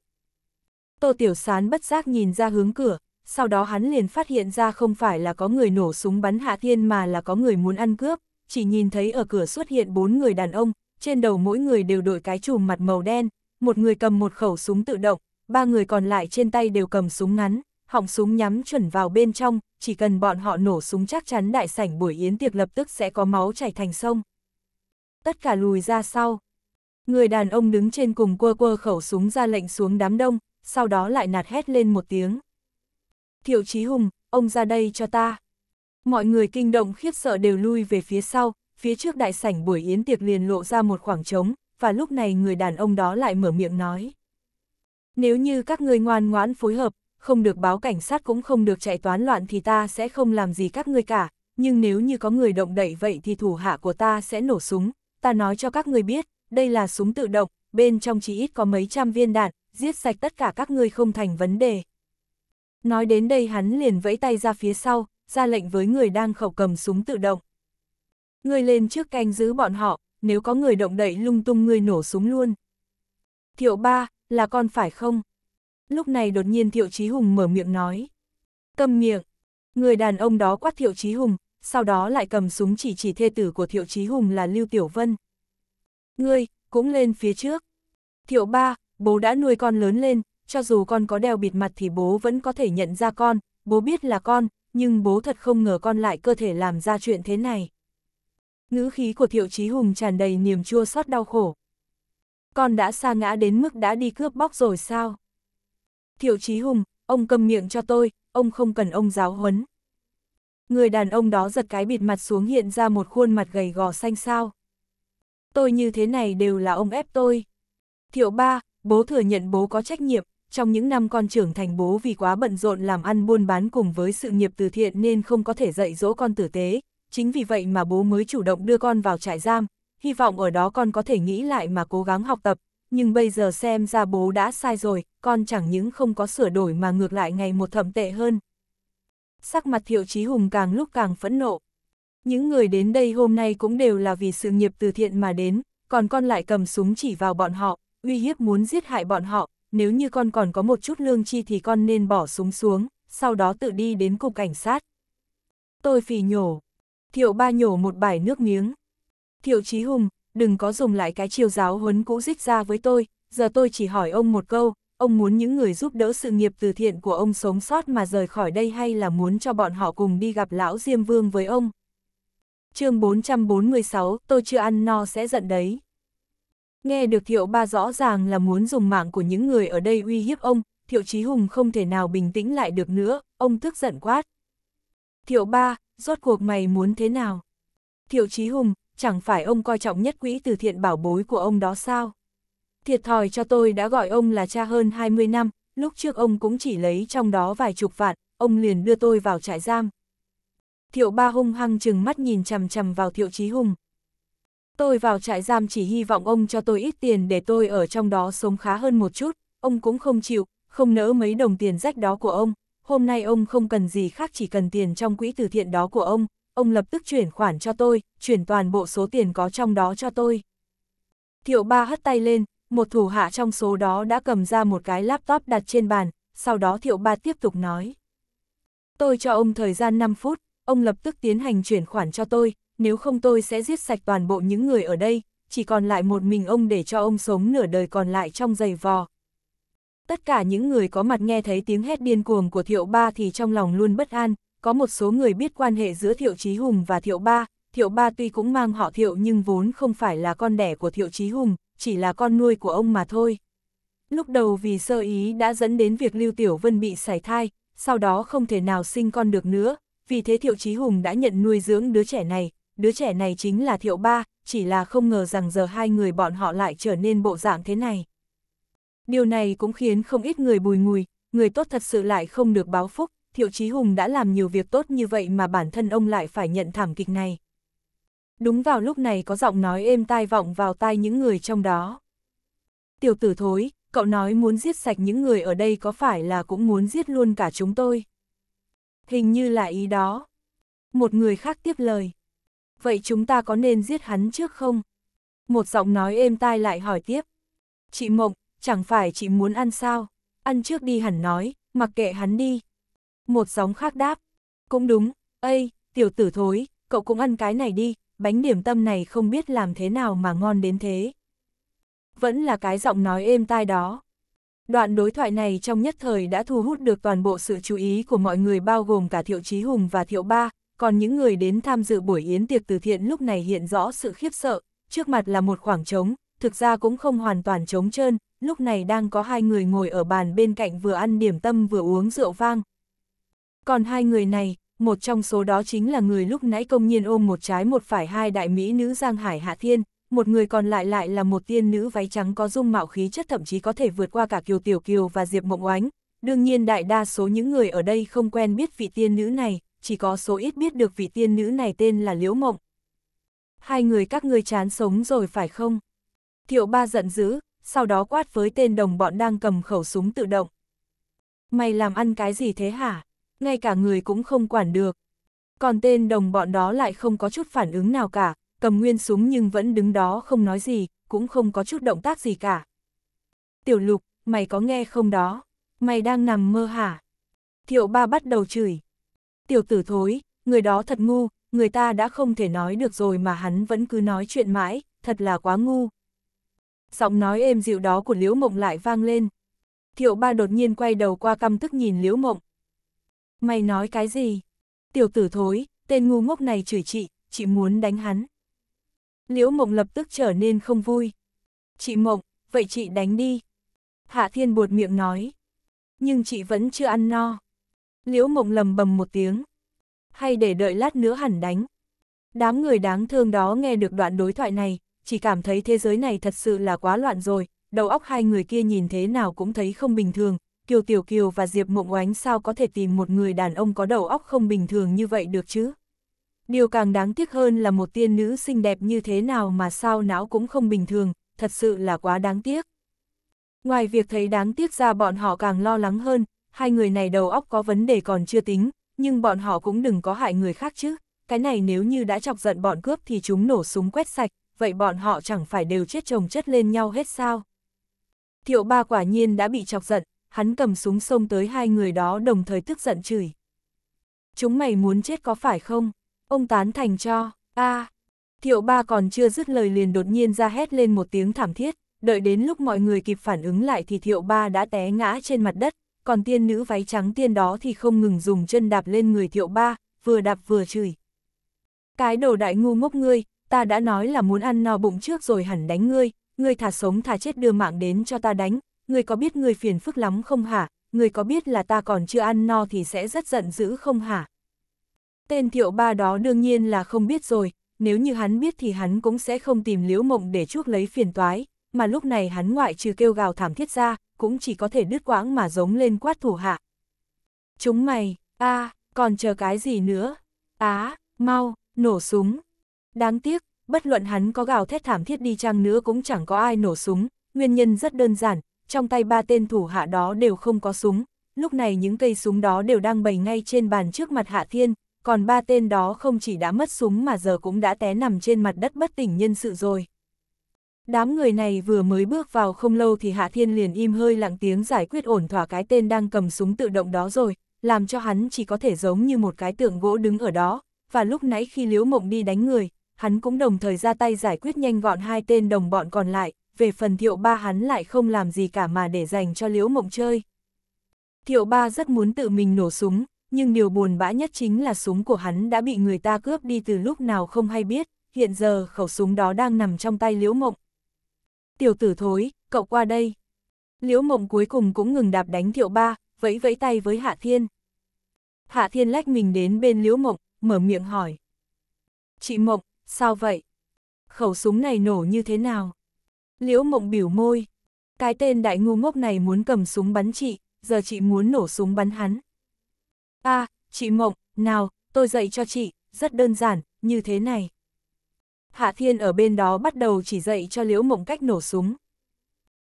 Tô Tiểu Sán bất giác nhìn ra hướng cửa, sau đó hắn liền phát hiện ra không phải là có người nổ súng bắn Hạ Thiên mà là có người muốn ăn cướp, chỉ nhìn thấy ở cửa xuất hiện bốn người đàn ông, trên đầu mỗi người đều đội cái chùm mặt màu đen, một người cầm một khẩu súng tự động, ba người còn lại trên tay đều cầm súng ngắn họng súng nhắm chuẩn vào bên trong, chỉ cần bọn họ nổ súng chắc chắn đại sảnh buổi yến tiệc lập tức sẽ có máu chảy thành sông. Tất cả lùi ra sau. Người đàn ông đứng trên cùng quơ quơ khẩu súng ra lệnh xuống đám đông, sau đó lại nạt hét lên một tiếng. Thiệu Chí Hùng, ông ra đây cho ta. Mọi người kinh động khiếp sợ đều lui về phía sau, phía trước đại sảnh buổi yến tiệc liền lộ ra một khoảng trống, và lúc này người đàn ông đó lại mở miệng nói. Nếu như các người ngoan ngoãn phối hợp, không được báo cảnh sát cũng không được chạy toán loạn thì ta sẽ không làm gì các ngươi cả, nhưng nếu như có người động đẩy vậy thì thủ hạ của ta sẽ nổ súng, ta nói cho các ngươi biết, đây là súng tự động, bên trong chỉ ít có mấy trăm viên đạn, giết sạch tất cả các ngươi không thành vấn đề. Nói đến đây hắn liền vẫy tay ra phía sau, ra lệnh với người đang khẩu cầm súng tự động. Ngươi lên trước canh giữ bọn họ, nếu có người động đậy lung tung ngươi nổ súng luôn. Thiệu ba, là con phải không? lúc này đột nhiên Thiệu Chí Hùng mở miệng nói. Cầm miệng! Người đàn ông đó quát Thiệu Chí Hùng, sau đó lại cầm súng chỉ chỉ thê tử của Thiệu Chí Hùng là Lưu Tiểu Vân. Ngươi, cũng lên phía trước. Thiệu ba, bố đã nuôi con lớn lên, cho dù con có đeo bịt mặt thì bố vẫn có thể nhận ra con, bố biết là con, nhưng bố thật không ngờ con lại cơ thể làm ra chuyện thế này. Ngữ khí của Thiệu Chí Hùng tràn đầy niềm chua xót đau khổ. Con đã sa ngã đến mức đã đi cướp bóc rồi sao? Thiệu Chí Hùng, ông cầm miệng cho tôi, ông không cần ông giáo huấn. Người đàn ông đó giật cái bịt mặt xuống hiện ra một khuôn mặt gầy gò xanh xao. Tôi như thế này đều là ông ép tôi. Thiệu ba, bố thừa nhận bố có trách nhiệm, trong những năm con trưởng thành bố vì quá bận rộn làm ăn buôn bán cùng với sự nghiệp từ thiện nên không có thể dạy dỗ con tử tế. Chính vì vậy mà bố mới chủ động đưa con vào trại giam, hy vọng ở đó con có thể nghĩ lại mà cố gắng học tập, nhưng bây giờ xem ra bố đã sai rồi, con chẳng những không có sửa đổi mà ngược lại ngày một thậm tệ hơn. Sắc mặt Thiệu Chí Hùng càng lúc càng phẫn nộ. Những người đến đây hôm nay cũng đều là vì sự nghiệp từ thiện mà đến, còn con lại cầm súng chỉ vào bọn họ, uy hiếp muốn giết hại bọn họ, nếu như con còn có một chút lương chi thì con nên bỏ súng xuống, sau đó tự đi đến cục cảnh sát. Tôi phì nhổ. Thiệu ba nhổ một bài nước miếng. Thiệu Chí Hùng, đừng có dùng lại cái chiêu giáo huấn cũ dích ra với tôi, giờ tôi chỉ hỏi ông một câu, ông muốn những người giúp đỡ sự nghiệp từ thiện của ông sống sót mà rời khỏi đây hay là muốn cho bọn họ cùng đi gặp lão Diêm Vương với ông? chương 446, tôi chưa ăn no sẽ giận đấy. Nghe được Thiệu Ba rõ ràng là muốn dùng mạng của những người ở đây uy hiếp ông, Thiệu Chí Hùng không thể nào bình tĩnh lại được nữa, ông tức giận quát. Thiệu Ba, rốt cuộc mày muốn thế nào? Thiệu Chí Hùng, chẳng phải ông coi trọng nhất quỹ từ thiện bảo bối của ông đó sao? Thiệt thòi cho tôi đã gọi ông là cha hơn 20 năm, lúc trước ông cũng chỉ lấy trong đó vài chục vạn, ông liền đưa tôi vào trại giam. Thiệu ba hung hăng chừng mắt nhìn chằm chằm vào thiệu chí hùng. Tôi vào trại giam chỉ hy vọng ông cho tôi ít tiền để tôi ở trong đó sống khá hơn một chút, ông cũng không chịu, không nỡ mấy đồng tiền rách đó của ông, hôm nay ông không cần gì khác chỉ cần tiền trong quỹ từ thiện đó của ông, ông lập tức chuyển khoản cho tôi, chuyển toàn bộ số tiền có trong đó cho tôi. Thiệu ba hất tay lên, một thủ hạ trong số đó đã cầm ra một cái laptop đặt trên bàn, sau đó thiệu ba tiếp tục nói. Tôi cho ông thời gian 5 phút, ông lập tức tiến hành chuyển khoản cho tôi, nếu không tôi sẽ giết sạch toàn bộ những người ở đây, chỉ còn lại một mình ông để cho ông sống nửa đời còn lại trong giày vò. Tất cả những người có mặt nghe thấy tiếng hét điên cuồng của thiệu ba thì trong lòng luôn bất an, có một số người biết quan hệ giữa Thiệu Chí Hùng và Thiệu Ba, Thiệu Ba tuy cũng mang họ Thiệu nhưng vốn không phải là con đẻ của Thiệu Chí Hùng, chỉ là con nuôi của ông mà thôi. Lúc đầu vì sơ ý đã dẫn đến việc Lưu Tiểu Vân bị sảy thai, sau đó không thể nào sinh con được nữa, vì thế Thiệu Chí Hùng đã nhận nuôi dưỡng đứa trẻ này, đứa trẻ này chính là Thiệu Ba, chỉ là không ngờ rằng giờ hai người bọn họ lại trở nên bộ dạng thế này. Điều này cũng khiến không ít người bùi ngùi, người tốt thật sự lại không được báo phúc, Thiệu Chí Hùng đã làm nhiều việc tốt như vậy mà bản thân ông lại phải nhận thảm kịch này. Đúng vào lúc này có giọng nói êm tai vọng vào tai những người trong đó. Tiểu tử thối, cậu nói muốn giết sạch những người ở đây có phải là cũng muốn giết luôn cả chúng tôi? Hình như là ý đó. Một người khác tiếp lời. Vậy chúng ta có nên giết hắn trước không? Một giọng nói êm tai lại hỏi tiếp. Chị Mộng, chẳng phải chị muốn ăn sao? Ăn trước đi hẳn nói, mặc kệ hắn đi, một gióng khác đáp. Cũng đúng, ây, tiểu tử thối, cậu cũng ăn cái này đi, bánh điểm tâm này không biết làm thế nào mà ngon đến thế. Vẫn là cái giọng nói êm tai đó. Đoạn đối thoại này trong nhất thời đã thu hút được toàn bộ sự chú ý của mọi người bao gồm cả Thiệu Chí Hùng và Thiệu Ba, còn những người đến tham dự buổi yến tiệc từ thiện lúc này hiện rõ sự khiếp sợ, trước mặt là một khoảng trống, thực ra cũng không hoàn toàn trống trơn, lúc này đang có hai người ngồi ở bàn bên cạnh vừa ăn điểm tâm vừa uống rượu vang, còn hai người này, một trong số đó chính là người lúc nãy công nhiên ôm một trái một phải hai đại mỹ nữ Giang Hải Hạ Thiên, một người còn lại lại là một tiên nữ váy trắng có dung mạo khí chất thậm chí có thể vượt qua cả Kiều Tiểu Kiều và Diệp Mộng Oánh. Đương nhiên đại đa số những người ở đây không quen biết vị tiên nữ này, chỉ có số ít biết được vị tiên nữ này tên là Liễu Mộng. Hai người các ngươi chán sống rồi phải không? Thiệu ba giận dữ, sau đó quát với tên đồng bọn đang cầm khẩu súng tự động. Mày làm ăn cái gì thế hả? ngay cả người cũng không quản được. Còn tên đồng bọn đó lại không có chút phản ứng nào cả, cầm nguyên súng nhưng vẫn đứng đó không nói gì, cũng không có chút động tác gì cả. Tiểu lục, mày có nghe không đó? Mày đang nằm mơ hả? Thiệu ba bắt đầu chửi. Tiểu tử thối, người đó thật ngu, người ta đã không thể nói được rồi mà hắn vẫn cứ nói chuyện mãi, thật là quá ngu. Giọng nói êm dịu đó của Liễu Mộng lại vang lên. Thiệu ba đột nhiên quay đầu qua căm tức nhìn Liễu Mộng, Mày nói cái gì? Tiểu tử thối, tên ngu ngốc này chửi chị, chị muốn đánh hắn. Liễu Mộng lập tức trở nên không vui. Chị Mộng, vậy chị đánh đi. Hạ Thiên buột miệng nói. Nhưng chị vẫn chưa ăn no. Liễu Mộng lầm bầm một tiếng. Hay để đợi lát nữa hẳn đánh. Đám người đáng thương đó nghe được đoạn đối thoại này, chỉ cảm thấy thế giới này thật sự là quá loạn rồi, đầu óc hai người kia nhìn thế nào cũng thấy không bình thường, Kiều Tiểu Kiều và Diệp Mộng Oánh sao có thể tìm một người đàn ông có đầu óc không bình thường như vậy được chứ? Điều càng đáng tiếc hơn là một tiên nữ xinh đẹp như thế nào mà sao não cũng không bình thường, thật sự là quá đáng tiếc. Ngoài việc thấy đáng tiếc ra bọn họ càng lo lắng hơn, hai người này đầu óc có vấn đề còn chưa tính, nhưng bọn họ cũng đừng có hại người khác chứ, cái này nếu như đã chọc giận bọn cướp thì chúng nổ súng quét sạch, vậy bọn họ chẳng phải đều chết chồng chất lên nhau hết sao. Thiệu ba quả nhiên đã bị chọc giận, hắn cầm súng xông tới hai người đó đồng thời tức giận chửi. Chúng mày muốn chết có phải không? Ông tán thành cho, a à, Thiệu ba còn chưa dứt lời liền đột nhiên ra hét lên một tiếng thảm thiết, đợi đến lúc mọi người kịp phản ứng lại thì thiệu ba đã té ngã trên mặt đất, còn tiên nữ váy trắng tiên đó thì không ngừng dùng chân đạp lên người thiệu ba, vừa đạp vừa chửi. Cái đồ đại ngu ngốc ngươi, ta đã nói là muốn ăn no bụng trước rồi hẳn đánh ngươi, ngươi thả sống thả chết đưa mạng đến cho ta đánh, người có biết người phiền phức lắm không hả, người có biết là ta còn chưa ăn no thì sẽ rất giận dữ không hả? Tên thiệu ba đó đương nhiên là không biết rồi, nếu như hắn biết thì hắn cũng sẽ không tìm liễu mộng để chuốc lấy phiền toái, mà lúc này hắn ngoại trừ kêu gào thảm thiết ra, cũng chỉ có thể đứt quãng mà giống lên quát thủ hạ. Chúng mày, a à, còn chờ cái gì nữa? Á, mau, nổ súng. Đáng tiếc, bất luận hắn có gào thét thảm thiết đi chăng nữa cũng chẳng có ai nổ súng, nguyên nhân rất đơn giản, trong tay ba tên thủ hạ đó đều không có súng, lúc này những cây súng đó đều đang bày ngay trên bàn trước mặt Hạ Thiên, còn ba tên đó không chỉ đã mất súng mà giờ cũng đã té nằm trên mặt đất bất tỉnh nhân sự rồi. Đám người này vừa mới bước vào không lâu thì Hạ Thiên liền im hơi lặng tiếng giải quyết ổn thỏa cái tên đang cầm súng tự động đó rồi, làm cho hắn chỉ có thể giống như một cái tượng gỗ đứng ở đó, và lúc nãy khi Liễu Mộng đi đánh người, hắn cũng đồng thời ra tay giải quyết nhanh gọn hai tên đồng bọn còn lại, về phần thiệu ba hắn lại không làm gì cả mà để dành cho liễu mộng chơi. Thiệu ba rất muốn tự mình nổ súng, nhưng điều buồn bã nhất chính là súng của hắn đã bị người ta cướp đi từ lúc nào không hay biết, hiện giờ khẩu súng đó đang nằm trong tay liễu mộng. Tiểu tử thối, cậu qua đây. Liễu mộng cuối cùng cũng ngừng đạp đánh thiệu ba, vẫy vẫy tay với Hạ Thiên. Hạ Thiên lách mình đến bên liễu mộng, mở miệng hỏi. Chị mộng, sao vậy? Khẩu súng này nổ như thế nào? Liễu mộng biểu môi. Cái tên đại ngu ngốc này muốn cầm súng bắn chị, giờ chị muốn nổ súng bắn hắn. a à, chị mộng, nào, tôi dạy cho chị, rất đơn giản, như thế này. Hạ Thiên ở bên đó bắt đầu chỉ dạy cho Liễu Mộng cách nổ súng.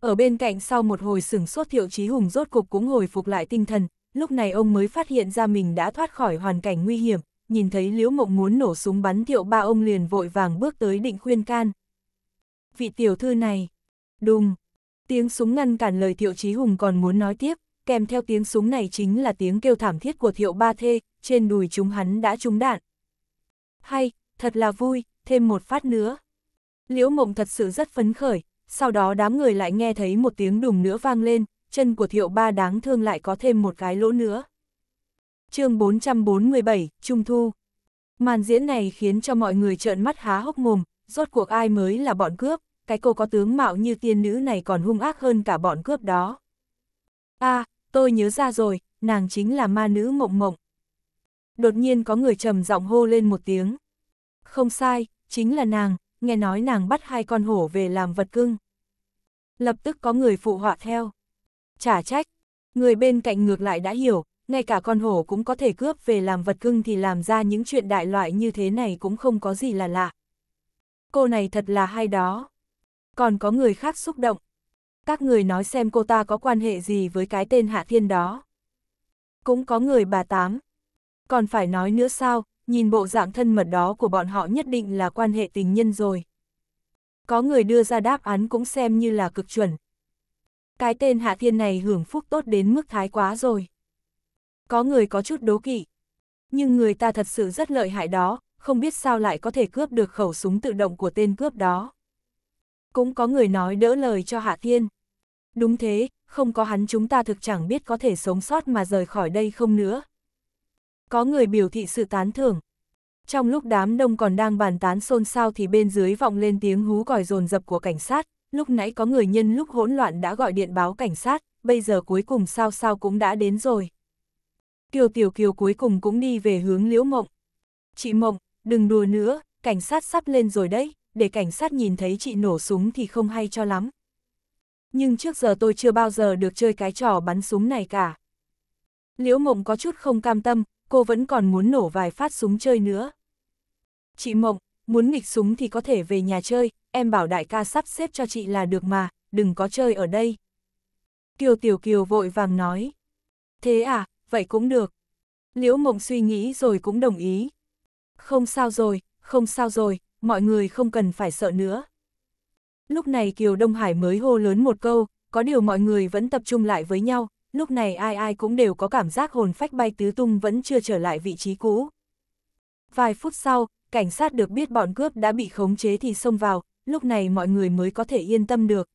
Ở bên cạnh sau một hồi sửng sốt Thiệu Chí Hùng rốt cục cũng hồi phục lại tinh thần, lúc này ông mới phát hiện ra mình đã thoát khỏi hoàn cảnh nguy hiểm, nhìn thấy Liễu Mộng muốn nổ súng bắn Thiệu Ba ông liền vội vàng bước tới định khuyên can, vị tiểu thư này. Đùng, tiếng súng ngăn cản lời Thiệu Chí Hùng còn muốn nói tiếp, kèm theo tiếng súng này chính là tiếng kêu thảm thiết của Thiệu Ba Thê, trên đùi chúng hắn đã trúng đạn. Hay, thật là vui, thêm một phát nữa. Liễu Mộng thật sự rất phấn khởi, sau đó đám người lại nghe thấy một tiếng đùng nữa vang lên, chân của Thiệu Ba đáng thương lại có thêm một cái lỗ nữa. chương 447, Trung Thu Màn diễn này khiến cho mọi người trợn mắt há hốc mồm, rốt cuộc ai mới là bọn cướp, cái cô có tướng mạo như tiên nữ này còn hung ác hơn cả bọn cướp đó. a à, tôi nhớ ra rồi, nàng chính là ma nữ mộng mộng. Đột nhiên có người trầm giọng hô lên một tiếng. Không sai, chính là nàng, nghe nói nàng bắt hai con hổ về làm vật cưng. Lập tức có người phụ họa theo. Chả trách, người bên cạnh ngược lại đã hiểu, ngay cả con hổ cũng có thể cướp về làm vật cưng thì làm ra những chuyện đại loại như thế này cũng không có gì là lạ cô này thật là hay đó. Còn có người khác xúc động. Các người nói xem cô ta có quan hệ gì với cái tên Hạ Thiên đó. Cũng có người bà tám. Còn phải nói nữa sao, nhìn bộ dạng thân mật đó của bọn họ nhất định là quan hệ tình nhân rồi. Có người đưa ra đáp án cũng xem như là cực chuẩn. Cái tên Hạ Thiên này hưởng phúc tốt đến mức thái quá rồi. Có người có chút đố kỵ. Nhưng người ta thật sự rất lợi hại đó, không biết sao lại có thể cướp được khẩu súng tự động của tên cướp đó. Cũng có người nói đỡ lời cho Hạ Thiên. Đúng thế, không có hắn chúng ta thực chẳng biết có thể sống sót mà rời khỏi đây không nữa. Có người biểu thị sự tán thưởng. Trong lúc đám đông còn đang bàn tán xôn xao thì bên dưới vọng lên tiếng hú còi rồn rập của cảnh sát, lúc nãy có người nhân lúc hỗn loạn đã gọi điện báo cảnh sát, bây giờ cuối cùng sao sao cũng đã đến rồi. Kiều Tiểu Kiều cuối cùng cũng đi về hướng Liễu Mộng. Chị Mộng, đừng đùa nữa, cảnh sát sắp lên rồi đấy, để cảnh sát nhìn thấy chị nổ súng thì không hay cho lắm. Nhưng trước giờ tôi chưa bao giờ được chơi cái trò bắn súng này cả. Liễu Mộng có chút không cam tâm, cô vẫn còn muốn nổ vài phát súng chơi nữa. Chị Mộng, muốn nghịch súng thì có thể về nhà chơi, em bảo đại ca sắp xếp cho chị là được mà, đừng có chơi ở đây. Kiều Tiểu Kiều vội vàng nói. Thế à, vậy cũng được. Liễu Mộng suy nghĩ rồi cũng đồng ý. Không sao rồi, không sao rồi, mọi người không cần phải sợ nữa. Lúc này Kiều Đông Hải mới hô lớn một câu, có điều mọi người vẫn tập trung lại với nhau, lúc này ai ai cũng đều có cảm giác hồn phách bay tứ tung vẫn chưa trở lại vị trí cũ. Vài phút sau, cảnh sát được biết bọn cướp đã bị khống chế thì xông vào, lúc này mọi người mới có thể yên tâm được.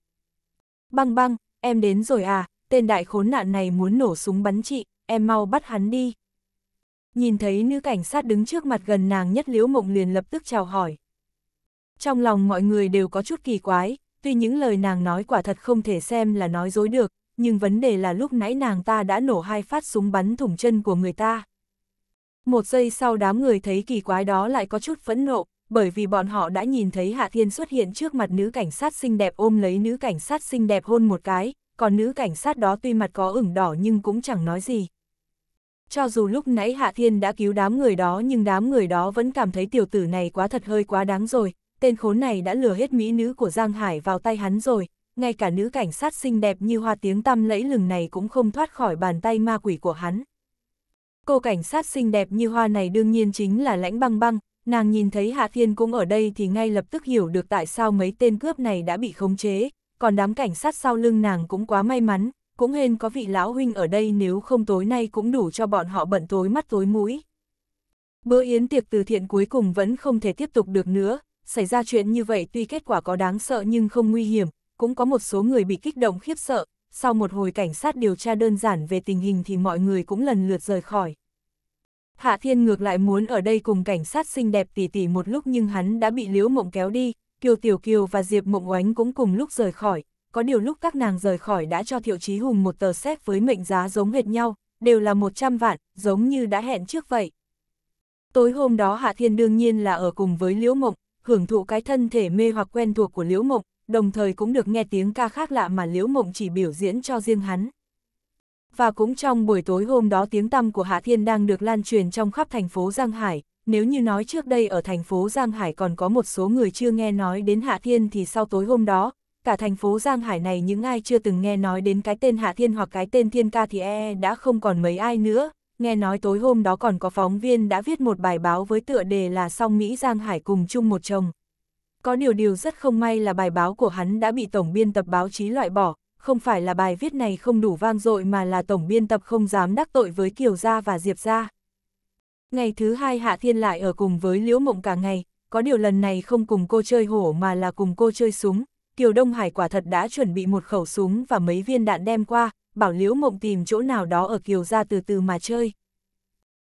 Băng băng, em đến rồi à, tên đại khốn nạn này muốn nổ súng bắn chị, em mau bắt hắn đi nhìn thấy nữ cảnh sát đứng trước mặt gần nàng nhất liễu mộng liền lập tức chào hỏi. Trong lòng mọi người đều có chút kỳ quái, tuy những lời nàng nói quả thật không thể xem là nói dối được, nhưng vấn đề là lúc nãy nàng ta đã nổ hai phát súng bắn thủng chân của người ta. Một giây sau đám người thấy kỳ quái đó lại có chút phẫn nộ, bởi vì bọn họ đã nhìn thấy Hạ Thiên xuất hiện trước mặt nữ cảnh sát xinh đẹp ôm lấy nữ cảnh sát xinh đẹp hôn một cái, còn nữ cảnh sát đó tuy mặt có ửng đỏ nhưng cũng chẳng nói gì. Cho dù lúc nãy Hạ Thiên đã cứu đám người đó nhưng đám người đó vẫn cảm thấy tiểu tử này quá thật hơi quá đáng rồi, tên khốn này đã lừa hết mỹ nữ của Giang Hải vào tay hắn rồi, ngay cả nữ cảnh sát xinh đẹp như hoa tiếng tăm lẫy lừng này cũng không thoát khỏi bàn tay ma quỷ của hắn. Cô cảnh sát xinh đẹp như hoa này đương nhiên chính là lãnh băng băng, nàng nhìn thấy Hạ Thiên cũng ở đây thì ngay lập tức hiểu được tại sao mấy tên cướp này đã bị khống chế, còn đám cảnh sát sau lưng nàng cũng quá may mắn, cũng hên có vị lão huynh ở đây nếu không tối nay cũng đủ cho bọn họ bận tối mắt tối mũi. Bữa yến tiệc từ thiện cuối cùng vẫn không thể tiếp tục được nữa, xảy ra chuyện như vậy tuy kết quả có đáng sợ nhưng không nguy hiểm, cũng có một số người bị kích động khiếp sợ, sau một hồi cảnh sát điều tra đơn giản về tình hình thì mọi người cũng lần lượt rời khỏi. Hạ Thiên ngược lại muốn ở đây cùng cảnh sát xinh đẹp tỉ tỉ một lúc nhưng hắn đã bị Liễu Mộng kéo đi, Kiều Tiểu Kiều và Diệp Mộng Oánh cũng cùng lúc rời khỏi, có điều lúc các nàng rời khỏi đã cho Thiệu Chí Hùng một tờ xét với mệnh giá giống hệt nhau, đều là 100 vạn, giống như đã hẹn trước vậy. Tối hôm đó Hạ Thiên đương nhiên là ở cùng với Liễu Mộng, hưởng thụ cái thân thể mê hoặc quen thuộc của Liễu Mộng, đồng thời cũng được nghe tiếng ca khác lạ mà Liễu Mộng chỉ biểu diễn cho riêng hắn. Và cũng trong buổi tối hôm đó tiếng tăm của Hạ Thiên đang được lan truyền trong khắp thành phố Giang Hải, nếu như nói trước đây ở thành phố Giang Hải còn có một số người chưa nghe nói đến Hạ Thiên thì sau tối hôm đó, cả thành phố Giang Hải này những ai chưa từng nghe nói đến cái tên Hạ Thiên hoặc cái tên Thiên Ca thì e, e đã không còn mấy ai nữa. Nghe nói tối hôm đó còn có phóng viên đã viết một bài báo với tựa đề là song Mỹ Giang Hải cùng chung một chồng. Có điều điều rất không may là bài báo của hắn đã bị tổng biên tập báo chí loại bỏ, không phải là bài viết này không đủ vang dội mà là tổng biên tập không dám đắc tội với Kiều Gia và Diệp Gia. Ngày thứ hai Hạ Thiên lại ở cùng với Liễu Mộng cả ngày, có điều lần này không cùng cô chơi hổ mà là cùng cô chơi súng, Kiều Đông Hải quả thật đã chuẩn bị một khẩu súng và mấy viên đạn đem qua, bảo Liễu Mộng tìm chỗ nào đó ở Kiều ra từ từ mà chơi.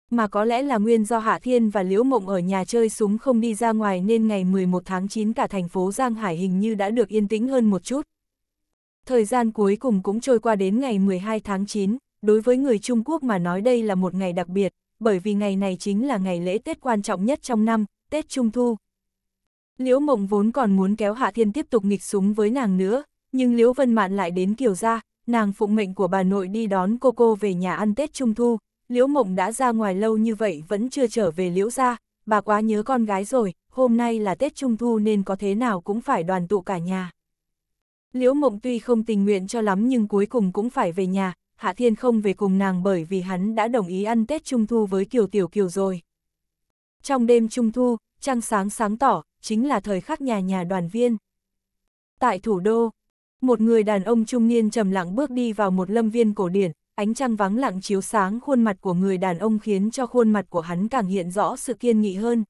Mà có lẽ là nguyên do Hạ Thiên và Liễu Mộng ở nhà chơi súng không đi ra ngoài nên ngày 11 tháng 9 cả thành phố Giang Hải hình như đã được yên tĩnh hơn một chút. Thời gian cuối cùng cũng trôi qua đến ngày 12 tháng 9, đối với người Trung Quốc mà nói đây là một ngày đặc biệt, bởi vì ngày này chính là ngày lễ Tết quan trọng nhất trong năm, Tết Trung Thu, Liễu Mộng vốn còn muốn kéo Hạ Thiên tiếp tục nghịch súng với nàng nữa, nhưng Liễu Vân Mạn lại đến Kiều ra, nàng phụng mệnh của bà nội đi đón cô cô về nhà ăn Tết Trung Thu. Liễu Mộng đã ra ngoài lâu như vậy vẫn chưa trở về Liễu ra, bà quá nhớ con gái rồi, hôm nay là Tết Trung Thu nên có thế nào cũng phải đoàn tụ cả nhà. Liễu Mộng tuy không tình nguyện cho lắm nhưng cuối cùng cũng phải về nhà, Hạ Thiên không về cùng nàng bởi vì hắn đã đồng ý ăn Tết Trung Thu với Kiều Tiểu Kiều rồi. Trong đêm Trung Thu, trăng sáng sáng tỏ, chính là thời khắc nhà nhà đoàn viên. Tại thủ đô, một người đàn ông trung niên trầm lặng bước đi vào một lâm viên cổ điển, ánh trăng vắng lặng chiếu sáng khuôn mặt của người đàn ông khiến cho khuôn mặt của hắn càng hiện rõ sự kiên nghị hơn.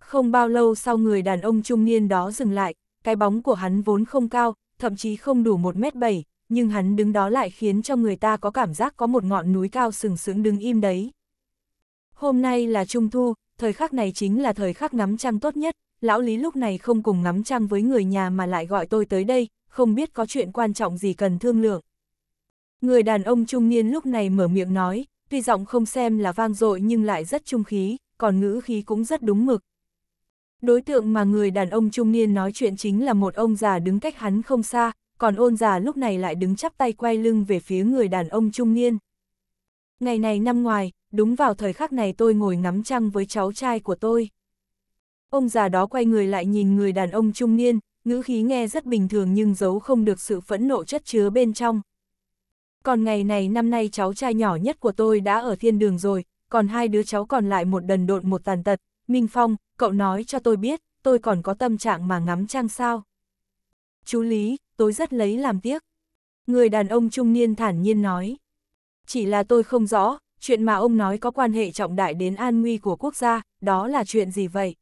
Không bao lâu sau người đàn ông trung niên đó dừng lại, cái bóng của hắn vốn không cao, thậm chí không đủ 1m7, nhưng hắn đứng đó lại khiến cho người ta có cảm giác có một ngọn núi cao sừng sững đứng im đấy. Hôm nay là Trung Thu, thời khắc này chính là thời khắc ngắm trăng tốt nhất, lão Lý lúc này không cùng ngắm trăng với người nhà mà lại gọi tôi tới đây, không biết có chuyện quan trọng gì cần thương lượng. Người đàn ông trung niên lúc này mở miệng nói, tuy giọng không xem là vang dội nhưng lại rất trung khí, còn ngữ khí cũng rất đúng mực. Đối tượng mà người đàn ông trung niên nói chuyện chính là một ông già đứng cách hắn không xa, còn ôn già lúc này lại đứng chắp tay quay lưng về phía người đàn ông trung niên. Ngày này năm ngoài, đúng vào thời khắc này tôi ngồi ngắm trăng với cháu trai của tôi. Ông già đó quay người lại nhìn người đàn ông trung niên, ngữ khí nghe rất bình thường nhưng giấu không được sự phẫn nộ chất chứa bên trong. Còn ngày này năm nay cháu trai nhỏ nhất của tôi đã ở thiên đường rồi, còn hai đứa cháu còn lại một đần độn một tàn tật. Minh Phong, cậu nói cho tôi biết, tôi còn có tâm trạng mà ngắm trăng sao. Chú Lý, tôi rất lấy làm tiếc. Người đàn ông trung niên thản nhiên nói. Chỉ là tôi không rõ, chuyện mà ông nói có quan hệ trọng đại đến an nguy của quốc gia, đó là chuyện gì vậy?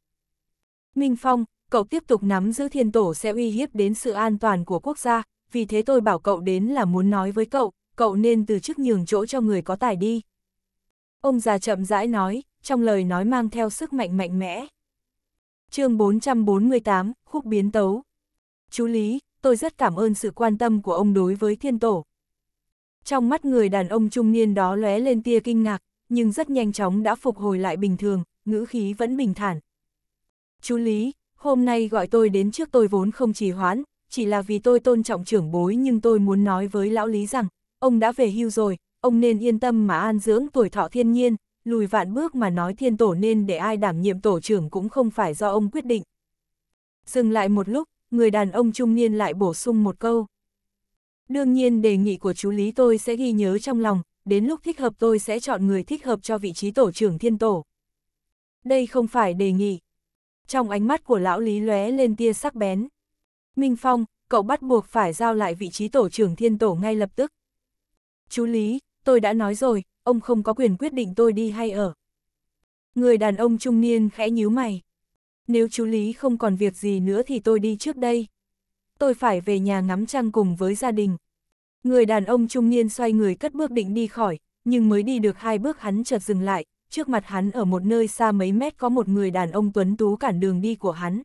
Minh Phong, cậu tiếp tục nắm giữ thiên tổ sẽ uy hiếp đến sự an toàn của quốc gia, vì thế tôi bảo cậu đến là muốn nói với cậu, cậu nên từ chức nhường chỗ cho người có tài đi. Ông già chậm rãi nói, trong lời nói mang theo sức mạnh mạnh mẽ. chương 448, khúc biến tấu. Chú Lý, tôi rất cảm ơn sự quan tâm của ông đối với thiên tổ. Trong mắt người đàn ông trung niên đó lóe lên tia kinh ngạc, nhưng rất nhanh chóng đã phục hồi lại bình thường, ngữ khí vẫn bình thản, Chú Lý, hôm nay gọi tôi đến trước tôi vốn không trì hoãn, chỉ là vì tôi tôn trọng trưởng bối nhưng tôi muốn nói với lão Lý rằng, ông đã về hưu rồi, ông nên yên tâm mà an dưỡng tuổi thọ thiên nhiên, lùi vạn bước mà nói thiên tổ nên để ai đảm nhiệm tổ trưởng cũng không phải do ông quyết định. Dừng lại một lúc, người đàn ông trung niên lại bổ sung một câu. Đương nhiên đề nghị của chú Lý tôi sẽ ghi nhớ trong lòng, đến lúc thích hợp tôi sẽ chọn người thích hợp cho vị trí tổ trưởng thiên tổ. Đây không phải đề nghị, trong ánh mắt của lão Lý lóe lên tia sắc bén. Minh Phong, cậu bắt buộc phải giao lại vị trí tổ trưởng thiên tổ ngay lập tức. Chú Lý, tôi đã nói rồi, ông không có quyền quyết định tôi đi hay ở. Người đàn ông trung niên khẽ nhíu mày. Nếu chú Lý không còn việc gì nữa thì tôi đi trước đây. Tôi phải về nhà ngắm trăng cùng với gia đình. Người đàn ông trung niên xoay người cất bước định đi khỏi, nhưng mới đi được hai bước hắn chợt dừng lại, trước mặt hắn ở một nơi xa mấy mét có một người đàn ông tuấn tú cản đường đi của hắn.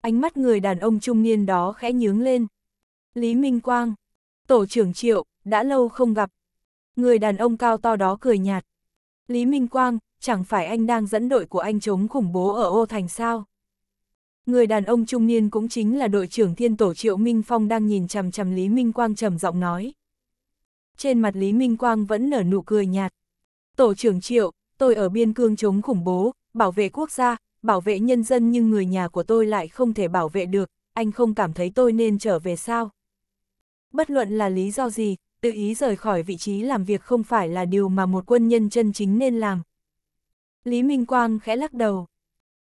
Ánh mắt người đàn ông trung niên đó khẽ nhướng lên. Lý Minh Quang, tổ trưởng triệu, đã lâu không gặp. Người đàn ông cao to đó cười nhạt. Lý Minh Quang, chẳng phải anh đang dẫn đội của anh chống khủng bố ở ô thành sao? Người đàn ông trung niên cũng chính là đội trưởng thiên tổ Triệu Minh Phong đang nhìn chằm chằm Lý Minh Quang trầm giọng nói. Trên mặt Lý Minh Quang vẫn nở nụ cười nhạt. Tổ trưởng Triệu, tôi ở biên cương chống khủng bố, bảo vệ quốc gia, bảo vệ nhân dân nhưng người nhà của tôi lại không thể bảo vệ được, anh không cảm thấy tôi nên trở về sao? Bất luận là lý do gì, tự ý rời khỏi vị trí làm việc không phải là điều mà một quân nhân chân chính nên làm. Lý Minh Quang khẽ lắc đầu.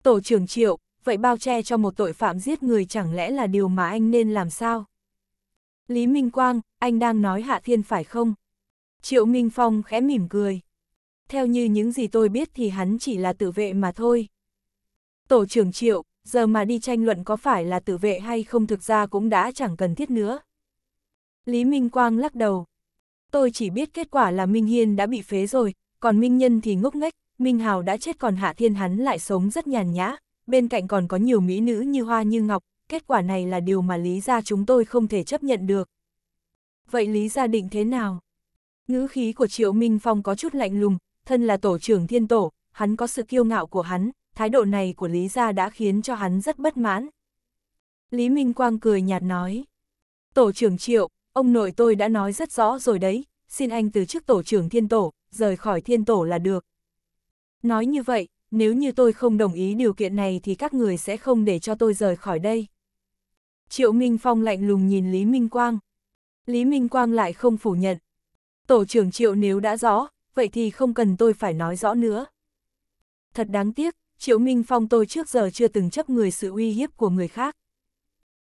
Tổ trưởng Triệu, vậy bao che cho một tội phạm giết người chẳng lẽ là điều mà anh nên làm sao? Lý Minh Quang, anh đang nói Hạ Thiên phải không? Triệu Minh Phong khẽ mỉm cười theo như những gì tôi biết thì hắn chỉ là tử vệ mà thôi. Tổ trưởng Triệu, giờ mà đi tranh luận có phải là tử vệ hay không thực ra cũng đã chẳng cần thiết nữa. Lý Minh Quang lắc đầu. Tôi chỉ biết kết quả là Minh Hiên đã bị phế rồi, còn Minh Nhân thì ngốc nghếch, Minh Hào đã chết còn Hạ Thiên hắn lại sống rất nhàn nhã, bên cạnh còn có nhiều mỹ nữ như hoa như ngọc, kết quả này là điều mà Lý gia chúng tôi không thể chấp nhận được. Vậy Lý gia định thế nào? Ngữ khí của Triệu Minh Phong có chút lạnh lùng, thân là tổ trưởng thiên tổ, hắn có sự kiêu ngạo của hắn, thái độ này của Lý Gia đã khiến cho hắn rất bất mãn. Lý Minh Quang cười nhạt nói, tổ trưởng triệu, ông nội tôi đã nói rất rõ rồi đấy, xin anh từ chức tổ trưởng thiên tổ, rời khỏi thiên tổ là được. Nói như vậy, nếu như tôi không đồng ý điều kiện này thì các người sẽ không để cho tôi rời khỏi đây. Triệu Minh Phong lạnh lùng nhìn Lý Minh Quang. Lý Minh Quang lại không phủ nhận. Tổ trưởng Triệu nếu đã rõ, vậy thì không cần tôi phải nói rõ nữa. Thật đáng tiếc, Triệu Minh Phong tôi trước giờ chưa từng chấp người sự uy hiếp của người khác.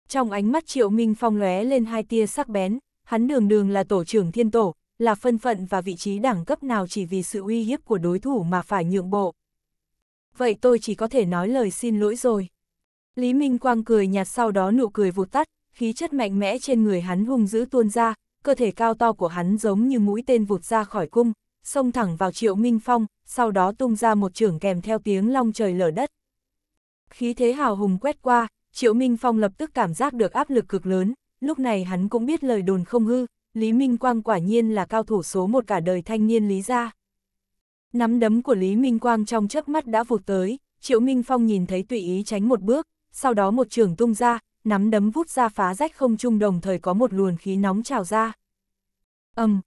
Trong ánh mắt Triệu Minh Phong lóe lên hai tia sắc bén, hắn đường đường là tổ trưởng thiên tổ, là phân phận và vị trí đẳng cấp nào chỉ vì sự uy hiếp của đối thủ mà phải nhượng bộ. Vậy tôi chỉ có thể nói lời xin lỗi rồi. Lý Minh Quang cười nhạt sau đó nụ cười vụt tắt, khí chất mạnh mẽ trên người hắn hung dữ tuôn ra, cơ thể cao to của hắn giống như mũi tên vụt ra khỏi cung, xông thẳng vào Triệu Minh Phong, sau đó tung ra một trưởng kèm theo tiếng long trời lở đất. Khí thế hào hùng quét qua, Triệu Minh Phong lập tức cảm giác được áp lực cực lớn, lúc này hắn cũng biết lời đồn không hư, Lý Minh Quang quả nhiên là cao thủ số một cả đời thanh niên Lý gia. Nắm đấm của Lý Minh Quang trong chớp mắt đã vụt tới, Triệu Minh Phong nhìn thấy tùy ý tránh một bước, sau đó một trường tung ra, nắm đấm vút ra phá rách không trung đồng thời có một luồn khí nóng trào ra. âm um,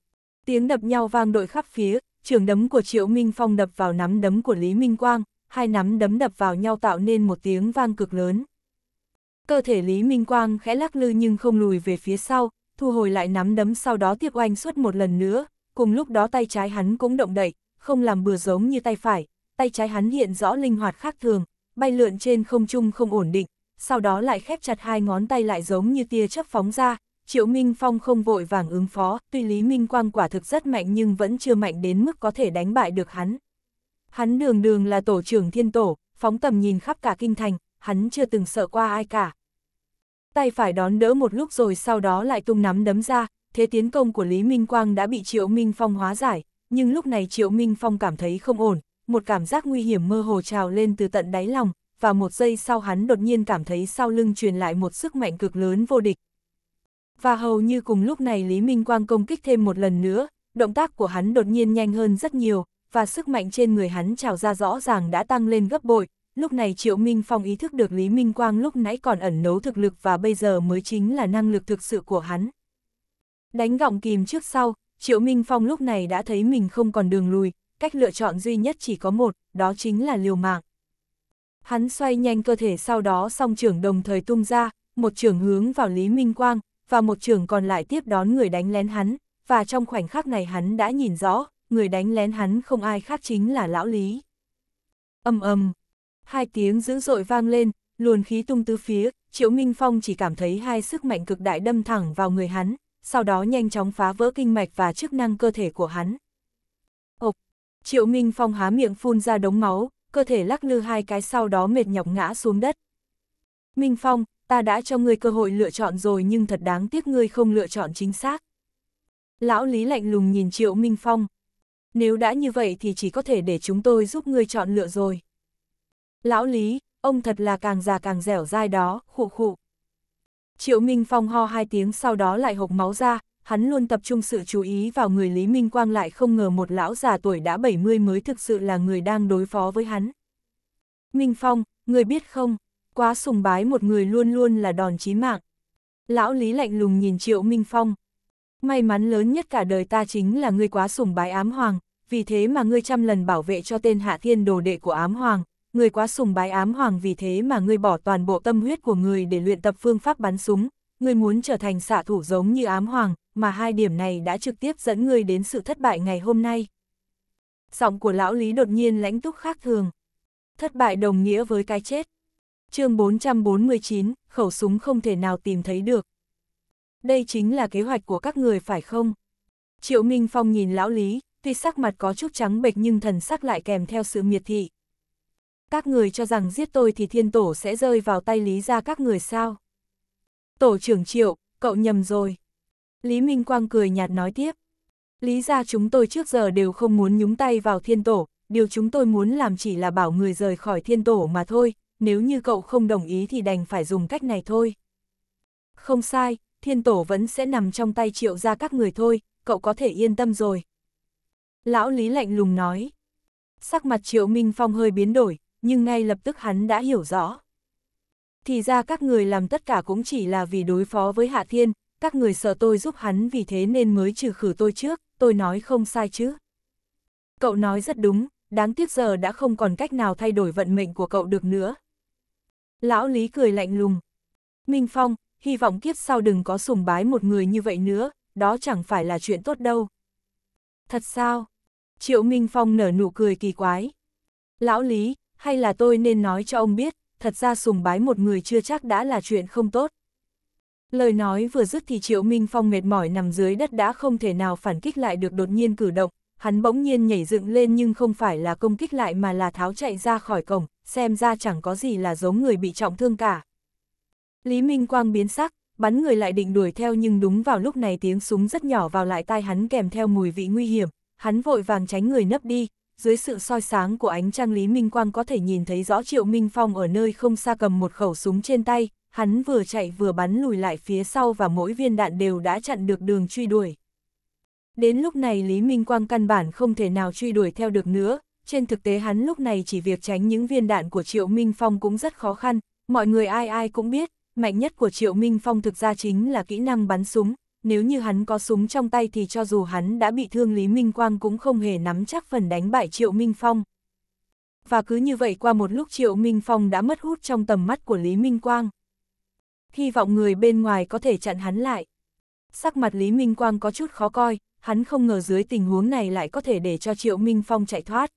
Tiếng đập nhau vang đội khắp phía, trường đấm của Triệu Minh Phong đập vào nắm đấm của Lý Minh Quang, hai nắm đấm đập vào nhau tạo nên một tiếng vang cực lớn. Cơ thể Lý Minh Quang khẽ lắc lư nhưng không lùi về phía sau, thu hồi lại nắm đấm sau đó tiếp oanh suốt một lần nữa, cùng lúc đó tay trái hắn cũng động đậy, không làm bừa giống như tay phải, tay trái hắn hiện rõ linh hoạt khác thường, bay lượn trên không trung không ổn định, sau đó lại khép chặt hai ngón tay lại giống như tia chớp phóng ra, Triệu Minh Phong không vội vàng ứng phó, tuy Lý Minh Quang quả thực rất mạnh nhưng vẫn chưa mạnh đến mức có thể đánh bại được hắn. Hắn đường đường là tổ trưởng thiên tổ, phóng tầm nhìn khắp cả kinh thành, hắn chưa từng sợ qua ai cả. Tay phải đón đỡ một lúc rồi sau đó lại tung nắm đấm ra, thế tiến công của Lý Minh Quang đã bị Triệu Minh Phong hóa giải, nhưng lúc này Triệu Minh Phong cảm thấy không ổn, một cảm giác nguy hiểm mơ hồ trào lên từ tận đáy lòng, và một giây sau hắn đột nhiên cảm thấy sau lưng truyền lại một sức mạnh cực lớn vô địch, và hầu như cùng lúc này Lý Minh Quang công kích thêm một lần nữa, động tác của hắn đột nhiên nhanh hơn rất nhiều, và sức mạnh trên người hắn trào ra rõ ràng đã tăng lên gấp bội, lúc này Triệu Minh Phong ý thức được Lý Minh Quang lúc nãy còn ẩn nấu thực lực và bây giờ mới chính là năng lực thực sự của hắn. Đánh gọng kìm trước sau, Triệu Minh Phong lúc này đã thấy mình không còn đường lùi, cách lựa chọn duy nhất chỉ có một, đó chính là liều mạng. Hắn xoay nhanh cơ thể sau đó song trưởng đồng thời tung ra, một trưởng hướng vào Lý Minh Quang, và một trường còn lại tiếp đón người đánh lén hắn, và trong khoảnh khắc này hắn đã nhìn rõ, người đánh lén hắn không ai khác chính là lão Lý. Âm âm, hai tiếng dữ dội vang lên, luồn khí tung tứ phía, Triệu Minh Phong chỉ cảm thấy hai sức mạnh cực đại đâm thẳng vào người hắn, sau đó nhanh chóng phá vỡ kinh mạch và chức năng cơ thể của hắn. Ộc, Triệu Minh Phong há miệng phun ra đống máu, cơ thể lắc lư hai cái sau đó mệt nhọc ngã xuống đất. Minh Phong, ta đã cho ngươi cơ hội lựa chọn rồi nhưng thật đáng tiếc ngươi không lựa chọn chính xác. Lão Lý lạnh lùng nhìn Triệu Minh Phong. Nếu đã như vậy thì chỉ có thể để chúng tôi giúp ngươi chọn lựa rồi. Lão Lý, ông thật là càng già càng dẻo dai đó, khụ khụ. Triệu Minh Phong ho hai tiếng sau đó lại hộc máu ra, hắn luôn tập trung sự chú ý vào người Lý Minh Quang lại không ngờ một lão già tuổi đã 70 mới thực sự là người đang đối phó với hắn. Minh Phong, người biết không, quá sùng bái một người luôn luôn là đòn chí mạng. Lão Lý lạnh lùng nhìn Triệu Minh Phong. May mắn lớn nhất cả đời ta chính là ngươi quá sùng bái ám hoàng, vì thế mà ngươi trăm lần bảo vệ cho tên hạ thiên đồ đệ của ám hoàng, ngươi quá sùng bái ám hoàng vì thế mà ngươi bỏ toàn bộ tâm huyết của ngươi để luyện tập phương pháp bắn súng, ngươi muốn trở thành xạ thủ giống như ám hoàng, mà hai điểm này đã trực tiếp dẫn ngươi đến sự thất bại ngày hôm nay. Giọng của lão Lý đột nhiên lãnh túc khác thường. Thất bại đồng nghĩa với cái chết chương 449, khẩu súng không thể nào tìm thấy được. Đây chính là kế hoạch của các người phải không? Triệu Minh Phong nhìn lão Lý, tuy sắc mặt có chút trắng bệch nhưng thần sắc lại kèm theo sự miệt thị. Các người cho rằng giết tôi thì thiên tổ sẽ rơi vào tay Lý ra các người sao? Tổ trưởng Triệu, cậu nhầm rồi. Lý Minh Quang cười nhạt nói tiếp. Lý ra chúng tôi trước giờ đều không muốn nhúng tay vào thiên tổ, điều chúng tôi muốn làm chỉ là bảo người rời khỏi thiên tổ mà thôi, nếu như cậu không đồng ý thì đành phải dùng cách này thôi. Không sai, thiên tổ vẫn sẽ nằm trong tay triệu gia các người thôi, cậu có thể yên tâm rồi. Lão Lý lạnh lùng nói. Sắc mặt triệu Minh Phong hơi biến đổi, nhưng ngay lập tức hắn đã hiểu rõ. Thì ra các người làm tất cả cũng chỉ là vì đối phó với Hạ Thiên, các người sợ tôi giúp hắn vì thế nên mới trừ khử tôi trước, tôi nói không sai chứ. Cậu nói rất đúng, đáng tiếc giờ đã không còn cách nào thay đổi vận mệnh của cậu được nữa, Lão Lý cười lạnh lùng. Minh Phong, hy vọng kiếp sau đừng có sùng bái một người như vậy nữa, đó chẳng phải là chuyện tốt đâu. Thật sao? Triệu Minh Phong nở nụ cười kỳ quái. Lão Lý, hay là tôi nên nói cho ông biết, thật ra sùng bái một người chưa chắc đã là chuyện không tốt. Lời nói vừa dứt thì Triệu Minh Phong mệt mỏi nằm dưới đất đã không thể nào phản kích lại được đột nhiên cử động, hắn bỗng nhiên nhảy dựng lên nhưng không phải là công kích lại mà là tháo chạy ra khỏi cổng, xem ra chẳng có gì là giống người bị trọng thương cả. Lý Minh Quang biến sắc, bắn người lại định đuổi theo nhưng đúng vào lúc này tiếng súng rất nhỏ vào lại tai hắn kèm theo mùi vị nguy hiểm, hắn vội vàng tránh người nấp đi, dưới sự soi sáng của ánh trăng Lý Minh Quang có thể nhìn thấy rõ Triệu Minh Phong ở nơi không xa cầm một khẩu súng trên tay, hắn vừa chạy vừa bắn lùi lại phía sau và mỗi viên đạn đều đã chặn được đường truy đuổi. Đến lúc này Lý Minh Quang căn bản không thể nào truy đuổi theo được nữa, trên thực tế hắn lúc này chỉ việc tránh những viên đạn của Triệu Minh Phong cũng rất khó khăn, mọi người ai ai cũng biết, mạnh nhất của Triệu Minh Phong thực ra chính là kỹ năng bắn súng, nếu như hắn có súng trong tay thì cho dù hắn đã bị thương Lý Minh Quang cũng không hề nắm chắc phần đánh bại Triệu Minh Phong. Và cứ như vậy qua một lúc Triệu Minh Phong đã mất hút trong tầm mắt của Lý Minh Quang. Hy vọng người bên ngoài có thể chặn hắn lại. Sắc mặt Lý Minh Quang có chút khó coi, hắn không ngờ dưới tình huống này lại có thể để cho Triệu Minh Phong chạy thoát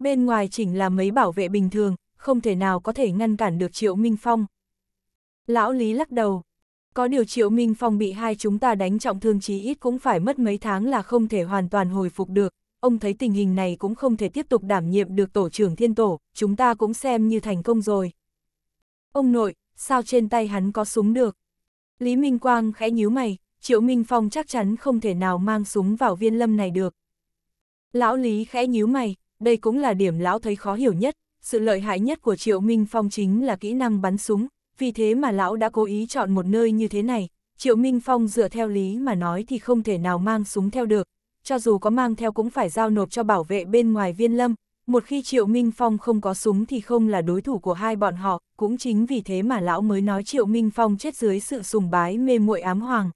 bên ngoài chỉnh là mấy bảo vệ bình thường, không thể nào có thể ngăn cản được Triệu Minh Phong. Lão Lý lắc đầu, có điều Triệu Minh Phong bị hai chúng ta đánh trọng thương chí ít cũng phải mất mấy tháng là không thể hoàn toàn hồi phục được, ông thấy tình hình này cũng không thể tiếp tục đảm nhiệm được tổ trưởng thiên tổ, chúng ta cũng xem như thành công rồi. Ông nội, sao trên tay hắn có súng được? Lý Minh Quang khẽ nhíu mày, Triệu Minh Phong chắc chắn không thể nào mang súng vào viên lâm này được. Lão Lý khẽ nhíu mày, đây cũng là điểm lão thấy khó hiểu nhất, sự lợi hại nhất của Triệu Minh Phong chính là kỹ năng bắn súng, vì thế mà lão đã cố ý chọn một nơi như thế này, Triệu Minh Phong dựa theo lý mà nói thì không thể nào mang súng theo được, cho dù có mang theo cũng phải giao nộp cho bảo vệ bên ngoài viên lâm, một khi Triệu Minh Phong không có súng thì không là đối thủ của hai bọn họ, cũng chính vì thế mà lão mới nói Triệu Minh Phong chết dưới sự sùng bái mê muội ám hoàng.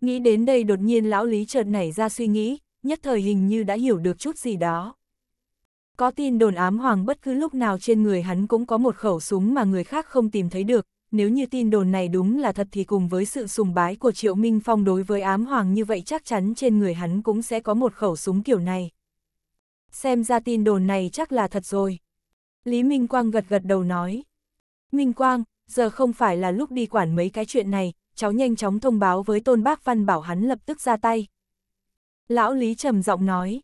Nghĩ đến đây đột nhiên lão lý chợt nảy ra suy nghĩ, nhất thời hình như đã hiểu được chút gì đó. Có tin đồn ám hoàng bất cứ lúc nào trên người hắn cũng có một khẩu súng mà người khác không tìm thấy được, nếu như tin đồn này đúng là thật thì cùng với sự sùng bái của Triệu Minh Phong đối với ám hoàng như vậy chắc chắn trên người hắn cũng sẽ có một khẩu súng kiểu này. Xem ra tin đồn này chắc là thật rồi. Lý Minh Quang gật gật đầu nói. Minh Quang, giờ không phải là lúc đi quản mấy cái chuyện này, cháu nhanh chóng thông báo với Tôn Bác Văn bảo hắn lập tức ra tay. Lão Lý trầm giọng nói.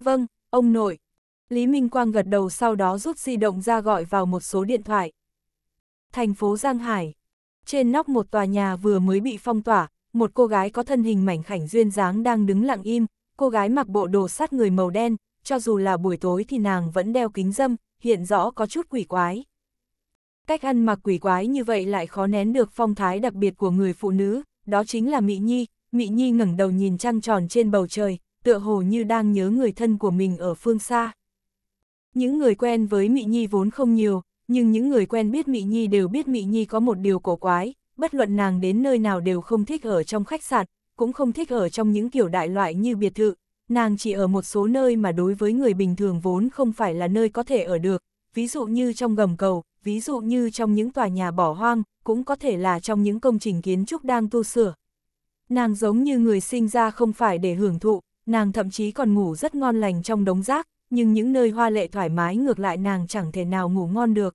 Vâng, ông nội, Lý Minh Quang gật đầu sau đó rút di động ra gọi vào một số điện thoại. Thành phố Giang Hải. Trên nóc một tòa nhà vừa mới bị phong tỏa, một cô gái có thân hình mảnh khảnh duyên dáng đang đứng lặng im, cô gái mặc bộ đồ sát người màu đen, cho dù là buổi tối thì nàng vẫn đeo kính dâm, hiện rõ có chút quỷ quái. Cách ăn mặc quỷ quái như vậy lại khó nén được phong thái đặc biệt của người phụ nữ, đó chính là Mỹ Nhi. Mỹ Nhi ngẩng đầu nhìn trăng tròn trên bầu trời, tựa hồ như đang nhớ người thân của mình ở phương xa. Những người quen với Mị Nhi vốn không nhiều, nhưng những người quen biết Mị Nhi đều biết Mị Nhi có một điều cổ quái, bất luận nàng đến nơi nào đều không thích ở trong khách sạn, cũng không thích ở trong những kiểu đại loại như biệt thự, nàng chỉ ở một số nơi mà đối với người bình thường vốn không phải là nơi có thể ở được, ví dụ như trong gầm cầu, ví dụ như trong những tòa nhà bỏ hoang, cũng có thể là trong những công trình kiến trúc đang tu sửa. Nàng giống như người sinh ra không phải để hưởng thụ, nàng thậm chí còn ngủ rất ngon lành trong đống rác, nhưng những nơi hoa lệ thoải mái ngược lại nàng chẳng thể nào ngủ ngon được.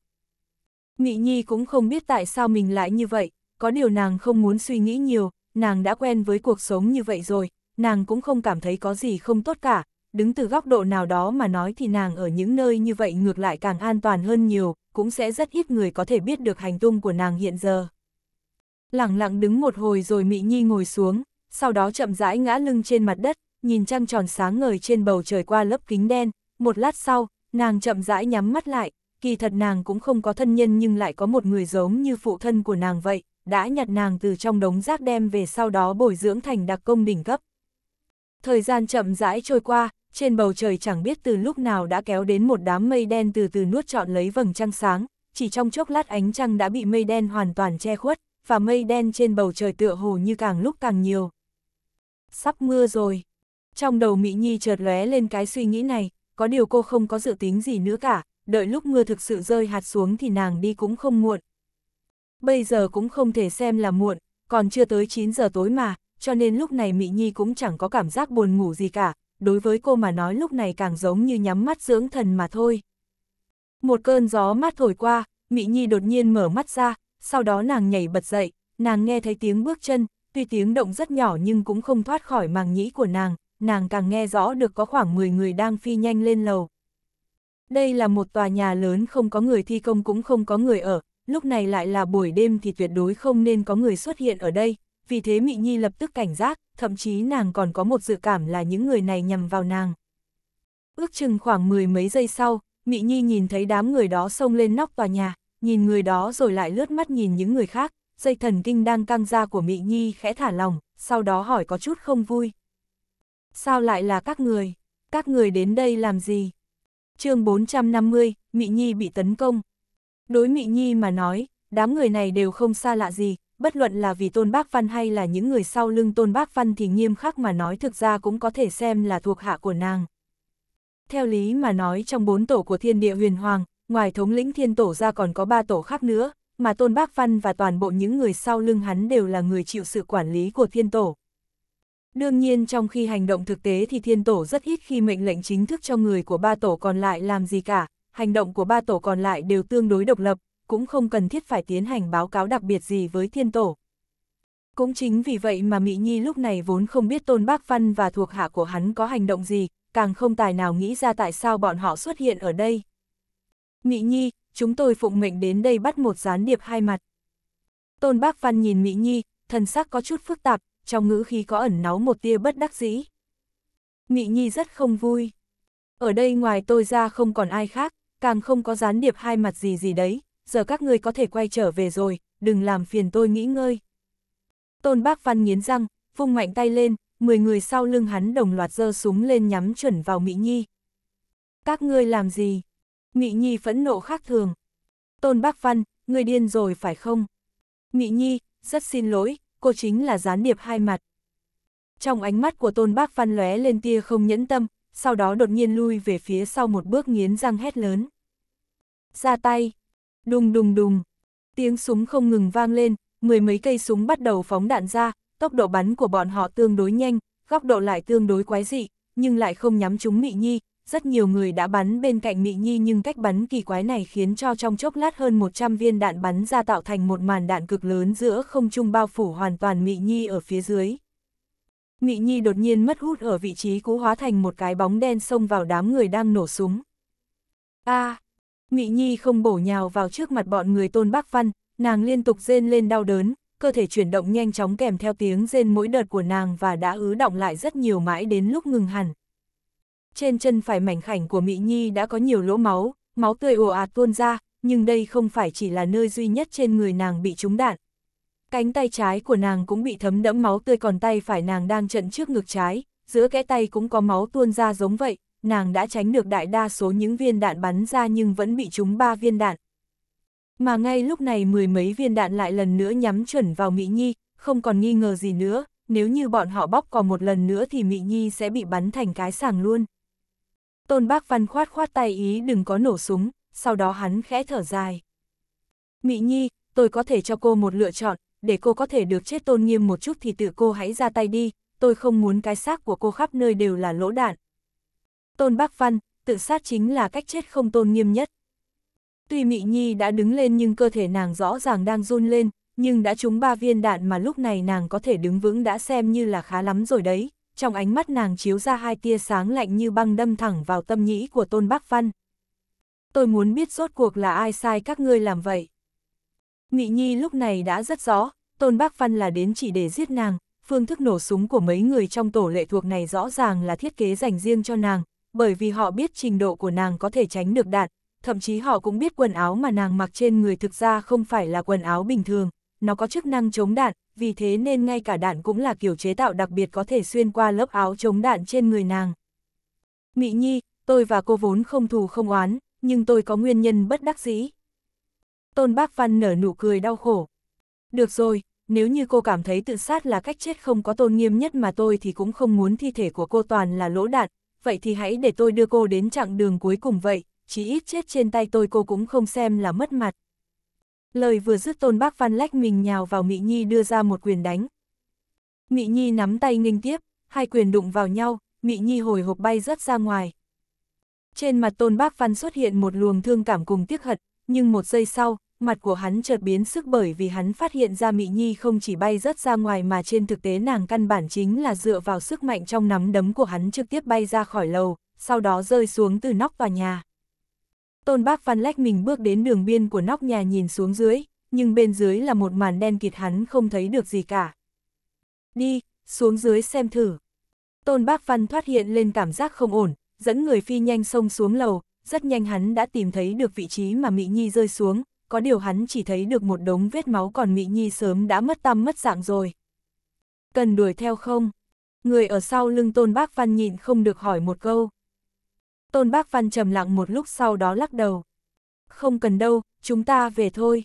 Nghị Nhi cũng không biết tại sao mình lại như vậy, có điều nàng không muốn suy nghĩ nhiều, nàng đã quen với cuộc sống như vậy rồi, nàng cũng không cảm thấy có gì không tốt cả, đứng từ góc độ nào đó mà nói thì nàng ở những nơi như vậy ngược lại càng an toàn hơn nhiều, cũng sẽ rất ít người có thể biết được hành tung của nàng hiện giờ. Lặng lặng đứng một hồi rồi Mị Nhi ngồi xuống, sau đó chậm rãi ngã lưng trên mặt đất, nhìn trăng tròn sáng ngời trên bầu trời qua lớp kính đen, một lát sau, nàng chậm rãi nhắm mắt lại, kỳ thật nàng cũng không có thân nhân nhưng lại có một người giống như phụ thân của nàng vậy, đã nhặt nàng từ trong đống rác đem về sau đó bồi dưỡng thành đặc công đỉnh cấp. Thời gian chậm rãi trôi qua, trên bầu trời chẳng biết từ lúc nào đã kéo đến một đám mây đen từ từ nuốt trọn lấy vầng trăng sáng, chỉ trong chốc lát ánh trăng đã bị mây đen hoàn toàn che khuất, và mây đen trên bầu trời tựa hồ như càng lúc càng nhiều. Sắp mưa rồi. Trong đầu Mỹ Nhi chợt lóe lên cái suy nghĩ này, có điều cô không có dự tính gì nữa cả, đợi lúc mưa thực sự rơi hạt xuống thì nàng đi cũng không muộn. Bây giờ cũng không thể xem là muộn, còn chưa tới 9 giờ tối mà, cho nên lúc này Mỹ Nhi cũng chẳng có cảm giác buồn ngủ gì cả, đối với cô mà nói lúc này càng giống như nhắm mắt dưỡng thần mà thôi. Một cơn gió mát thổi qua, Mỹ Nhi đột nhiên mở mắt ra, sau đó nàng nhảy bật dậy, nàng nghe thấy tiếng bước chân, tuy tiếng động rất nhỏ nhưng cũng không thoát khỏi màng nhĩ của nàng, nàng càng nghe rõ được có khoảng 10 người đang phi nhanh lên lầu. Đây là một tòa nhà lớn không có người thi công cũng không có người ở, lúc này lại là buổi đêm thì tuyệt đối không nên có người xuất hiện ở đây, vì thế Mị Nhi lập tức cảnh giác, thậm chí nàng còn có một dự cảm là những người này nhằm vào nàng. Ước chừng khoảng mười mấy giây sau, Mị Nhi nhìn thấy đám người đó xông lên nóc tòa nhà, nhìn người đó rồi lại lướt mắt nhìn những người khác, dây thần kinh đang căng ra của Mị Nhi khẽ thả lòng, sau đó hỏi có chút không vui. Sao lại là các người? Các người đến đây làm gì? chương 450, Mị Nhi bị tấn công. Đối Mị Nhi mà nói, đám người này đều không xa lạ gì, bất luận là vì Tôn Bác Văn hay là những người sau lưng Tôn Bác Văn thì nghiêm khắc mà nói thực ra cũng có thể xem là thuộc hạ của nàng. Theo lý mà nói trong bốn tổ của thiên địa huyền hoàng, ngoài thống lĩnh thiên tổ ra còn có ba tổ khác nữa, mà Tôn Bác Văn và toàn bộ những người sau lưng hắn đều là người chịu sự quản lý của thiên tổ. Đương nhiên trong khi hành động thực tế thì thiên tổ rất ít khi mệnh lệnh chính thức cho người của ba tổ còn lại làm gì cả, hành động của ba tổ còn lại đều tương đối độc lập, cũng không cần thiết phải tiến hành báo cáo đặc biệt gì với thiên tổ. Cũng chính vì vậy mà Mỹ Nhi lúc này vốn không biết Tôn Bác Văn và thuộc hạ của hắn có hành động gì, càng không tài nào nghĩ ra tại sao bọn họ xuất hiện ở đây. Mỹ Nhi, chúng tôi phụng mệnh đến đây bắt một gián điệp hai mặt. Tôn Bác Văn nhìn Mỹ Nhi, thần sắc có chút phức tạp, trong ngữ khí có ẩn náu một tia bất đắc dĩ. Mị Nhi rất không vui. Ở đây ngoài tôi ra không còn ai khác, càng không có gián điệp hai mặt gì gì đấy, giờ các người có thể quay trở về rồi, đừng làm phiền tôi nghỉ ngơi. Tôn Bác Văn nghiến răng, phung mạnh tay lên, 10 người sau lưng hắn đồng loạt giơ súng lên nhắm chuẩn vào Mỹ Nhi. Các ngươi làm gì? Mỹ Nhi phẫn nộ khác thường. Tôn Bác Văn, người điên rồi phải không? Mỹ Nhi, rất xin lỗi, cô chính là gián điệp hai mặt. Trong ánh mắt của Tôn Bác Văn lóe lên tia không nhẫn tâm, sau đó đột nhiên lui về phía sau một bước nghiến răng hét lớn. Ra tay, đùng đùng đùng, tiếng súng không ngừng vang lên, mười mấy cây súng bắt đầu phóng đạn ra, tốc độ bắn của bọn họ tương đối nhanh, góc độ lại tương đối quái dị, nhưng lại không nhắm trúng Mị Nhi, rất nhiều người đã bắn bên cạnh Mị Nhi nhưng cách bắn kỳ quái này khiến cho trong chốc lát hơn 100 viên đạn bắn ra tạo thành một màn đạn cực lớn giữa không trung bao phủ hoàn toàn Mị Nhi ở phía dưới. Mị Nhi đột nhiên mất hút ở vị trí cũ hóa thành một cái bóng đen xông vào đám người đang nổ súng. A, à, Mị Nhi không bổ nhào vào trước mặt bọn người Tôn Bác Văn, nàng liên tục rên lên đau đớn, cơ thể chuyển động nhanh chóng kèm theo tiếng rên mỗi đợt của nàng và đã ứ động lại rất nhiều mãi đến lúc ngừng hẳn, trên chân phải mảnh khảnh của Mỹ Nhi đã có nhiều lỗ máu, máu tươi ồ ạt tuôn ra, nhưng đây không phải chỉ là nơi duy nhất trên người nàng bị trúng đạn. Cánh tay trái của nàng cũng bị thấm đẫm máu tươi còn tay phải nàng đang trận trước ngực trái, giữa kẽ tay cũng có máu tuôn ra giống vậy, nàng đã tránh được đại đa số những viên đạn bắn ra nhưng vẫn bị trúng ba viên đạn. Mà ngay lúc này mười mấy viên đạn lại lần nữa nhắm chuẩn vào Mỹ Nhi, không còn nghi ngờ gì nữa, nếu như bọn họ bóc còn một lần nữa thì Mỹ Nhi sẽ bị bắn thành cái sàng luôn. Tôn Bác Văn khoát khoát tay ý đừng có nổ súng, sau đó hắn khẽ thở dài. Mị Nhi, tôi có thể cho cô một lựa chọn, để cô có thể được chết tôn nghiêm một chút thì tự cô hãy ra tay đi, tôi không muốn cái xác của cô khắp nơi đều là lỗ đạn. Tôn Bác Văn, tự sát chính là cách chết không tôn nghiêm nhất. Tuy Mị Nhi đã đứng lên nhưng cơ thể nàng rõ ràng đang run lên, nhưng đã trúng ba viên đạn mà lúc này nàng có thể đứng vững đã xem như là khá lắm rồi đấy trong ánh mắt nàng chiếu ra hai tia sáng lạnh như băng đâm thẳng vào tâm nhĩ của Tôn Bắc Văn. Tôi muốn biết rốt cuộc là ai sai các ngươi làm vậy. Nghị Nhi lúc này đã rất rõ, Tôn Bắc Văn là đến chỉ để giết nàng, phương thức nổ súng của mấy người trong tổ lệ thuộc này rõ ràng là thiết kế dành riêng cho nàng, bởi vì họ biết trình độ của nàng có thể tránh được đạn, thậm chí họ cũng biết quần áo mà nàng mặc trên người thực ra không phải là quần áo bình thường, nó có chức năng chống đạn, vì thế nên ngay cả đạn cũng là kiểu chế tạo đặc biệt có thể xuyên qua lớp áo chống đạn trên người nàng. Mỹ Nhi, tôi và cô vốn không thù không oán, nhưng tôi có nguyên nhân bất đắc dĩ. Tôn Bác Văn nở nụ cười đau khổ. Được rồi, nếu như cô cảm thấy tự sát là cách chết không có tôn nghiêm nhất mà tôi thì cũng không muốn thi thể của cô toàn là lỗ đạn, vậy thì hãy để tôi đưa cô đến chặng đường cuối cùng vậy, chỉ ít chết trên tay tôi cô cũng không xem là mất mặt. Lời vừa dứt tôn bác văn lách mình nhào vào Mỹ Nhi đưa ra một quyền đánh. Mỹ Nhi nắm tay nghênh tiếp, hai quyền đụng vào nhau, Mỹ Nhi hồi hộp bay rớt ra ngoài. Trên mặt tôn bác văn xuất hiện một luồng thương cảm cùng tiếc hận, nhưng một giây sau, mặt của hắn chợt biến sức bởi vì hắn phát hiện ra Mỹ Nhi không chỉ bay rớt ra ngoài mà trên thực tế nàng căn bản chính là dựa vào sức mạnh trong nắm đấm của hắn trực tiếp bay ra khỏi lầu, sau đó rơi xuống từ nóc tòa nhà. Tôn Bác Văn lách mình bước đến đường biên của nóc nhà nhìn xuống dưới, nhưng bên dưới là một màn đen kịt hắn không thấy được gì cả. Đi, xuống dưới xem thử. Tôn Bác Văn thoát hiện lên cảm giác không ổn, dẫn người phi nhanh sông xuống lầu, rất nhanh hắn đã tìm thấy được vị trí mà Mỹ Nhi rơi xuống, có điều hắn chỉ thấy được một đống vết máu còn Mỹ Nhi sớm đã mất tăm mất dạng rồi. Cần đuổi theo không? Người ở sau lưng Tôn Bác Văn nhịn không được hỏi một câu. Tôn Bác Văn trầm lặng một lúc sau đó lắc đầu. Không cần đâu, chúng ta về thôi.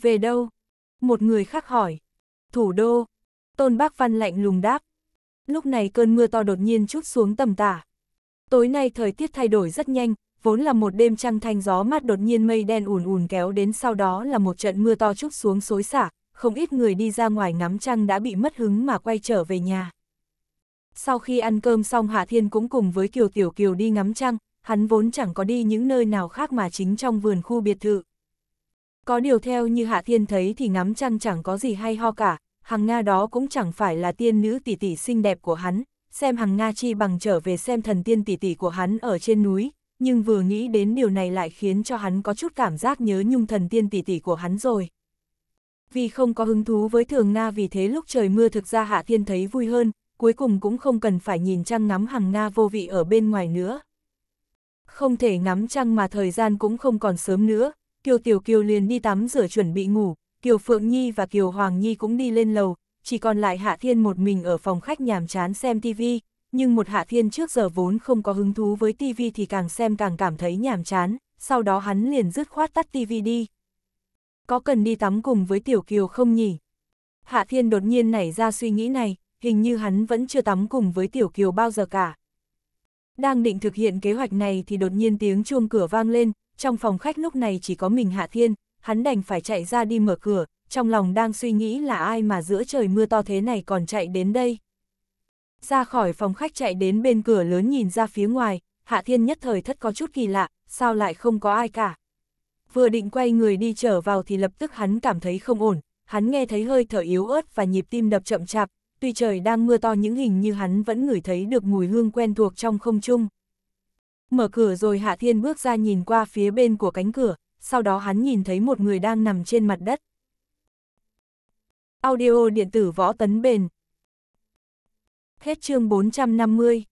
Về đâu? Một người khác hỏi. Thủ đô. Tôn Bác Văn lạnh lùng đáp. Lúc này cơn mưa to đột nhiên chút xuống tầm tả. Tối nay thời tiết thay đổi rất nhanh, vốn là một đêm trăng thanh gió mát đột nhiên mây đen ùn ùn kéo đến sau đó là một trận mưa to chút xuống xối xả, không ít người đi ra ngoài ngắm trăng đã bị mất hứng mà quay trở về nhà. Sau khi ăn cơm xong Hạ Thiên cũng cùng với Kiều Tiểu Kiều đi ngắm trăng, hắn vốn chẳng có đi những nơi nào khác mà chính trong vườn khu biệt thự. Có điều theo như Hạ Thiên thấy thì ngắm trăng chẳng có gì hay ho cả, Hằng Nga đó cũng chẳng phải là tiên nữ tỷ tỷ xinh đẹp của hắn, xem Hằng Nga chi bằng trở về xem thần tiên tỷ tỷ của hắn ở trên núi, nhưng vừa nghĩ đến điều này lại khiến cho hắn có chút cảm giác nhớ nhung thần tiên tỷ tỷ của hắn rồi. Vì không có hứng thú với thường Nga vì thế lúc trời mưa thực ra Hạ Thiên thấy vui hơn, cuối cùng cũng không cần phải nhìn trăng ngắm hàng nga vô vị ở bên ngoài nữa. Không thể ngắm trăng mà thời gian cũng không còn sớm nữa, Kiều Tiểu Kiều liền đi tắm rửa chuẩn bị ngủ, Kiều Phượng Nhi và Kiều Hoàng Nhi cũng đi lên lầu, chỉ còn lại Hạ Thiên một mình ở phòng khách nhàm chán xem TV. nhưng một Hạ Thiên trước giờ vốn không có hứng thú với TV thì càng xem càng cảm thấy nhàm chán, sau đó hắn liền dứt khoát tắt TV đi. Có cần đi tắm cùng với Tiểu Kiều không nhỉ? Hạ Thiên đột nhiên nảy ra suy nghĩ này, hình như hắn vẫn chưa tắm cùng với Tiểu Kiều bao giờ cả. Đang định thực hiện kế hoạch này thì đột nhiên tiếng chuông cửa vang lên, trong phòng khách lúc này chỉ có mình Hạ Thiên, hắn đành phải chạy ra đi mở cửa, trong lòng đang suy nghĩ là ai mà giữa trời mưa to thế này còn chạy đến đây. Ra khỏi phòng khách chạy đến bên cửa lớn nhìn ra phía ngoài, Hạ Thiên nhất thời thất có chút kỳ lạ, sao lại không có ai cả. Vừa định quay người đi trở vào thì lập tức hắn cảm thấy không ổn, hắn nghe thấy hơi thở yếu ớt và nhịp tim đập chậm chạp, tuy trời đang mưa to những hình như hắn vẫn ngửi thấy được mùi hương quen thuộc trong không trung. Mở cửa rồi Hạ Thiên bước ra nhìn qua phía bên của cánh cửa, sau đó hắn nhìn thấy một người đang nằm trên mặt đất. Audio điện tử võ tấn bền. Hết chương 450